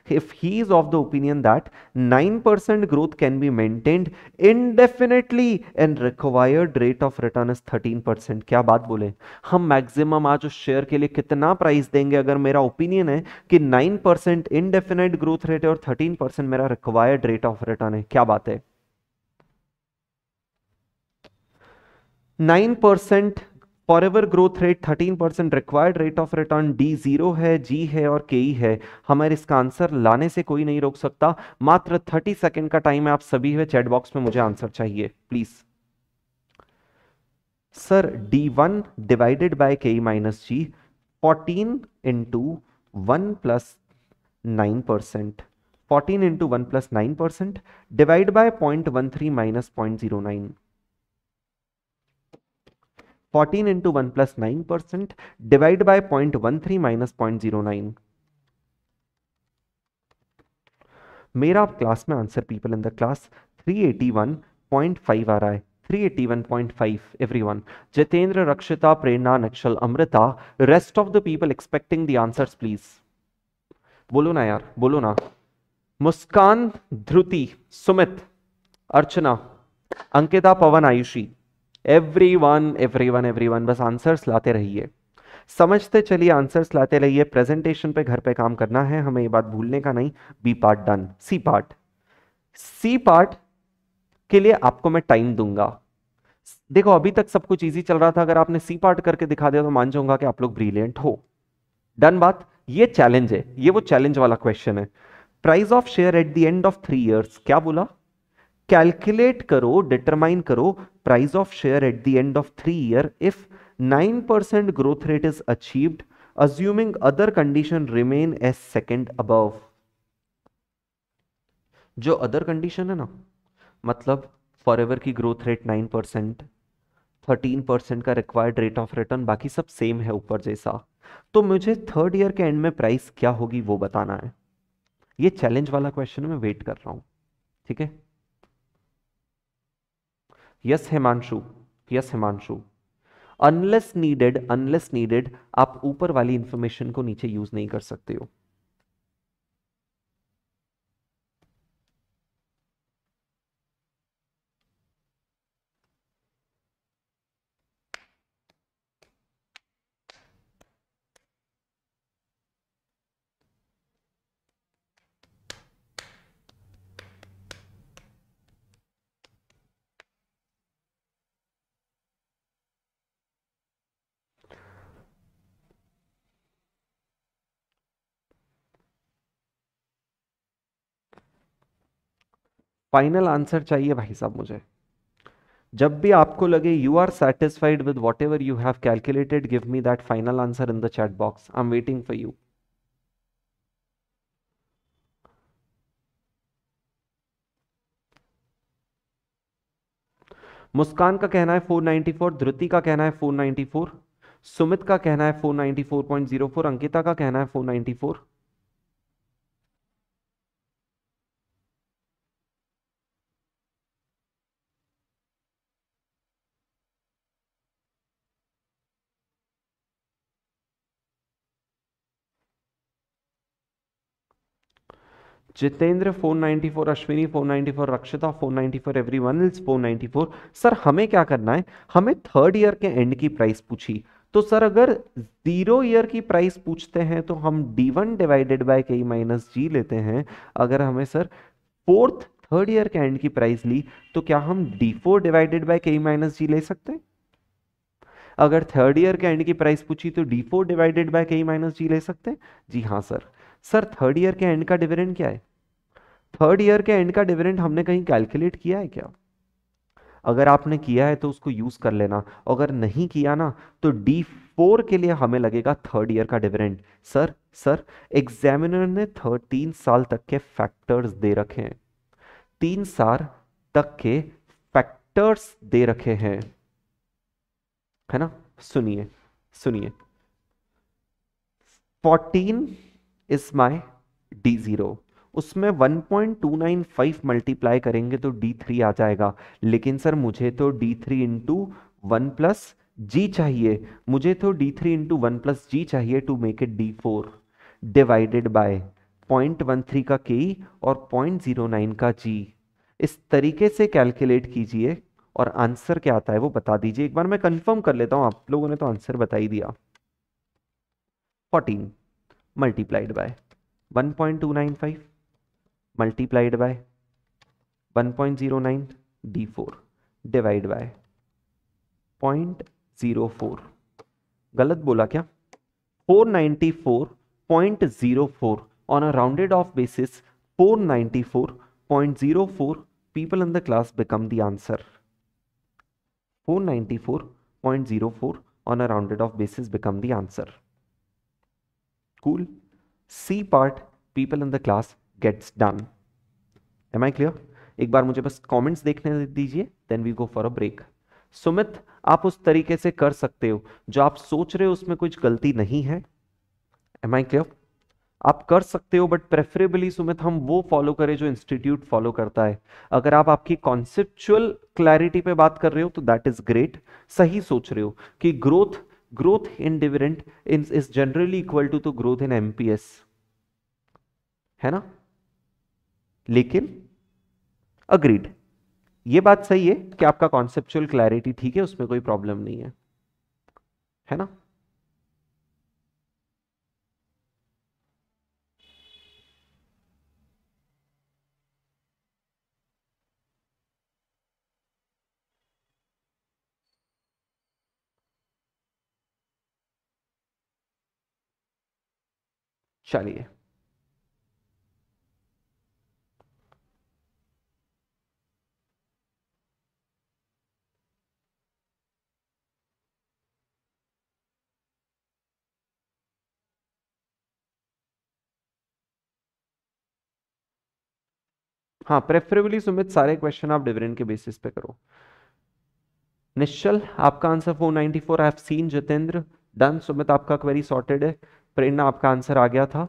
if he is of the opinion that 9% growth can be maintained indefinitely and required rate of return is 13% kya baat bole hum maximum aaj us share ke liye kitna price denge agar mera opinion hai ki 9% indefinite growth rate है और 13% mera required rate of return hai kya baat hai 9% for ever growth rate 13 percent required rate of return D zero है G है और के ई e है हमारे इसका answer लाने से कोई नहीं रोक सकता मात्र 30 सेकेंड का टाइम है आप सभी है चैट बॉक्स में मुझे आंसर चाहिए please sir D one divided by K E minus G fourteen into one plus nine percent fourteen into one plus nine percent divide by point one three minus point zero nine 14 into 1 plus 9 percent divide by 0.13 minus 0.09. मेरा class में answer people in the class 381.5 आ रहा है 381.5 everyone Jitendra Rakshita Prerna Nakshal Amrita rest of the people expecting the answers please बोलो ना यार बोलो ना Muskan Dhruti Sumit Archana Ankita Pawan Ayushi everyone everyone everyone बस आंसर्स लाते रहिए समझते चलिए आंसर्स लाते रहिए प्रेजेंटेशन पे घर पे काम करना है हमें ये बात भूलने का नहीं B part done C part C part के लिए आपको मैं टाइम दूंगा देखो अभी तक सब कुछ इजी चल रहा था अगर आपने सी पार्ट करके दिखा दिया तो मान जाऊंगा कि आप लोग ब्रिलियंट हो डन बात ये चैलेंज है ये वो चैलेंज वाला क्वेश्चन है price of share at the end of three years क्या बोला कैलकुलेट करो डिटरमाइन करो price of share at the end of three year if 9% growth rate is achieved assuming other condition remain as second अब जो other condition है ना मतलब for ever की growth rate nine percent thirteen percent का required rate of return बाकी सब same है ऊपर जैसा तो मुझे थर्ड ईयर के एंड में प्राइस क्या होगी वो बताना है ये चैलेंज वाला क्वेश्चन मैं वेट कर रहा हूं ठीक है yes Himanshu yes Himanshu unless needed unless needed आप ऊपर वाली इंफॉर्मेशन को नीचे यूज नहीं कर सकते हो फाइनल आंसर चाहिए भाई साहब मुझे जब भी आपको लगे you are satisfied with whatever you have calculated give me that final answer in the chat box I am waiting for you Muskan का कहना है 494 ध्रुति का कहना है 494 सुमित का कहना है 494.04 अंकिता का कहना है 494 जितेंद्र 494 अश्विनी 494 रक्षिता 494 एवरीवन इज 494 सर हमें क्या करना है हमें थर्ड ईयर के एंड की प्राइस पूछी तो सर अगर जीरो ईयर की प्राइस पूछते हैं तो हम D one divided by K minus G लेते हैं अगर हमें सर फोर्थ थर्ड ईयर के एंड की प्राइस ली तो क्या हम D four divided by K minus G ले सकते हैं अगर थर्ड ईयर के एंड की प्राइस पूछी तो D four divided by K minus G ले सकते हैं जी हाँ सर सर थर्ड ईयर के एंड का डिविडेंड क्या है थर्ड ईयर के एंड का डिविडेंड हमने कहीं कैलकुलेट किया है क्या अगर आपने किया है तो उसको यूज कर लेना अगर नहीं किया ना तो डी फोर के लिए हमें लगेगा थर्ड ईयर का डिविडेंड सर सर एग्जामिनर ने थर्टीन साल तक के फैक्टर्स दे रखे हैं तीन साल तक के फैक्टर्स दे रखे हैं है ना सुनिए सुनिए fourteen is my D zero उसमें 1.295 मल्टीप्लाई करेंगे तो D3 आ जाएगा लेकिन सर मुझे तो D3 three into one plus G चाहिए मुझे तो D3 three into one plus G चाहिए to make it D4 divided by 0.13 का के और 0.09 का जी इस तरीके से कैलकुलेट कीजिए और आंसर क्या आता है वो बता दीजिए एक बार मैं कंफर्म कर लेता हूँ आप लोगों ने तो आंसर बता ही दिया 14 multiplied by 1.295 multiplied by 1.09 d4 divide by 0.04 गलत बोला क्या 494.04 on a rounded off basis 494.04 people in the class become the answer 494 0.04 on a rounded off basis become the answer. Cool. C part, people in the class gets done. Am I clear? एक बार मुझे बस comments देखने dijiye then we go for a break sumit aap us tarike se kar sakte ho jo aap soch rahe ho usme kuch galti nahi hai am i clear आप कर सकते हो but preferably Sumit हम वो follow करें जो institute follow करता है अगर आप आपकी कॉन्सेप्चुअल क्लैरिटी पे बात कर रहे हो तो दैट इज ग्रेट सही सोच रहे हो कि growth growth in dividend is, is generally equal to तो growth in MPS है ना लेकिन अग्रीड ये बात सही है कि आपका कॉन्सेप्चुअल क्लैरिटी ठीक है उसमें कोई प्रॉब्लम नहीं है है ना चलिए हाँ प्रेफरेबली सुमित सारे क्वेश्चन आप डिविडेंड के बेसिस पे करो निश्चल आपका answer 494 I have seen Jitendra done Sumit आपका क्वेरी सॉर्टेड है प्रेरणा आपका आंसर आ गया था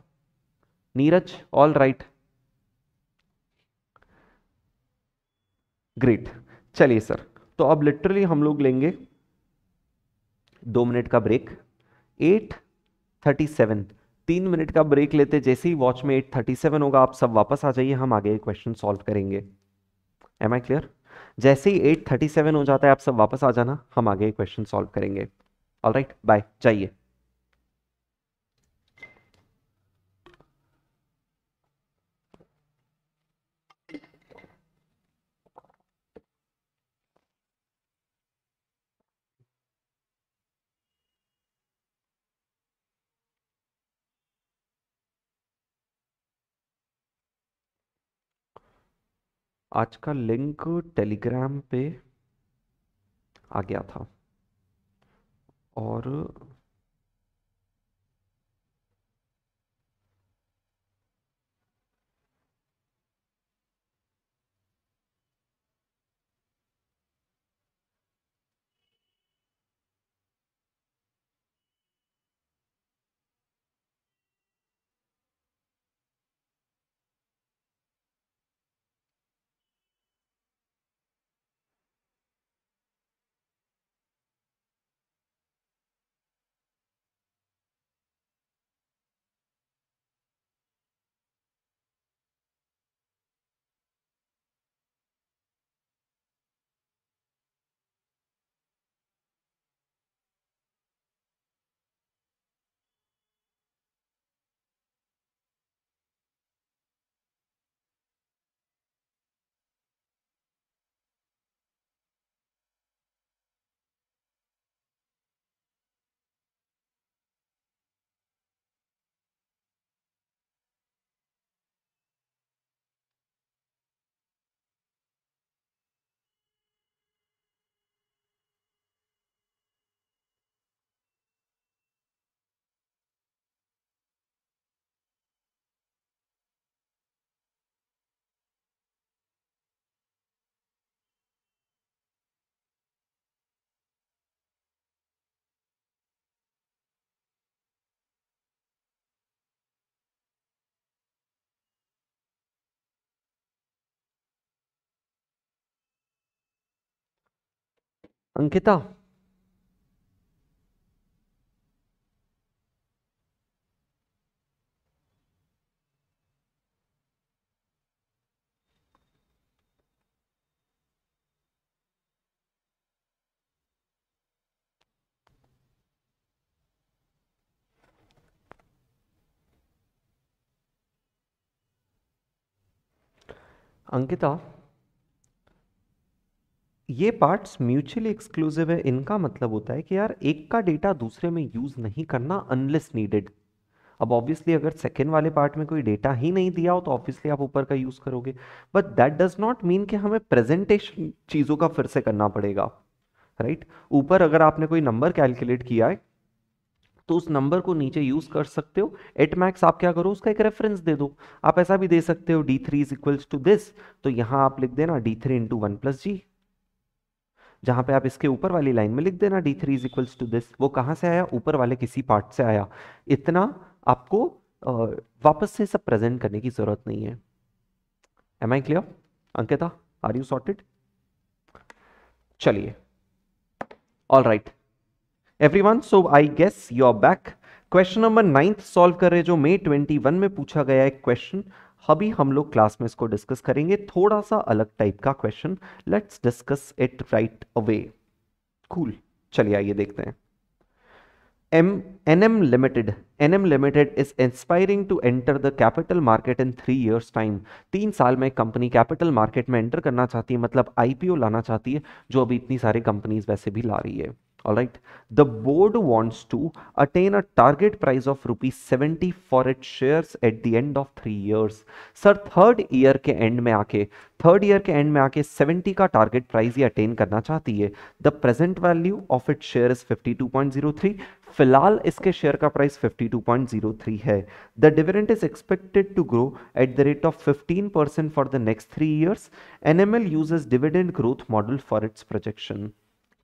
नीरज ऑल राइट ग्रेट चलिए सर तो अब लिटरली हम लोग लेंगे दो मिनट का ब्रेक एट थर्टी सेवन तीन मिनट का ब्रेक लेते जैसे ही वॉच में एट थर्टी सेवन होगा आप सब वापस आ जाइए हम आगे क्वेश्चन सॉल्व करेंगे एम आई क्लियर जैसे ही एट थर्टी सेवन हो जाता है आप सब वापस आ जाना हम आगे क्वेश्चन सॉल्व करेंगे ऑल राइट बाय जाइए आज का लिंक टेलीग्राम पे आ गया था और 않겠다. 안겠다. ये पार्ट्स म्यूचुअली एक्सक्लूसिव है इनका मतलब होता है कि यार एक का डेटा दूसरे में यूज़ नहीं करना अनलेस नीडेड अब ऑब्वियसली अगर सेकेंड वाले पार्ट में कोई डेटा ही नहीं दिया हो तो ऑब्वियसली आप ऊपर का यूज़ करोगे but that does not mean कि हमें प्रेजेंटेशन चीज़ों का फिर से करना पड़ेगा राइट right? ऊपर अगर आपने कोई नंबर कैलकुलेट किया है तो उस नंबर को नीचे यूज कर सकते हो एट मैक्स आप क्या करो उसका एक रेफरेंस दे दो आप ऐसा भी दे सकते हो D three is equals to this तो यहां आप लिख देना D three into one plus G जहां पे आप इसके ऊपर वाली लाइन में लिख देना D three is equals to this वो कहां से आया ऊपर वाले किसी पार्ट से आया इतना आपको वापस से सब प्रेजेंट करने की ज़रूरत नहीं है am I clear Ankita are you sorted चलिए all right everyone so I guess your back question number ninth solve कर रहे जो मई ट्वेंटी वन में पूछा गया एक क्वेश्चन अभी हम लोग क्लास में इसको डिस्कस करेंगे थोड़ा सा अलग टाइप का question let's discuss it right away cool चलिए आइए देखते हैं M limited N M limited is inspiring to enter the capital market in three years time तीन साल में कंपनी कैपिटल मार्केट में एंटर करना चाहती है मतलब आईपीओ लाना चाहती है जो अभी इतनी सारी कंपनीज वैसे भी ला रही है all right the board wants to attain a target price of rupees 70 for its shares at the end of three years sir third year के एंड में आके थर्ड ईयर के एंड में आके 70 का टारगेट प्राइस ये अटेन करना चाहती है the present value of it share is 52.03 फिलहाल इसके शेयर का प्राइस 52.03 है the dividend is expected to grow at the rate of 15 percent for the next three years NML uses dividend growth model for its projection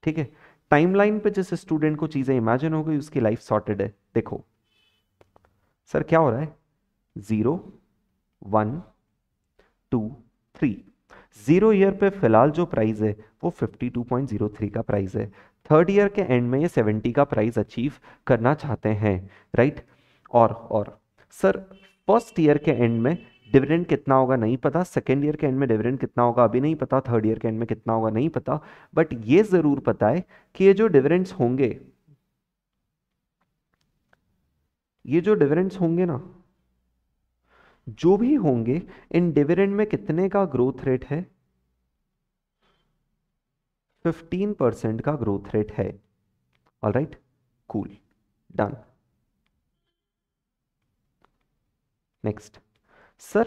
ठीक है timeline पे जिस student को चीज़ें इमेजिन हो गई उसकी लाइफ सॉर्टेड है देखो सर क्या हो रहा है zero one two three zero year पे फिलहाल जो प्राइस है वो fifty two point zero three का प्राइस है थर्ड ईयर के एंड में ये सेवेंटी का प्राइस अचीव करना चाहते हैं राइट और और सर फर्स्ट ईयर के एंड में डिविडेंड कितना होगा नहीं पता सेकेंड ईयर के एंड में डिविडेंड कितना होगा अभी नहीं पता थर्ड ईयर के एंड में कितना होगा नहीं पता बट ये ज़रूर पता है कि ये जो डिविडेंड्स होंगे ये जो डिविडेंड्स होंगे ना जो भी होंगे इन डिविडेंड में कितने का ग्रोथ रेट है 15 परसेंट का ग्रोथ रेट है all right cool done next sir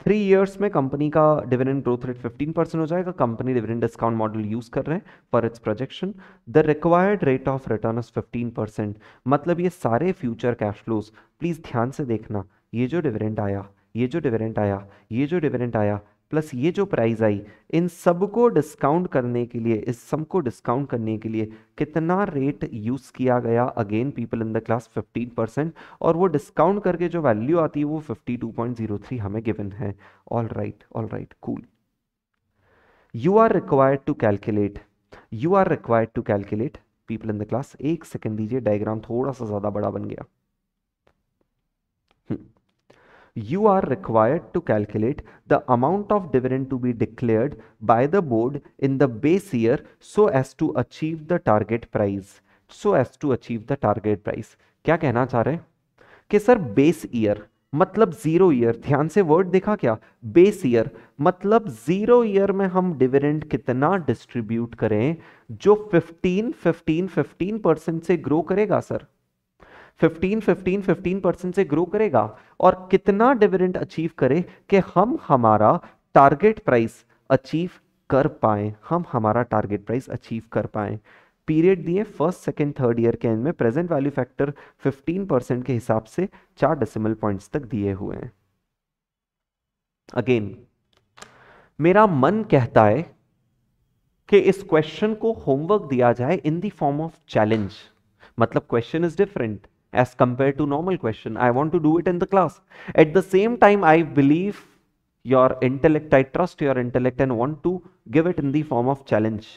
three years में कंपनी का डिविडेंड ग्रोथ रेट 15 परसेंट हो जाएगा company dividend discount model use कर रहे हैं पर its projection the required rate of return is 15 percent मतलब ये सारे फ्यूचर कैश फ्लोज प्लीज ध्यान से देखना ये जो डिविडेंड आया ये जो डिविडेंट आया ये जो डिविडेंट आया प्लस ये जो प्राइस आई इन सबको डिस्काउंट करने के लिए इस सबको डिस्काउंट करने के लिए कितना रेट यूज़ किया गया again people in the class 15 percent और वो डिस्काउंट करके जो वैल्यू आती है वो 52.03 हमें गिवन है all right all right cool you are required to calculate you are required to calculate people in the class एक सेकेंड दीजिए डायग्राम थोड़ा सा ज़्यादा बड़ा बन गया you are required to calculate the amount of dividend to be declared by the board in the base year so as to achieve the target price so as to achieve the target price क्या कहना चाह रहे हैं कि sir base year मतलब zero year ध्यान से word देखा क्या बेस ईयर मतलब जीरो ईयर में हम डिविडेंड कितना डिस्ट्रीब्यूट करें जो 15 15 15 परसेंट से ग्रो करेगा सर 15 15 15 परसेंट से ग्रो करेगा और कितना डिविडेंड अचीव करे कि हम हमारा टारगेट प्राइस अचीव कर पाए हम हमारा टारगेट प्राइस अचीव कर पाए पीरियड दिए फर्स्ट सेकेंड थर्ड ईयर के एंड में प्रेजेंट वैल्यू फैक्टर 15 परसेंट के हिसाब से चार डेसिमल पॉइंट्स तक दिए हुए हैं अगेन मेरा मन कहता है कि इस क्वेश्चन को होमवर्क दिया जाए in the form of challenge मतलब question is different as compared to normal question. I want to do it in the class. At the same time, I believe your intellect, I trust your intellect and want to give it in the form of challenge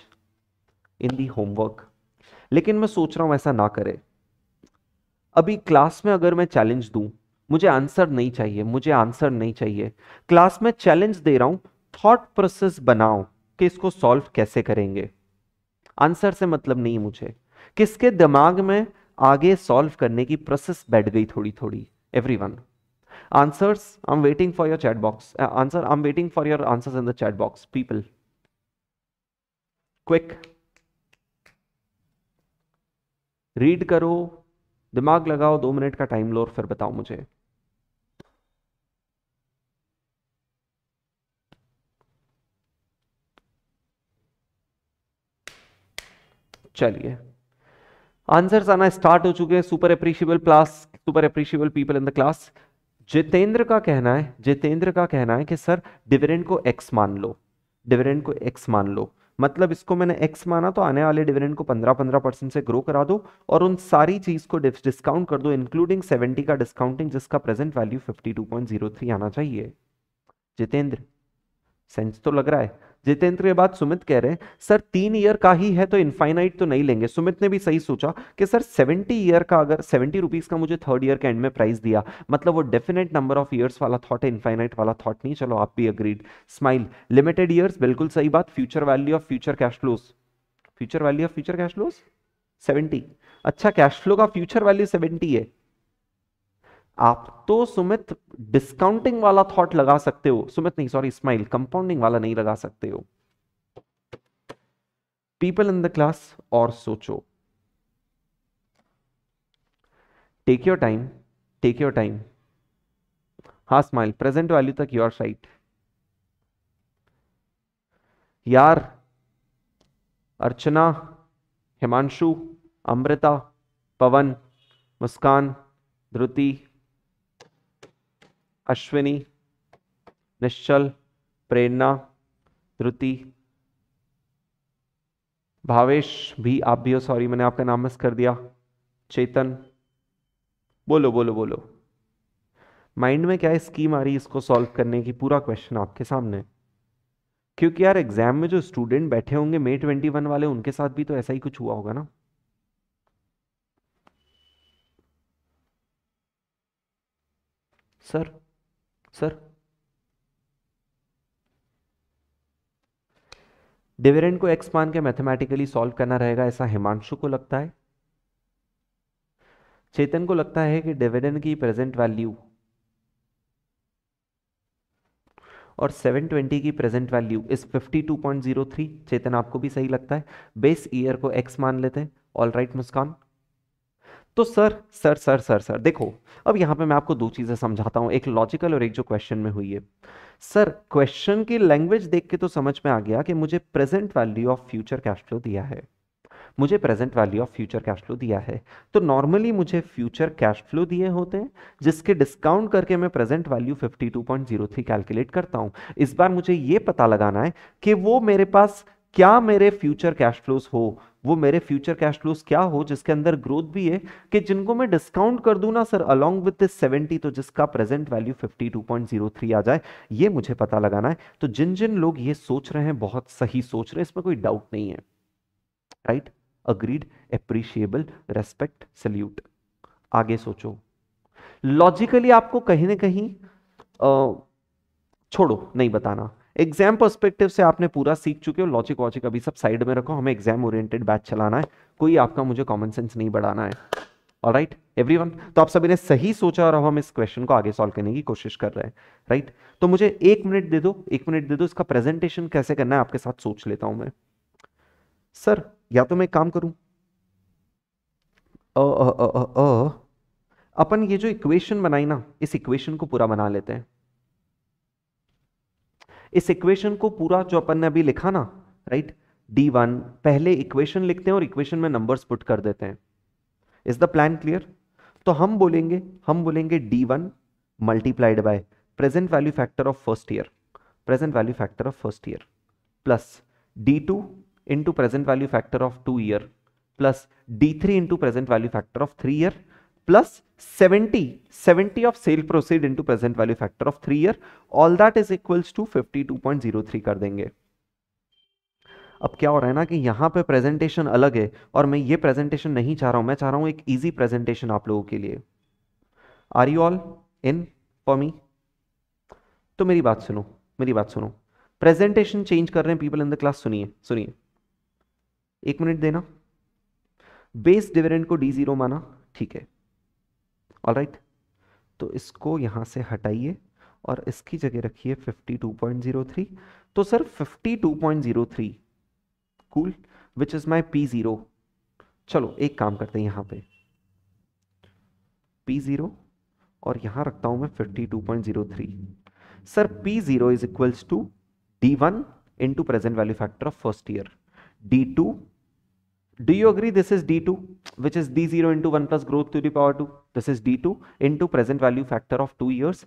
in the homework. lekin main soch raha hu aisa na kare abhi class mein agar main challenge do मुझे answer नहीं चाहिए मुझे answer नहीं चाहिए class में challenge दे रहा हूं thought process बनाओ कि इसको सॉल्व कैसे करेंगे आंसर से मतलब नहीं मुझे किसके दिमाग में आगे सॉल्व करने की प्रोसेस बैठ गई थोड़ी थोड़ी every one answers I am waiting for your chat box answer I am waiting for your answers in the chat box people quick read करो दिमाग लगाओ दो मिनट का टाइम लो और फिर बताओ मुझे चलिए आंसर्स आना स्टार्ट हो चुके हैं super appreciable plus super appreciable people in the class Jitendra का कहना है जितेंद्र का कहना है कि सर डिविडेंड को एक्स मान लो डिविडेंड को एक्स मान लो मतलब इसको मैंने एक्स माना तो आने वाले डिविडेंड को पंद्रह पंद्रह परसेंट से ग्रो करा दो और उन सारी चीज़ को डिस्काउंट कर दो इंक्लूडिंग सेवेंटी का डिस्काउंटिंग जिसका present value fifty two point zero three आना चाहिए जितेंद्र सेंस तो लग रहा है जितेंद्र के बाद सुमित कह रहे हैं सर तीन ईयर का ही है तो इनफाइनाइट तो नहीं लेंगे सुमित ने भी सही सोचा कि सर सेवेंटी ईयर का अगर सेवेंटी रुपीज़ का मुझे थर्ड ईयर के एंड में प्राइस दिया मतलब वो डेफिनेट नंबर ऑफ ईयर्स वाला थॉट है इनफाइनाइट वाला थॉट नहीं चलो आप भी अग्रीड स्माइल लिमिटेड ईयर्स बिल्कुल सही बात future value of future cash flows future value of future cash flows seventy अच्छा कैश फ्लो का फ्यूचर वैल्यू सेवेंटी है आप तो सुमित डिस्काउंटिंग वाला थॉट लगा सकते हो सुमित नहीं सॉरी स्माइल कंपाउंडिंग वाला नहीं लगा सकते हो पीपल इन द क्लास और सोचो take your time take your time हाँ स्माइल प्रेजेंट वैल्यू तक योर साइट यार अर्चना हिमांशु अमृता पवन मुस्कान ध्रुति अश्विनी निश्चल प्रेरणा धृति भावेश भी आप भी हो सॉरी मैंने आपका नाम मिस कर दिया चेतन बोलो बोलो बोलो माइंड में क्या स्कीम आ रही है इसको सॉल्व करने की पूरा क्वेश्चन आपके सामने क्योंकि यार एग्जाम में जो स्टूडेंट बैठे होंगे मे ट्वेंटी वन वाले उनके साथ भी तो ऐसा ही कुछ हुआ होगा ना सर सर डिविडेंड को एक्स मान के मैथमेटिकली सॉल्व करना रहेगा ऐसा हिमांशु को लगता है चेतन को लगता है कि डिविडेंड की प्रेजेंट वैल्यू और 720 की प्रेजेंट वैल्यू इस 52.03 चेतन आपको भी सही लगता है बेस ईयर को एक्स मान लेते हैं ऑल राइट मुस्कान तो sir sir sir sir sir देखो अब यहां पे मैं आपको दो चीज़ें समझाता हूं एक लॉजिकल और एक जो क्वेश्चन में हुई है सर क्वेश्चन की लैंग्वेज देख के तो समझ में आ गया कि मुझे present value of future cash flow दिया है मुझे present value of future cash flow दिया है तो नॉर्मली मुझे फ्यूचर कैश फ्लो दिए होते हैं जिसके डिस्काउंट करके मैं प्रेजेंट वैल्यू 52.03 कैलकुलेट करता हूं इस बार मुझे ये पता लगाना है कि वो मेरे पास क्या मेरे फ्यूचर कैश फ्लोज हो वो मेरे फ्यूचर कैश फ्लोज क्या हो जिसके अंदर ग्रोथ भी है कि जिनको मैं डिस्काउंट कर दू ना सर अलोंग विद दिस 70 तो जिसका प्रेजेंट वैल्यू 52.03 आ जाए ये मुझे पता लगाना है तो जिन जिन लोग ये सोच रहे हैं बहुत सही सोच रहे हैं इसमें कोई डाउट नहीं है right agreed appreciable respect salute आगे सोचो लॉजिकली आपको कहीं ना कहीं छोड़ो नहीं बताना एग्जाम परस्पेक्टिव से आपने पूरा सीख चुके हो लॉजिक वॉजिक अभी सब साइड में रखो हमें एग्जाम ओरिएंटेड बैच चलाना है कोई आपका मुझे कॉमन सेंस नहीं बढ़ाना है और राइट एवरी तो आप सभी ने सही सोचा और हम इस क्वेश्चन को आगे सॉल्व करने की कोशिश कर रहे हैं राइट right? तो मुझे एक मिनट दे दो एक मिनट दे दो इसका प्रेजेंटेशन कैसे करना है आपके साथ सोच लेता हूं मैं सर या तो मैं काम करूं अपन ये जो इक्वेशन बनाई ना इस इक्वेशन को पूरा बना लेते हैं इस इक्वेशन को पूरा जो अपन ने अभी लिखा ना राइट डी वन पहले इक्वेशन लिखते हैं और इक्वेशन में नंबर्स पुट कर देते हैं इज द प्लान क्लियर तो हम बोलेंगे हम बोलेंगे D one multiplied by present value factor of first year present value factor of first year plus D two into present value factor of two year plus D three into present value factor of three year plus 70 70 of sale proceed into present value factor of 3 year all that is equals to 52.03 कर देंगे अब क्या हो रहा है ना कि यहाँ पे प्रेजेंटेशन अलग है और मैं ये प्रेजेंटेशन नहीं चाह रहा हूँ मैं चाह रहा हूँ एक इजी प्रेजेंटेशन आप लोगों के लिए are you all in for me तो मेरी बात सुनो मेरी बात सुनो प्रेजेंटेशन चेंज कर रहे हैं पीपल इन द क्लास सुनिए सुनिए एक मिनट देना बेस डिविडेंड को डी जीरो माना ठीक है ऑल राइट तो इसको यहाँ से हटाइए और इसकी जगह रखिए 52.03 तो sir 52.03 cool which is my P zero चलो एक काम करते हैं यहाँ पे पी ज़ीरो और यहाँ रखता हूँ मैं 52.03 sir P zero is equals to D one into present value factor of first year D two Do you agree this is D2, which is D0 into 1 plus growth to the power 2? This is D2 into present value factor of 2 years.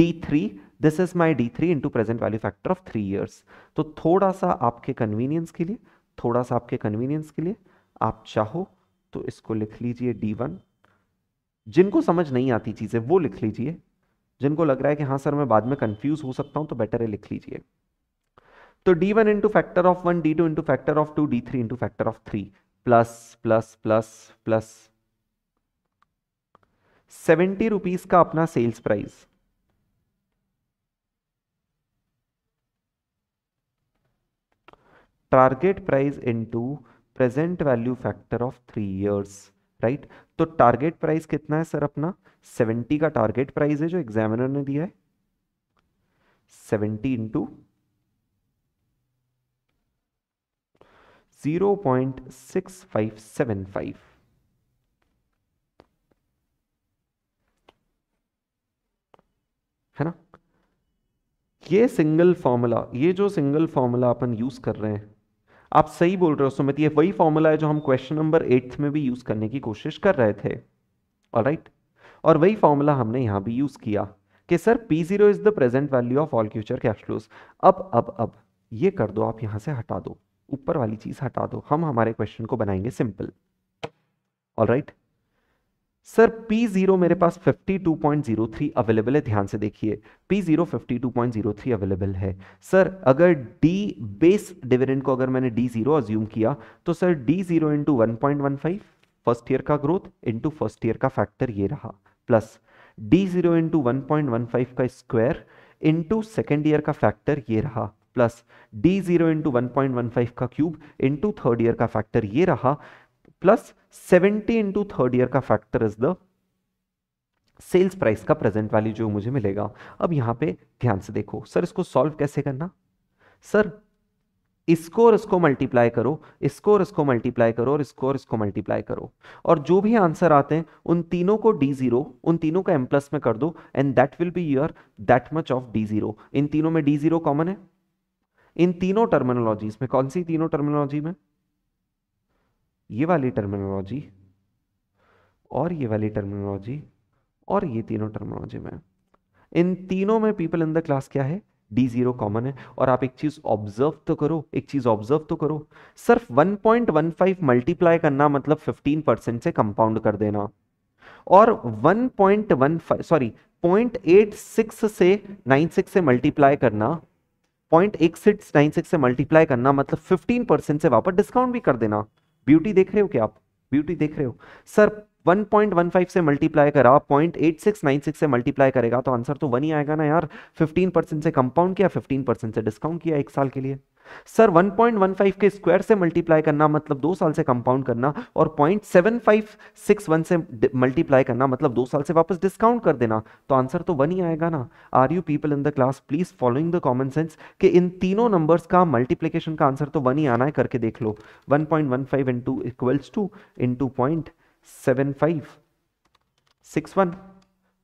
D3, this is my D three into present value factor of three years तो थोड़ा सा आपके convenience के लिए थोड़ा सा आपके convenience के लिए आप चाहो तो इसको लिख लीजिए डी वन जिनको समझ नहीं आती चीज़ें वो लिख लीजिए जिनको लग रहा है कि हाँ सर मैं बाद में कंफ्यूज हो सकता हूं तो बेटर है लिख लीजिए तो D one into factor of one D two into factor of two D three into factor of three plus plus plus plus seventy rupees का अपना sales price target price into present value factor of three years right तो target price कितना है sir अपना seventy का target price है जो examiner ने दिया है सेवेंटी इंटू 0.6575 है ना ये सिंगल फॉर्मूला ये जो सिंगल फॉर्मूला अपन यूज कर रहे हैं आप सही बोल रहे हो सुमित ये वही फॉर्मूला है जो हम क्वेश्चन नंबर एट में भी यूज करने की कोशिश कर रहे थे ऑलराइट right? और वही फॉर्मूला हमने यहां भी यूज किया कि sir P zero is the present value of all future cash flows अब अब अब ये कर दो आप यहां से हटा दो ऊपर वाली चीज़ हटा दो हम हमारे क्वेश्चन को बनाएंगे simple all right sir P0 मेरे पास 52.03 अवेलेबल है ध्यान से देखिए P0 52.03 अवेलेबल है सर अगर D बेस डिविडेंड को अगर मैंने D0 जीरो अज्यूम किया तो sir D0 zero into one first year का ग्रोथ इंटू फर्स्ट ईयर का फैक्टर ये रहा plus D0 zero into one का स्क्वायर इंटू सेकेंड ईयर का फैक्टर ये रहा plus D zero into one point one five का क्यूब इंटू थर्ड ईयर का फैक्टर ये रहा plus seventy into third year का factor is the sales price का प्रेजेंट वैल्यू जो मुझे मिलेगा अब यहां पे ध्यान से देखो सर इसको सॉल्व कैसे करना सर इसको और इसको मल्टीप्लाई करो इसको और इसको मल्टीप्लाई करो और इसको और इसको मल्टीप्लाई करो और जो भी आंसर आते हैं उन तीनों को डी जीरो उन तीनों का एम प्लस में कर दो and that will be your that much of D zero इन तीनों में डी जीरो कॉमन है इन तीनों टर्मिनोलॉजीज में कौन सी तीनों टर्मिनोलॉजी में ये वाली टर्मिनोलॉजी और ये वाली टर्मिनोलॉजी और ये तीनों टर्मिनोलॉजी में इन तीनों में पीपल इन द क्लास क्या है डी जीरो कॉमन है और आप एक चीज ऑब्जर्व तो करो एक चीज ऑब्जर्व तो करो सिर्फ 1.15 मल्टीप्लाई करना मतलब 15 परसेंट से कंपाउंड कर देना और 1.15 सॉरी 0.86 से 96 से मल्टीप्लाई करना पॉइंट एक सिक्स नाइन सिक्स से मल्टीप्लाई करना मतलब फिफ्टीन परसेंट से वापस डिस्काउंट भी कर देना ब्यूटी देख रहे हो क्या आप ब्यूटी देख रहे हो सर 1.15 से मल्टीप्लाई करा 0.8696 से मल्टीप्लाई करेगा तो आंसर तो वन ही आएगा ना यार 15 परसेंट से कंपाउंड किया 15 परसेंट से डिस्काउंट किया एक साल के लिए सर 1.15 के स्क्वायर से मल्टीप्लाई करना मतलब दो साल से कंपाउंड करना और 0.7561 से मल्टीप्लाई करना मतलब दो साल से वापस डिस्काउंट कर देना तो आंसर तो वन ही आएगा ना are you people in the class please following the common sense कि इन तीनों नंबर्स का मल्टीप्लीकेशन का आंसर तो वन ही आना है करके देख लो one point one five into equals to into point seven five six one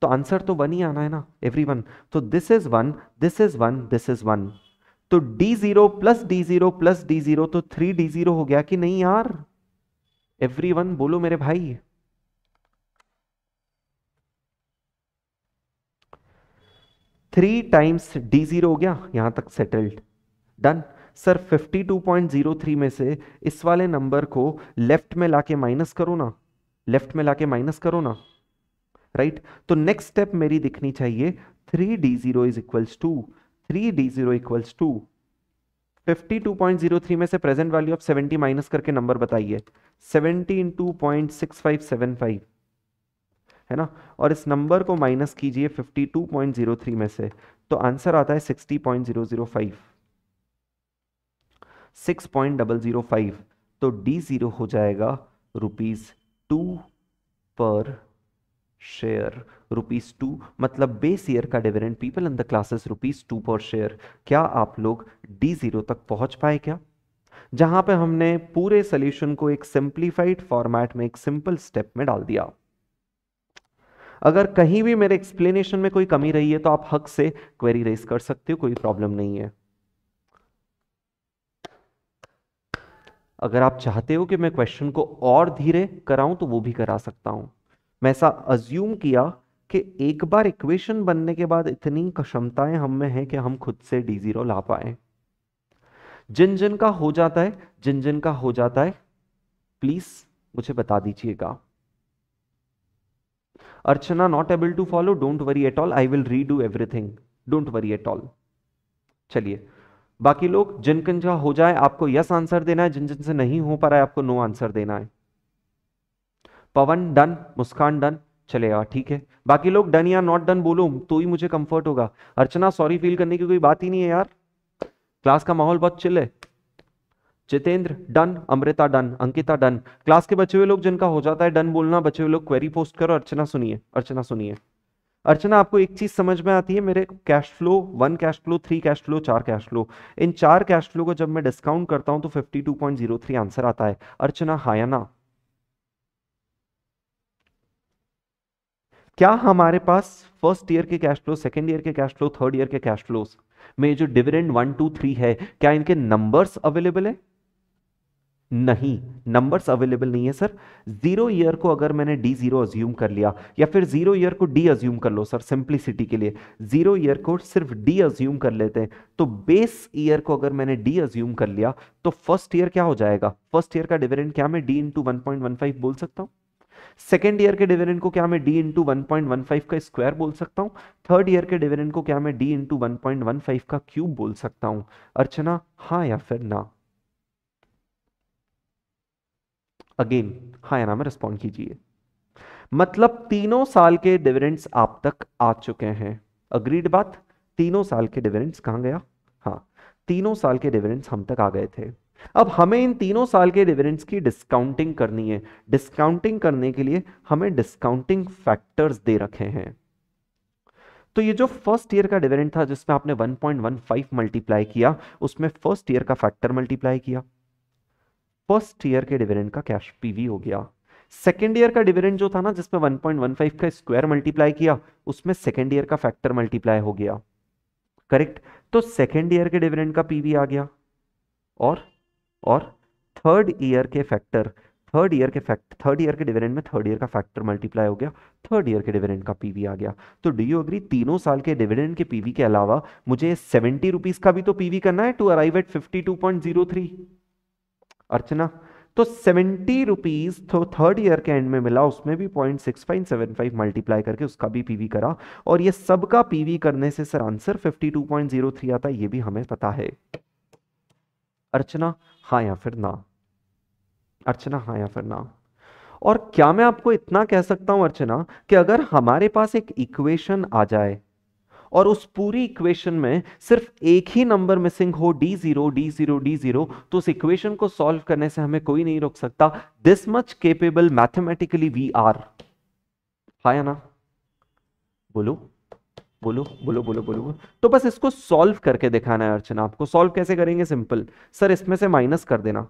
तो आंसर तो वन ही आना है ना एवरी वन तो this is one this is one this is one तो D zero plus D zero plus D zero तो three D zero हो गया कि नहीं यार एवरी वन बोलो मेरे भाई थ्री टाइम्स डी जीरो हो गया यहां तक सेटल्ड डन सर 52.03 में से इस वाले नंबर को लेफ्ट में लाके माइनस करो ना लेफ्ट में लाके माइनस करो ना राइट right? तो नेक्स्ट स्टेप मेरी दिखनी चाहिए three D zero is equals to three D zero equals to fifty two point zero three में से present value of seventy minus करके नंबर बताइए seventy into point six five seven five है ना और इस नंबर को minus कीजिए fifty two point zero three में से तो आंसर आता है sixty point zero zero five six point double zero five तो डी जीरो हो जाएगा रुपीज़ टू पर शेयर रुपीज़ टू मतलब बेस ईयर का dividend people in the classes rupees two पर शेयर क्या आप लोग डी ज़ीरो तक पहुंच पाए क्या जहां पे हमने पूरे सोल्यूशन को एक सिंप्लीफाइड फॉर्मेट में एक सिंपल स्टेप में डाल दिया अगर कहीं भी मेरे एक्सप्लेनेशन में कोई कमी रही है तो आप हक से क्वेरी रेस कर सकते हो कोई प्रॉब्लम नहीं है अगर आप चाहते हो कि मैं क्वेश्चन को और धीरे कराऊं तो वो भी करा सकता हूं मैं ऐसा अज्यूम किया कि एक बार इक्वेशन बनने के बाद इतनी क्षमताएं हम में है कि हम खुद से डी जीरो ला पाए जिन जिन का हो जाता है जिन जिन का हो जाता है प्लीज मुझे बता दीजिएगा Archana not able to follow don't worry at all I will redo everything don't worry at all चलिए बाकी लोग जिनकिन का हो जाए आपको यस आंसर देना है जिन जिन से नहीं हो पा रहा है आपको नो आंसर देना है पवन डन मुस्कान डन चलेगा ठीक है बाकी लोग डन या नॉट डन बोलो तो ही मुझे कंफर्ट होगा अर्चना सॉरी फील करने की कोई बात ही नहीं है यार क्लास का माहौल बहुत चिल है Jitendra done Amrita done Ankita done class के बचे हुए लोग जिनका हो जाता है डन बोलना बचे हुए लोग क्वेरी पोस्ट करो अर्चना सुनिए अर्चना सुनिए अर्चना आपको एक चीज समझ में आती है मेरे cash flow one cash flow three cash flow चार कैश फ्लो इन चार कैश फ्लो को जब मैं डिस्काउंट करता हूं तो 52.03 आंसर आता है अर्चना हाया ना क्या हमारे पास फर्स्ट ईयर के कैश फ्लो सेकेंड ईयर के कैश फ्लो थर्ड ईयर के कैश फ्लो में जो डिविडेंड वन टू थ्री है क्या इनके नंबर्स अवेलेबल है नहीं नंबर्स अवेलेबल नहीं है सर जीरो ईयर को अगर मैंने डी जीरो अज्यूम कर लिया या फिर जीरो ईयर को डी अज्यूम कर लो सर सिंप्लिसिटी के लिए जीरो ईयर को सिर्फ डी अज्यूम कर लेते हैं तो बेस ईयर को अगर मैंने डी अज्यूम कर लिया तो फर्स्ट ईयर क्या हो जाएगा फर्स्ट ईयर का डिविडेंड क्या मैं D into one point one five बोल सकता हूँ सेकेंड ईयर के डिविडेंड को क्या मैं D into one point one five का स्क्वायर बोल सकता हूँ थर्ड ईयर के डिविडेंड को क्या मैं D into one point one five का क्यूब बोल सकता हूँ अर्चना हाँ या फिर ना अगेन हाँ या ना में रिस्पॉन्ड कीजिए मतलब तीनों साल के डिविडेंड्स आप तक आ चुके हैं अग्रीड बात तीनों साल के डिविडेंड्स कहां गया हाँ तीनों साल के डिविडेंड्स हम तक आ गए थे अब हमें इन तीनों साल के डिविडेंड्स की डिस्काउंटिंग करनी है डिस्काउंटिंग करने के लिए हमें डिस्काउंटिंग फैक्टर्स दे रखे हैं तो ये जो फर्स्ट ईयर का डिविडेंड था जिसमें आपने 1.15 मल्टीप्लाई किया उसमें फर्स्ट ईयर का फैक्टर मल्टीप्लाई किया फर्स्ट ईयर के डिविडेंड का कैश पीवी हो गया सेकेंड ईयर का डिविडेंड जो था ना जिसमें 1.15 का स्क्वायर मल्टीप्लाई किया उसमें सेकेंड ईयर का फैक्टर मल्टीप्लाई हो गया करेक्ट तो सेकेंड ईयर के डिविडेंड का पीवी आ गया और और थर्ड ईयर के फैक्टर थर्ड ईयर के फैक्ट थर्ड ईयर के डिविडेंड में थर्ड ईयर का फैक्टर मल्टीप्लाई हो गया थर्ड ईयर के डिविडेंड का पीवी आ गया तो डू यू अग्री तीनों साल के डिविडेंड के पीवी के अलावा मुझे सेवेंटी रुपीज़ का भी तो पीवी करना है to arrive at fifty two point zero three Archana तो सेवेंटी रुपीज तो थर्ड ईयर के एंड में मिला उसमें भी point six five seven five multiply करके उसका भी पीवी करा और ये सब का पीवी करने से sir answer fifty two point zero three आता ये भी हमें पता है अर्चना हाँ या फिर ना अर्चना हाँ या फिर ना और क्या मैं आपको इतना कह सकता हूं अर्चना कि अगर हमारे पास एक इक्वेशन आ जाए और उस पूरी इक्वेशन में सिर्फ एक ही नंबर मिसिंग हो D zero D zero D zero तो उस इक्वेशन को सॉल्व करने से हमें कोई नहीं रोक सकता this much capable mathematically we are हा ना बोलो बोलो बोलो बोलो बोलो तो बस इसको सॉल्व करके दिखाना है अर्चना आपको सॉल्व कैसे करेंगे सिंपल सर इसमें से माइनस कर देना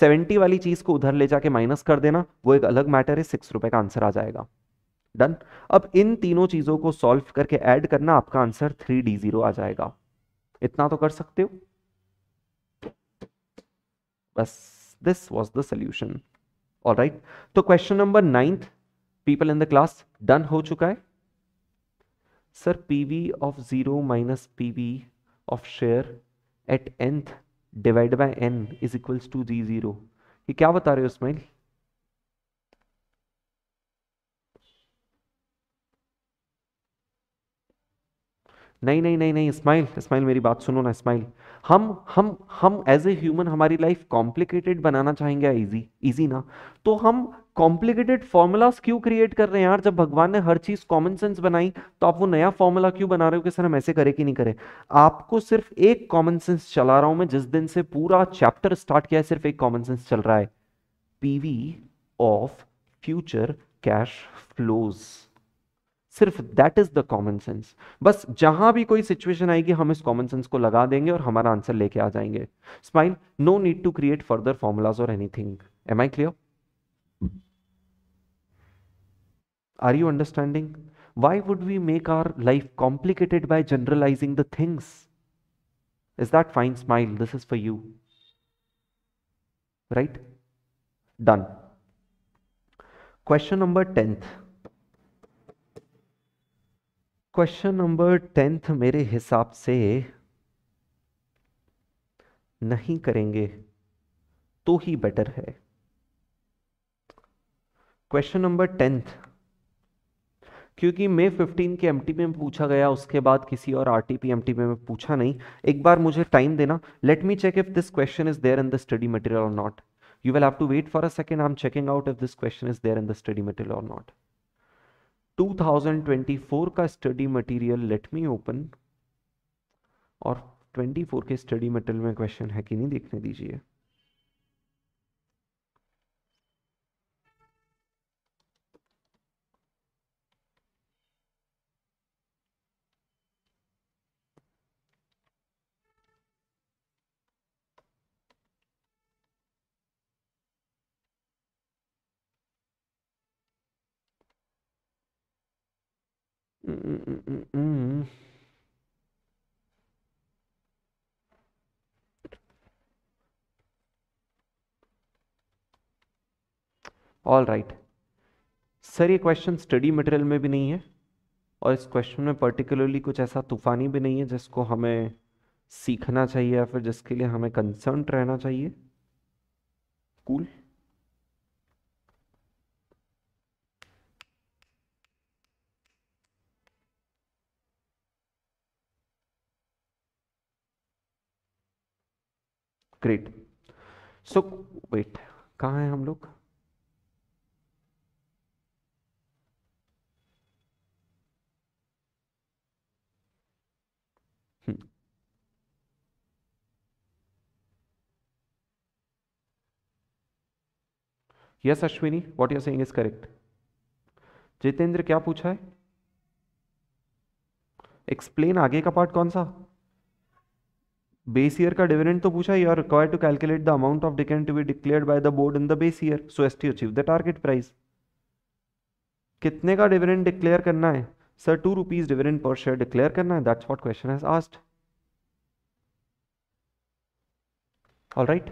सेवेंटी वाली चीज को उधर ले जाके माइनस कर देना वो एक अलग मैटर है सिक्स रुपए का आंसर आ जाएगा डन अब इन तीनों चीजों को सॉल्व करके ऐड करना आपका आंसर थ्री डी जीरो आ जाएगा इतना तो कर सकते हो बस this was the solution all right तो question number ninth people in the class done हो चुका है sir PV of zero minus PV of share at nth divide by n is equals to G zero क्या बता रहे हो smile नहीं नहीं नहीं नहीं स्माइल स्माइल मेरी बात सुनो ना स्माइल हम हम हम एज ए ह्यूमन हमारी लाइफ कॉम्प्लिकेटेड बनाना चाहेंगे इजी इजी ना तो हम कॉम्प्लिकेटेड फॉर्मूलाज क्यों क्रिएट कर रहे हैं यार जब भगवान ने हर चीज कॉमन सेंस बनाई तो आप वो नया फॉर्मूला क्यों बना रहे हो कि सर हम ऐसे करें कि नहीं करें आपको सिर्फ एक कॉमन सेंस चला रहा हूं मैं जिस दिन से पूरा चैप्टर स्टार्ट किया है सिर्फ एक कॉमन सेंस चल रहा है PV of future cash flows सिर्फ that is the common sense बस जहां भी कोई सिचुएशन आएगी हम इस कॉमन सेंस को लगा देंगे और हमारा आंसर लेके आ जाएंगे smile no need to create further formulas और anything am I clear are you understanding why would we make our life complicated by generalising the things is that fine smile this is for you right done question number tenth question number tenth मेरे हिसाब से नहीं करेंगे तो ही better है question number tenth क्योंकि मे फिफ्टीन के एम में पूछा गया उसके बाद किसी और आरटीपी एमटी में पूछा नहीं एक बार मुझे टाइम देना let me check if this question is there in the study material और not you will have to wait for a second I am checking out if this question is there in the study material और not 2024 का study material let me open और 24 के study material में question है कि नहीं देखने दीजिए Mm -mm -mm all right right. Sir ये क्वेश्चन स्टडी मटेरियल में भी नहीं है और इस क्वेश्चन में पर्टिकुलरली कुछ ऐसा तूफानी भी नहीं है जिसको हमें सीखना चाहिए या फिर जिसके लिए हमें कंसर्न रहना चाहिए cool cool. Great so wait कहा है हम लोग yes Ashwini what you're saying is correct Jitendra क्या पूछा है एक्सप्लेन आगे का पार्ट कौन सा बेस ईयर का डिविडेंड तो पूछा you are required to calculate the amount of dividend to be declared by the board in the base year so as to achieve the target price कितने का dividend declare करना है sir two rupees dividend पर share declare करना है that's what question has asked all right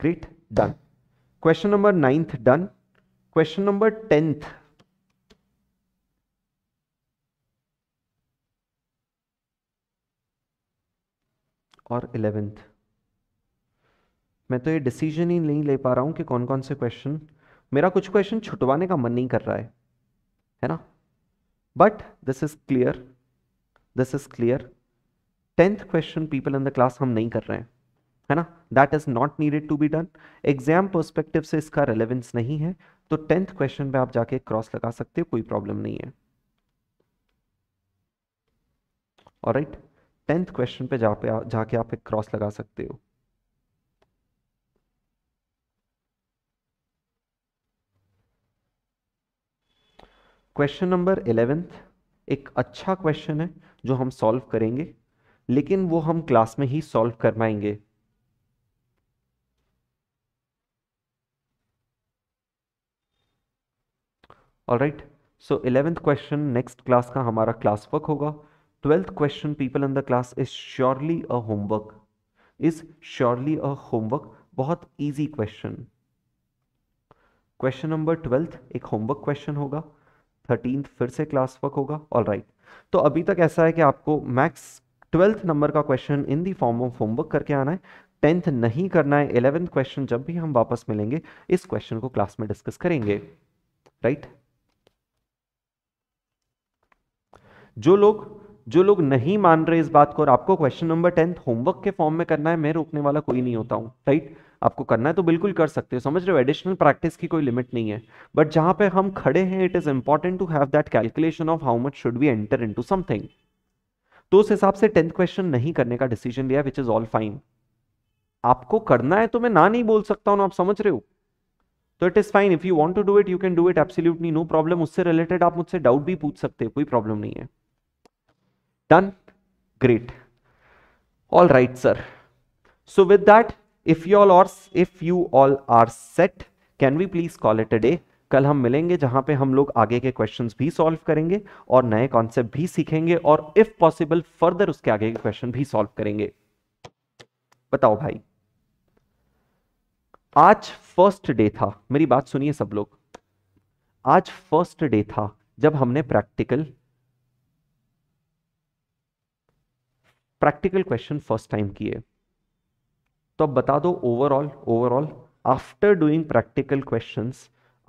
great done question number ninth done question number tenth और eleventh मैं तो ये डिसीजन ही नहीं ले पा रहा हूँ कि कौन कौन से क्वेश्चन मेरा कुछ क्वेश्चन छुटवाने का मन नहीं कर रहा है है ना but this is clear this is clear tenth question people in the class हम नहीं कर रहे हैं है ना that is not needed to be done exam perspective से इसका रेलेवेंस नहीं है तो टेंथ क्वेश्चन पे आप जाके क्रॉस लगा सकते हो कोई प्रॉब्लम नहीं है राइट right? टेंथ क्वेश्चन पे जा पे जाके आप एक क्रॉस लगा सकते हो क्वेश्चन नंबर इलेवेंथ एक अच्छा क्वेश्चन है जो हम सॉल्व करेंगे लेकिन वो हम क्लास में ही सॉल्व करवाएंगे all right so eleventh question next class का हमारा क्लास वर्क होगा twelfth question people in the class is surely a homework is surely a homework बहुत easy question question number twelfth एक होमवर्क क्वेश्चन होगा thirteen फिर से class work होगा all right right. तो अभी तक ऐसा है कि आपको मैक्स ट्वेल्थ नंबर का question in the form of homework करके आना है टेंथ नहीं करना है इलेवेंथ क्वेश्चन जब भी हम वापस मिलेंगे इस क्वेश्चन को क्लास में डिस्कस करेंगे राइट right? जो लोग जो लोग नहीं मान रहे इस बात को और आपको क्वेश्चन नंबर टेंथ होमवर्क के फॉर्म में करना है मैं रोकने वाला कोई नहीं होता हूं राइट आपको करना है तो बिल्कुल कर सकते हो समझ रहे हो एडिशनल प्रैक्टिस की कोई लिमिट नहीं है बट जहां पे हम खड़े हैं it is important to have that calculation of how much should be enter in something तो उस हिसाब से टेंथ क्वेश्चन नहीं करने का डिसीजन लिया विच इज़ ऑल फाइन आपको करना है तो मैं ना नहीं बोल सकता हूँ आप समझ रहे हो तो it is fine if you want to do it you can do it absolutely no problem उससे रिलेटेड आप मुझसे डाउट भी पूछ सकते हो कोई प्रॉब्लम नहीं है Done? Great. All right, sir. So with that, if you all are, if you all are set, can we please call it a day? कल हम मिलेंगे जहां पे हम लोग आगे के क्वेश्चंस भी सॉल्व करेंगे और नए कॉन्सेप्ट भी सीखेंगे और इफ पॉसिबल फर्दर उसके आगे के क्वेश्चन भी सॉल्व करेंगे बताओ भाई आज फर्स्ट डे था मेरी बात सुनिए सब लोग आज फर्स्ट डे था जब हमने practical practical question first time किए तो अब बता दो overall overall after doing practical question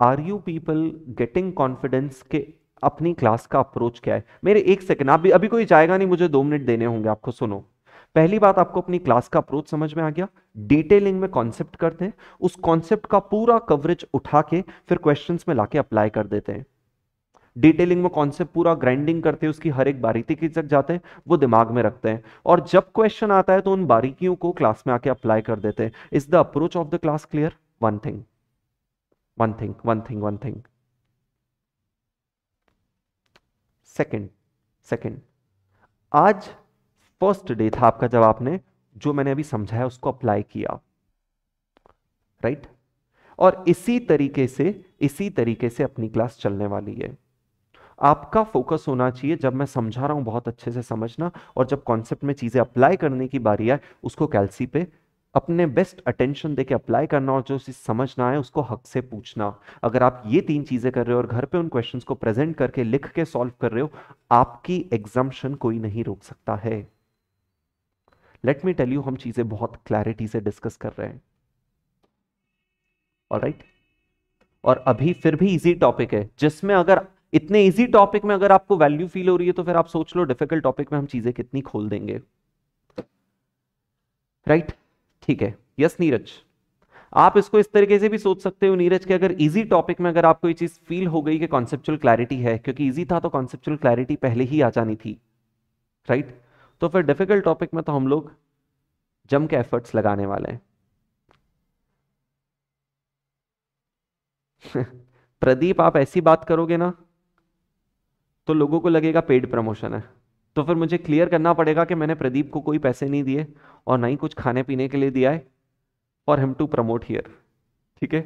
are you people getting confidence के अपनी क्लास का अप्रोच क्या है मेरे एक सेकेंड आप भी अभी कोई जाएगा नहीं मुझे दो मिनट देने होंगे आपको सुनो पहली बात आपको अपनी क्लास का अप्रोच समझ में आ गया डिटेलिंग में कॉन्सेप्ट करते हैं उस कॉन्सेप्ट का पूरा कवरेज उठा के फिर क्वेश्चंस में लाके अप्लाई कर देते हैं डिटेलिंग में कॉन्सेप्ट पूरा ग्राइंडिंग करते हैं उसकी हर एक बारीकी तक जाते हैं वो दिमाग में रखते हैं और जब क्वेश्चन आता है तो उन बारीकियों को क्लास में आके अप्लाई कर देते हैं is the approach of the class clear one thing one thing one thing one thing second second आज फर्स्ट डे था आपका जब आपने जो मैंने अभी समझाया उसको अप्लाई किया राइट right? और इसी तरीके से इसी तरीके से अपनी क्लास चलने वाली है आपका फोकस होना चाहिए जब मैं समझा रहा हूं बहुत अच्छे से समझना और जब कॉन्सेप्ट में चीज़ें अप्लाई करने की बारी आए उसको कैलसी पे अपने बेस्ट अटेंशन देके अप्लाई करना और जो चीज़ समझना है उसको हक से पूछना अगर आप ये तीन चीज़ें कर रहे हो और घर पे उन क्वेश्चंस को प्रेजेंट करके लिख के सॉल्व कर रहे हो आपकी एग्जाम्शन कोई नहीं रोक सकता है लेट मी टेल यू हम चीज़ें बहुत क्लैरिटी से डिस्कस कर रहे हैं और और अभी फिर भी इजी टॉपिक है जिसमें अगर इतने इजी टॉपिक में अगर आपको वैल्यू फील हो रही है तो फिर आप सोच लो डिफिकल्ट टॉपिक में हम चीजें कितनी खोल देंगे राइट right? ठीक है यस yes, नीरज आप इसको इस तरीके से भी सोच सकते हो नीरज कि अगर इजी टॉपिक में अगर आपको ये चीज फील हो गई कि कॉन्सेप्चुअल क्लैरिटी है क्योंकि इजी था तो कॉन्सेप्चुअल क्लैरिटी पहले ही आ जानी थी राइट right? तो फिर डिफिकल्ट टॉपिक में तो हम लोग जम के एफर्ट्स लगाने वाले हैं [laughs] प्रदीप आप ऐसी बात करोगे ना तो लोगों को लगेगा पेड प्रमोशन है तो फिर मुझे क्लियर करना पड़ेगा कि मैंने प्रदीप को कोई पैसे नहीं दिए और ना ही कुछ खाने पीने के लिए दिया है और हिम टू प्रमोट हियर ठीक है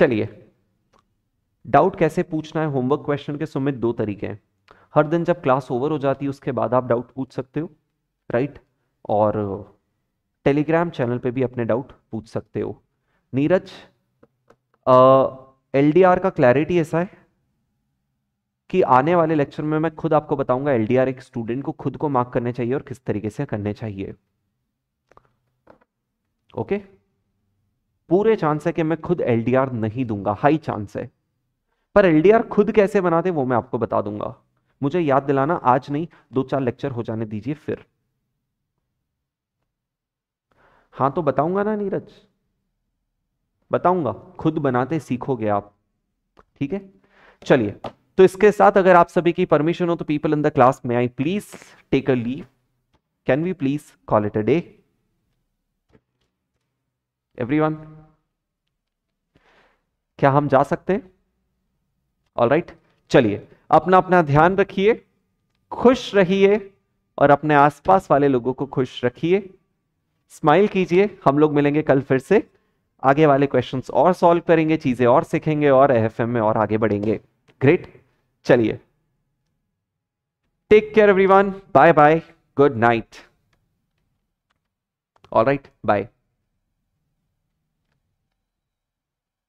चलिए डाउट कैसे पूछना है होमवर्क क्वेश्चन के सुमित दो तरीके हैं हर दिन जब क्लास ओवर हो जाती है उसके बाद आप डाउट पूछ सकते हो राइट और टेलीग्राम चैनल पे भी अपने डाउट पूछ सकते हो नीरज एल डी आर का क्लैरिटी ऐसा है कि आने वाले लेक्चर में मैं खुद आपको बताऊंगा एलडीआर एक स्टूडेंट को खुद को मार्क करने चाहिए और किस तरीके से करने चाहिए ओके पूरे चांस है कि मैं खुद एलडीआर नहीं दूंगा हाई चांस है पर एलडीआर खुद कैसे बनाते वो मैं आपको बता दूंगा मुझे याद दिलाना आज नहीं दो चार लेक्चर हो जाने दीजिए फिर हाँ तो बताऊंगा ना नीरज बताऊंगा खुद बनाते सीखोगे आप ठीक है चलिए तो इसके साथ अगर आप सभी की परमिशन हो तो पीपल इन द क्लास में I please take a leave can we please call it a day everyone क्या हम जा सकते हैं ऑल right? चलिए अपना अपना ध्यान रखिए खुश रहिए और अपने आसपास वाले लोगों को खुश रखिए स्माइल कीजिए हम लोग मिलेंगे कल फिर से आगे वाले क्वेश्चंस और सॉल्व करेंगे चीजें और सीखेंगे और एफ में और आगे बढ़ेंगे ग्रेट चलिए take care everyone bye bye good night all right bye